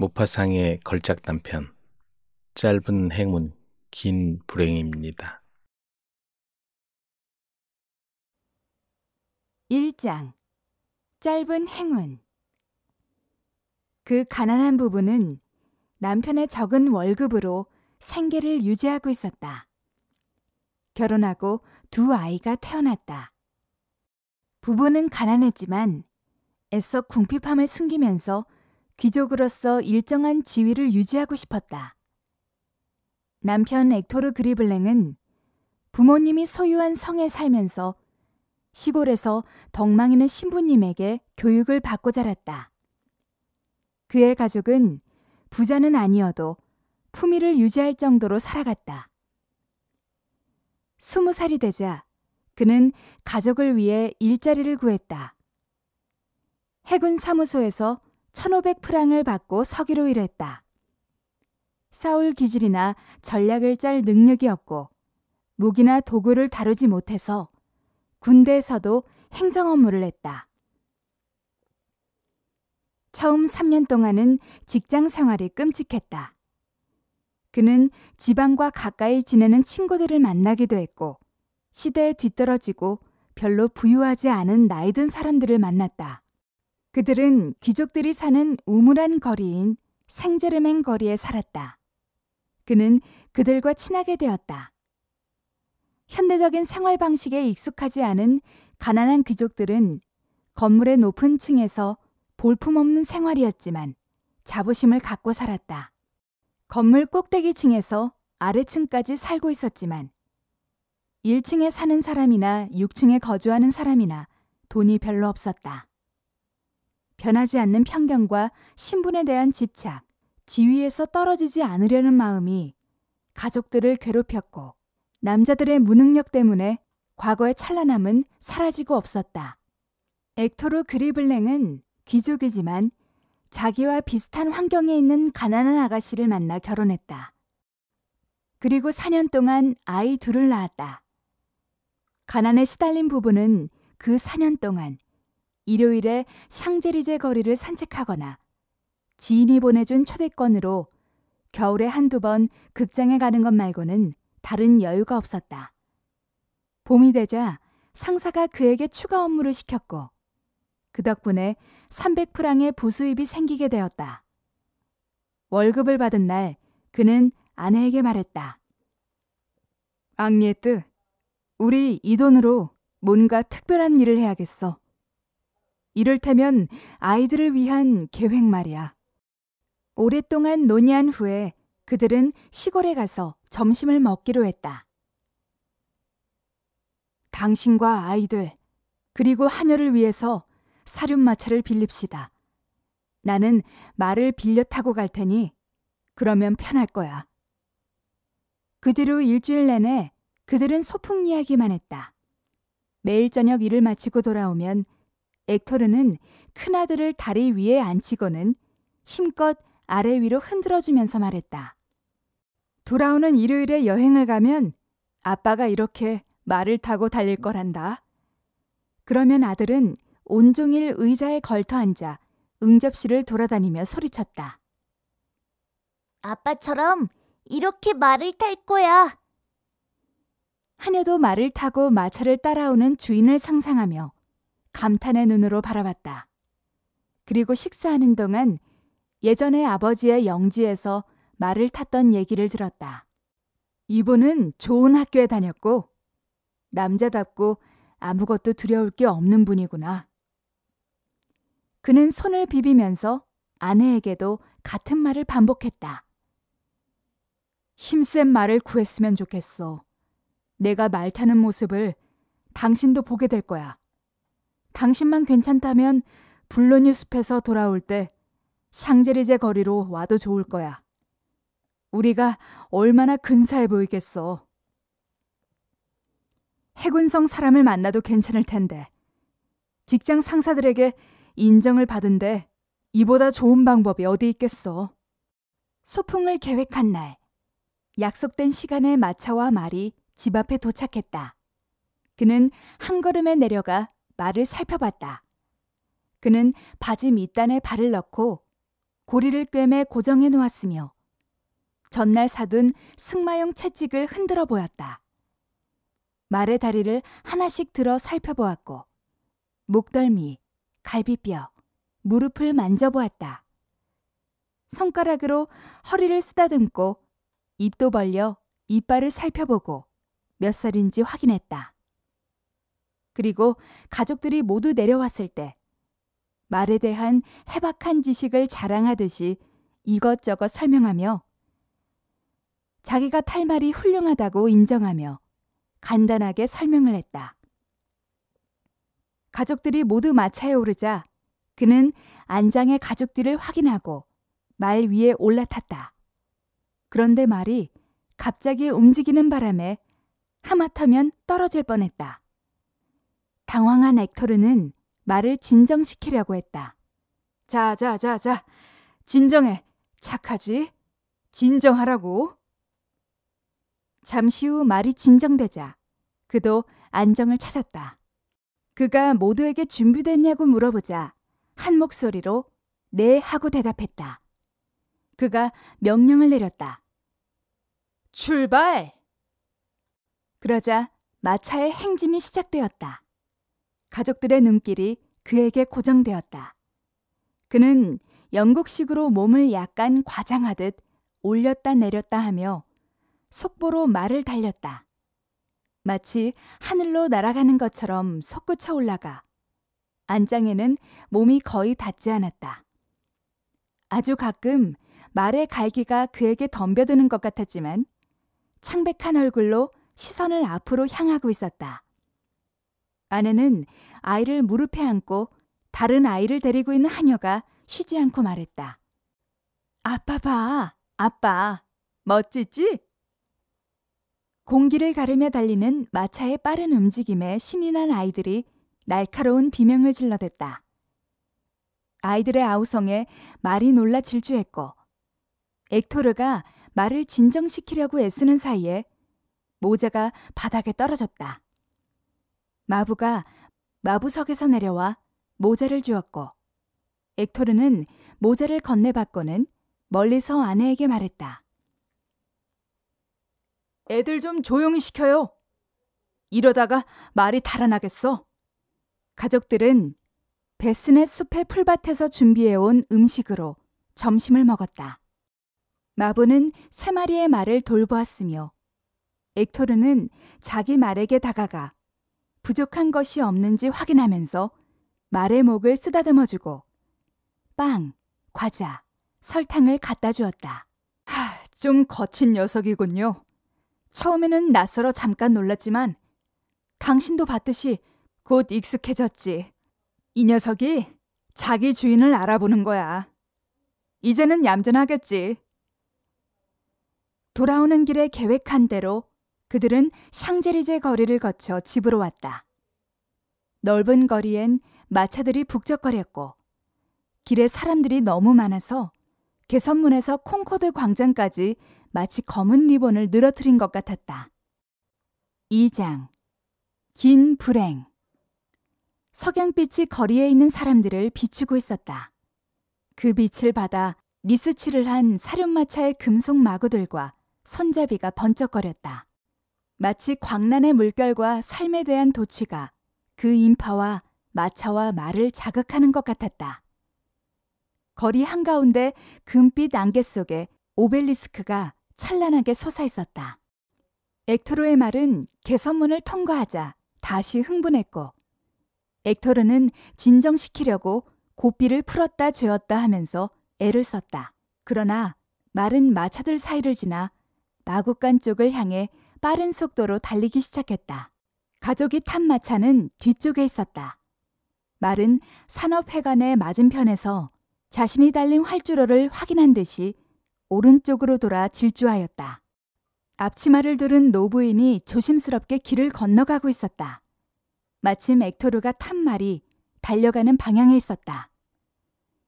모파상의 걸작 단편 짧은 행운 긴 불행입니다. 1장 짧은 행운 그 가난한 부부는 남편의 적은 월급으로 생계를 유지하고 있었다. 결혼하고 두 아이가 태어났다. 부부는 가난했지만 애써 궁핍함을 숨기면서 귀족으로서 일정한 지위를 유지하고 싶었다. 남편 엑토르 그리블랭은 부모님이 소유한 성에 살면서 시골에서 덕망이는 신부님에게 교육을 받고 자랐다. 그의 가족은 부자는 아니어도 품위를 유지할 정도로 살아갔다. 스무 살이 되자 그는 가족을 위해 일자리를 구했다. 해군 사무소에서 1500 프랑을 받고 서기로 일했다. 싸울 기질이나 전략을 짤 능력이 없고 무기나 도구를 다루지 못해서 군대에서도 행정 업무를 했다. 처음 3년 동안은 직장 생활이 끔찍했다. 그는 지방과 가까이 지내는 친구들을 만나기도 했고 시대에 뒤떨어지고 별로 부유하지 않은 나이든 사람들을 만났다. 그들은 귀족들이 사는 우물한 거리인 생제르맹 거리에 살았다. 그는 그들과 친하게 되었다. 현대적인 생활 방식에 익숙하지 않은 가난한 귀족들은 건물의 높은 층에서 볼품없는 생활이었지만 자부심을 갖고 살았다. 건물 꼭대기 층에서 아래층까지 살고 있었지만 1층에 사는 사람이나 6층에 거주하는 사람이나 돈이 별로 없었다. 변하지 않는 편견과 신분에 대한 집착, 지위에서 떨어지지 않으려는 마음이 가족들을 괴롭혔고 남자들의 무능력 때문에 과거의 찬란함은 사라지고 없었다. 엑토르 그리블랭은 귀족이지만 자기와 비슷한 환경에 있는 가난한 아가씨를 만나 결혼했다. 그리고 4년 동안 아이 둘을 낳았다. 가난에 시달린 부부는 그 4년 동안 일요일에 샹제리제 거리를 산책하거나 지인이 보내준 초대권으로 겨울에 한두 번 극장에 가는 것 말고는 다른 여유가 없었다. 봄이 되자 상사가 그에게 추가 업무를 시켰고 그 덕분에 300프랑의 부수입이 생기게 되었다. 월급을 받은 날 그는 아내에게 말했다. 앙리에뜨, 우리 이 돈으로 뭔가 특별한 일을 해야겠어. 이를테면 아이들을 위한 계획 말이야. 오랫동안 논의한 후에 그들은 시골에 가서 점심을 먹기로 했다. 당신과 아이들, 그리고 하녀를 위해서 사륜마차를 빌립시다. 나는 말을 빌려 타고 갈 테니 그러면 편할 거야. 그 뒤로 일주일 내내 그들은 소풍 이야기만 했다. 매일 저녁 일을 마치고 돌아오면 액터르는 큰아들을 다리 위에 앉히고는 힘껏 아래 위로 흔들어주면서 말했다. 돌아오는 일요일에 여행을 가면 아빠가 이렇게 말을 타고 달릴 거란다. 그러면 아들은 온종일 의자에 걸터 앉아 응접실을 돌아다니며 소리쳤다. 아빠처럼 이렇게 말을 탈 거야. 하녀도 말을 타고 마차를 따라오는 주인을 상상하며 감탄의 눈으로 바라봤다. 그리고 식사하는 동안 예전에 아버지의 영지에서 말을 탔던 얘기를 들었다. 이분은 좋은 학교에 다녔고 남자답고 아무것도 두려울 게 없는 분이구나. 그는 손을 비비면서 아내에게도 같은 말을 반복했다. 힘센 말을 구했으면 좋겠어. 내가 말 타는 모습을 당신도 보게 될 거야. 당신만 괜찮다면 블루뉴 스에서 돌아올 때 샹제리제 거리로 와도 좋을 거야. 우리가 얼마나 근사해 보이겠어. 해군성 사람을 만나도 괜찮을 텐데. 직장 상사들에게 인정을 받은데 이보다 좋은 방법이 어디 있겠어. 소풍을 계획한 날. 약속된 시간에 마차와 말이 집 앞에 도착했다. 그는 한 걸음에 내려가 말을 살펴봤다. 그는 바지 밑단에 발을 넣고 고리를 꿰매 고정해 놓았으며 전날 사둔 승마용 채찍을 흔들어 보였다. 말의 다리를 하나씩 들어 살펴보았고 목덜미, 갈비뼈, 무릎을 만져보았다. 손가락으로 허리를 쓰다듬고 입도 벌려 이빨을 살펴보고 몇 살인지 확인했다. 그리고 가족들이 모두 내려왔을 때 말에 대한 해박한 지식을 자랑하듯이 이것저것 설명하며 자기가 탈 말이 훌륭하다고 인정하며 간단하게 설명을 했다. 가족들이 모두 마차에 오르자 그는 안장의 가족들을 확인하고 말 위에 올라탔다. 그런데 말이 갑자기 움직이는 바람에 하마터면 떨어질 뻔했다. 당황한 액터르는 말을 진정시키려고 했다. 자, 자, 자, 자. 진정해. 착하지? 진정하라고. 잠시 후 말이 진정되자 그도 안정을 찾았다. 그가 모두에게 준비됐냐고 물어보자 한 목소리로 네 하고 대답했다. 그가 명령을 내렸다. 출발! 그러자 마차의 행진이 시작되었다. 가족들의 눈길이 그에게 고정되었다. 그는 영국식으로 몸을 약간 과장하듯 올렸다 내렸다 하며 속보로 말을 달렸다. 마치 하늘로 날아가는 것처럼 솟구쳐 올라가 안장에는 몸이 거의 닿지 않았다. 아주 가끔 말의 갈기가 그에게 덤벼드는 것 같았지만 창백한 얼굴로 시선을 앞으로 향하고 있었다. 아내는 아이를 무릎에 안고 다른 아이를 데리고 있는 하녀가 쉬지 않고 말했다. 아빠 봐, 아빠. 멋지지? 공기를 가르며 달리는 마차의 빠른 움직임에 신이 난 아이들이 날카로운 비명을 질러댔다. 아이들의 아우성에 말이 놀라 질주했고 엑토르가 말을 진정시키려고 애쓰는 사이에 모자가 바닥에 떨어졌다. 마부가 마부석에서 내려와 모자를 주었고 엑토르는 모자를 건네받고는 멀리서 아내에게 말했다. 애들 좀 조용히 시켜요. 이러다가 말이 달아나겠어. 가족들은 베스넷 숲의 풀밭에서 준비해온 음식으로 점심을 먹었다. 마부는 세 마리의 말을 돌보았으며 엑토르는 자기 말에게 다가가 부족한 것이 없는지 확인하면서 말의 목을 쓰다듬어 주고 빵, 과자, 설탕을 갖다 주었다. 하, 좀 거친 녀석이군요. 처음에는 낯설어 잠깐 놀랐지만 당신도 봤듯이 곧 익숙해졌지. 이 녀석이 자기 주인을 알아보는 거야. 이제는 얌전하겠지. 돌아오는 길에 계획한 대로 그들은 샹제리제 거리를 거쳐 집으로 왔다. 넓은 거리엔 마차들이 북적거렸고 길에 사람들이 너무 많아서 개선문에서 콩코드 광장까지 마치 검은 리본을 늘어뜨린 것 같았다. 2장 긴 불행 석양빛이 거리에 있는 사람들을 비추고 있었다. 그 빛을 받아 리스치를한 사륜마차의 금속 마구들과 손잡이가 번쩍거렸다. 마치 광란의 물결과 삶에 대한 도취가 그 인파와 마차와 말을 자극하는 것 같았다. 거리 한가운데 금빛 안개 속에 오벨리스크가 찬란하게 솟아있었다. 엑토르의 말은 개선문을 통과하자 다시 흥분했고 엑토르는 진정시키려고 고삐를 풀었다 죄었다 하면서 애를 썼다. 그러나 말은 마차들 사이를 지나 마구간 쪽을 향해 빠른 속도로 달리기 시작했다. 가족이 탄 마차는 뒤쪽에 있었다. 말은 산업회관의 맞은편에서 자신이 달린 활주로를 확인한 듯이 오른쪽으로 돌아 질주하였다. 앞치마를 두른 노부인이 조심스럽게 길을 건너가고 있었다. 마침 액토르가탄 말이 달려가는 방향에 있었다.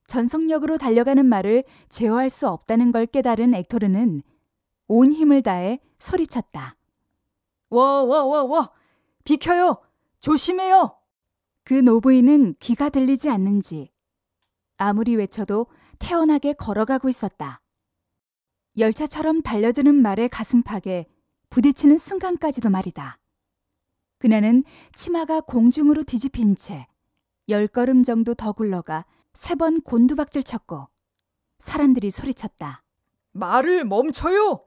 전속력으로 달려가는 말을 제어할 수 없다는 걸 깨달은 액토르는온 힘을 다해 소리쳤다. 워워워워 비켜요 조심해요 그 노부인은 귀가 들리지 않는지 아무리 외쳐도 태연하게 걸어가고 있었다. 열차처럼 달려드는 말에 가슴팍에 부딪히는 순간까지도 말이다. 그녀는 치마가 공중으로 뒤집힌 채 열 걸음 정도 더 굴러가 세 번 곤두박질 쳤고 사람들이 소리쳤다. 말을 멈춰요!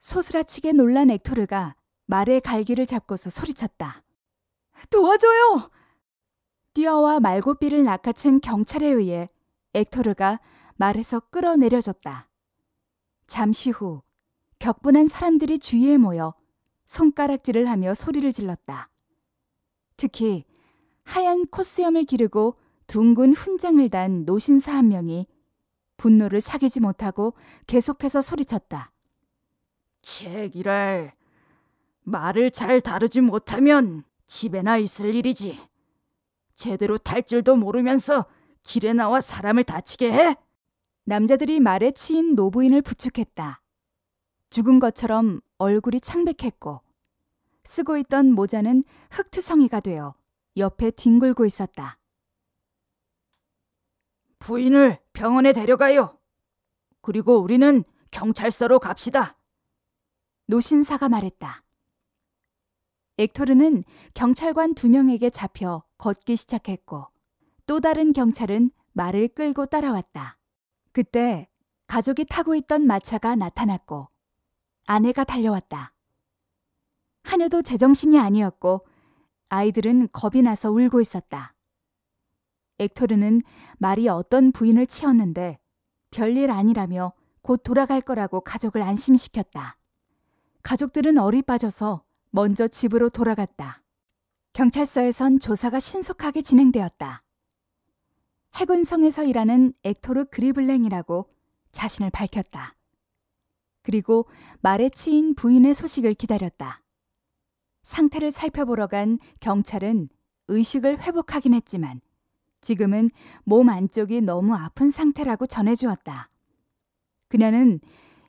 소스라치게 놀란 액토르가 말의 갈기를 잡고서 소리쳤다. 도와줘요! 뛰어와 말고삐를 낚아챈 경찰에 의해 엑토르가 말에서 끌어내려졌다. 잠시 후 격분한 사람들이 주위에 모여 손가락질을 하며 소리를 질렀다. 특히 하얀 콧수염을 기르고 둥근 훈장을 단 노신사 한 명이 분노를 사귀지 못하고 계속해서 소리쳤다. 책이랄 말을 잘 다루지 못하면 집에나 있을 일이지. 제대로 탈 줄도 모르면서 길에 나와 사람을 다치게 해? 남자들이 말에 치인 노부인을 부축했다. 죽은 것처럼 얼굴이 창백했고 쓰고 있던 모자는 흙투성이가 되어 옆에 뒹굴고 있었다. 부인을 병원에 데려가요. 그리고 우리는 경찰서로 갑시다. 노신사가 말했다. 엑토르는 경찰관 두 명에게 잡혀 걷기 시작했고 또 다른 경찰은 말을 끌고 따라왔다. 그때 가족이 타고 있던 마차가 나타났고 아내가 달려왔다. 하녀도 제정신이 아니었고 아이들은 겁이 나서 울고 있었다. 엑토르는 말이 어떤 부인을 치었는데 별일 아니라며 곧 돌아갈 거라고 가족을 안심시켰다. 가족들은 어리 빠져서 먼저 집으로 돌아갔다. 경찰서에선 조사가 신속하게 진행되었다. 해군성에서 일하는 액토르 그리블랭이라고 자신을 밝혔다. 그리고 말에 치인 부인의 소식을 기다렸다. 상태를 살펴보러 간 경찰은 의식을 회복하긴 했지만 지금은 몸 안쪽이 너무 아픈 상태라고 전해주었다. 그녀는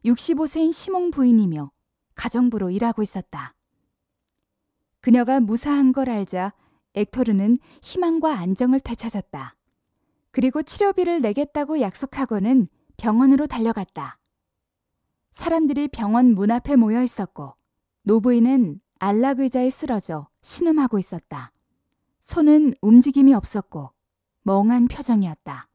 65세인 시몽 부인이며 가정부로 일하고 있었다. 그녀가 무사한 걸 알자 엑토르는 희망과 안정을 되찾았다. 그리고 치료비를 내겠다고 약속하고는 병원으로 달려갔다. 사람들이 병원 문 앞에 모여 있었고 노부인은 안락 의자에 쓰러져 신음하고 있었다. 손은 움직임이 없었고 멍한 표정이었다.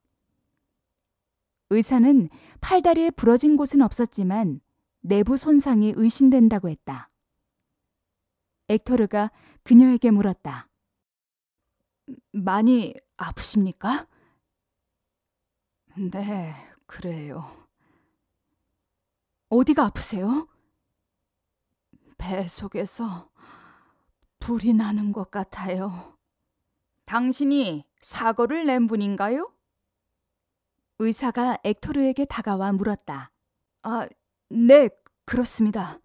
의사는 팔다리에 부러진 곳은 없었지만 내부 손상이 의심된다고 했다. 엑토르가 그녀에게 물었다. 많이 아프십니까? 네, 그래요. 어디가 아프세요? 배 속에서 불이 나는 것 같아요. 당신이 사고를 낸 분인가요? 의사가 엑토르에게 다가와 물었다. 아, 네, 그렇습니다.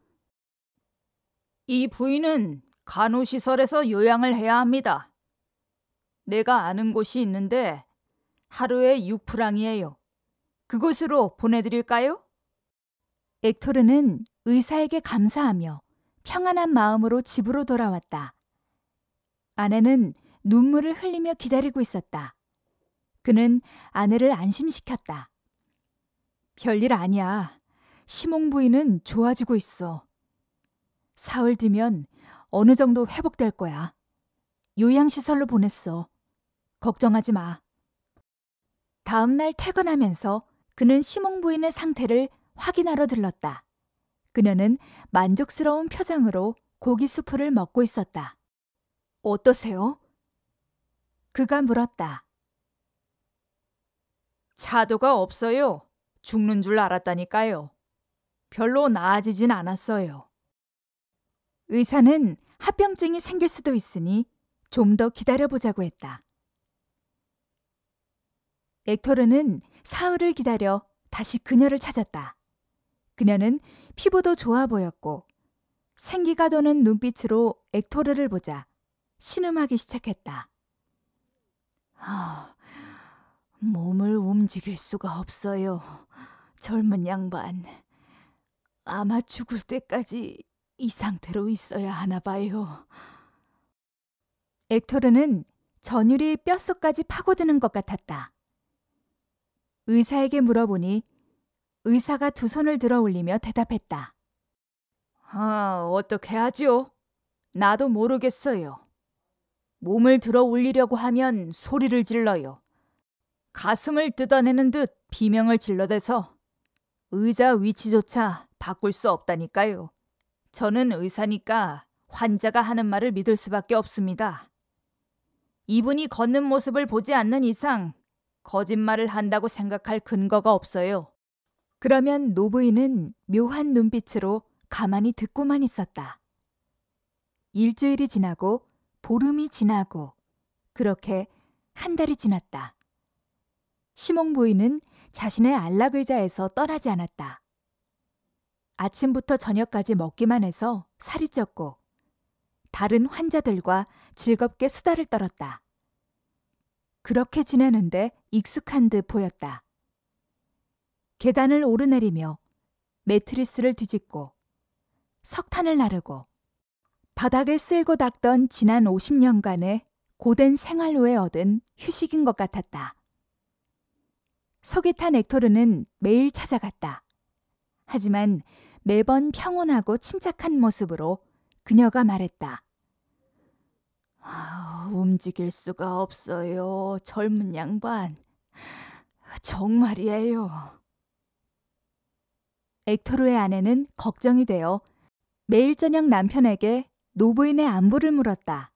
이 부인은 간호시설에서 요양을 해야 합니다. 내가 아는 곳이 있는데 하루에 6프랑이에요. 그곳으로 보내드릴까요? 엑토르는 의사에게 감사하며 평안한 마음으로 집으로 돌아왔다. 아내는 눈물을 흘리며 기다리고 있었다. 그는 아내를 안심시켰다. 별일 아니야. 시몽 부인은 좋아지고 있어. 사흘 뒤면 어느 정도 회복될 거야. 요양시설로 보냈어. 걱정하지 마. 다음날 퇴근하면서 그는 시몽 부인의 상태를 확인하러 들렀다. 그녀는 만족스러운 표정으로 고기 수프를 먹고 있었다. 어떠세요? 그가 물었다. 차도가 없어요. 죽는 줄 알았다니까요. 별로 나아지진 않았어요. 의사는 합병증이 생길 수도 있으니 좀 더 기다려보자고 했다. 엑토르는 사흘을 기다려 다시 그녀를 찾았다. 그녀는 피부도 좋아 보였고 생기가 도는 눈빛으로 엑토르를 보자 신음하기 시작했다. 아, 몸을 움직일 수가 없어요. 젊은 양반. 아마 죽을 때까지 이 상태로 있어야 하나 봐요. 액토르는 전율이 뼛속까지 파고드는 것 같았다. 의사에게 물어보니 의사가 두 손을 들어 올리며 대답했다. 아, 어떻게 하지요? 나도 모르겠어요. 몸을 들어 올리려고 하면 소리를 질러요. 가슴을 뜯어내는 듯 비명을 질러대서 의자 위치조차 바꿀 수 없다니까요. 저는 의사니까 환자가 하는 말을 믿을 수밖에 없습니다. 이분이 걷는 모습을 보지 않는 이상 거짓말을 한다고 생각할 근거가 없어요. 그러면 노부인은 묘한 눈빛으로 가만히 듣고만 있었다. 일주일이 지나고 보름이 지나고 그렇게 한 달이 지났다. 시몽 부인은 자신의 안락의자에서 떠나지 않았다. 아침부터 저녁까지 먹기만 해서 살이 쪘고 다른 환자들과 즐겁게 수다를 떨었다. 그렇게 지내는데 익숙한 듯 보였다. 계단을 오르내리며 매트리스를 뒤집고 석탄을 나르고 바닥을 쓸고 닦던 지난 50년간의 고된 생활로에 얻은 휴식인 것 같았다. 속이 탄액토르는 매일 찾아갔다. 하지만 매번 평온하고 침착한 모습으로 그녀가 말했다. 아, 움직일 수가 없어요, 젊은 양반. 정말이에요. 액토르의 아내는 걱정이 되어 매일 저녁 남편에게 노부인의 안부를 물었다.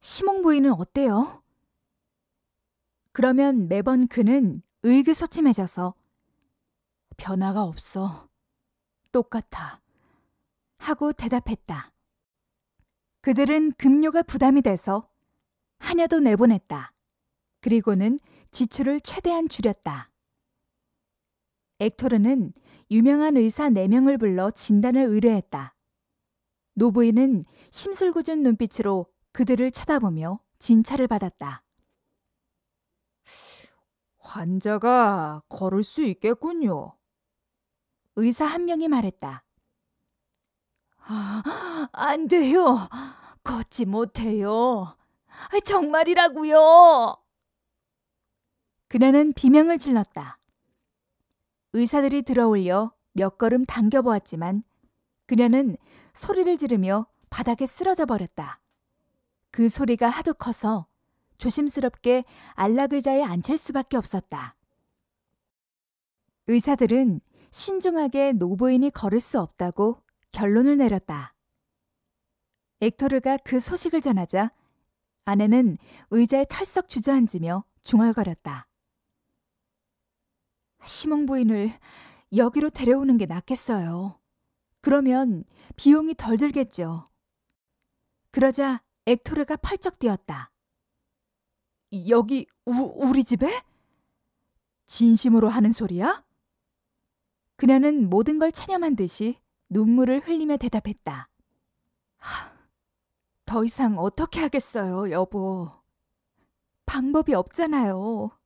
시몽 부인은 어때요? 그러면 매번 그는 의기소침해져서 변화가 없어. 똑같아. 하고 대답했다. 그들은 급료가 부담이 돼서 하냐도 내보냈다. 그리고는 지출을 최대한 줄였다. 엑토르는 유명한 의사 4명을 불러 진단을 의뢰했다. 노부인은 심술궂은 눈빛으로 그들을 쳐다보며 진찰을 받았다. 환자가 걸을 수 있겠군요. 의사 한 명이 말했다. 아, 안 돼요. 걷지 못해요. 정말이라고요. 그녀는 비명을 질렀다. 의사들이 들어올려 몇 걸음 당겨 보았지만 그녀는 소리를 지르며 바닥에 쓰러져 버렸다. 그 소리가 하도 커서 조심스럽게 안락 의자에 앉힐 수밖에 없었다. 의사들은 신중하게 노부인이 걸을 수 없다고 결론을 내렸다. 액터르가그 소식을 전하자 아내는 의자에 털썩 주저앉으며 중얼거렸다. 시몽 부인을 여기로 데려오는 게 낫겠어요. 그러면 비용이 덜 들겠죠. 그러자 액토르가 펄쩍 뛰었다. 여기 우, 우리 집에? 진심으로 하는 소리야? 그녀는 모든 걸 체념한 듯이 눈물을 흘리며 대답했다. 하, 더 이상 어떻게 하겠어요, 여보. 방법이 없잖아요.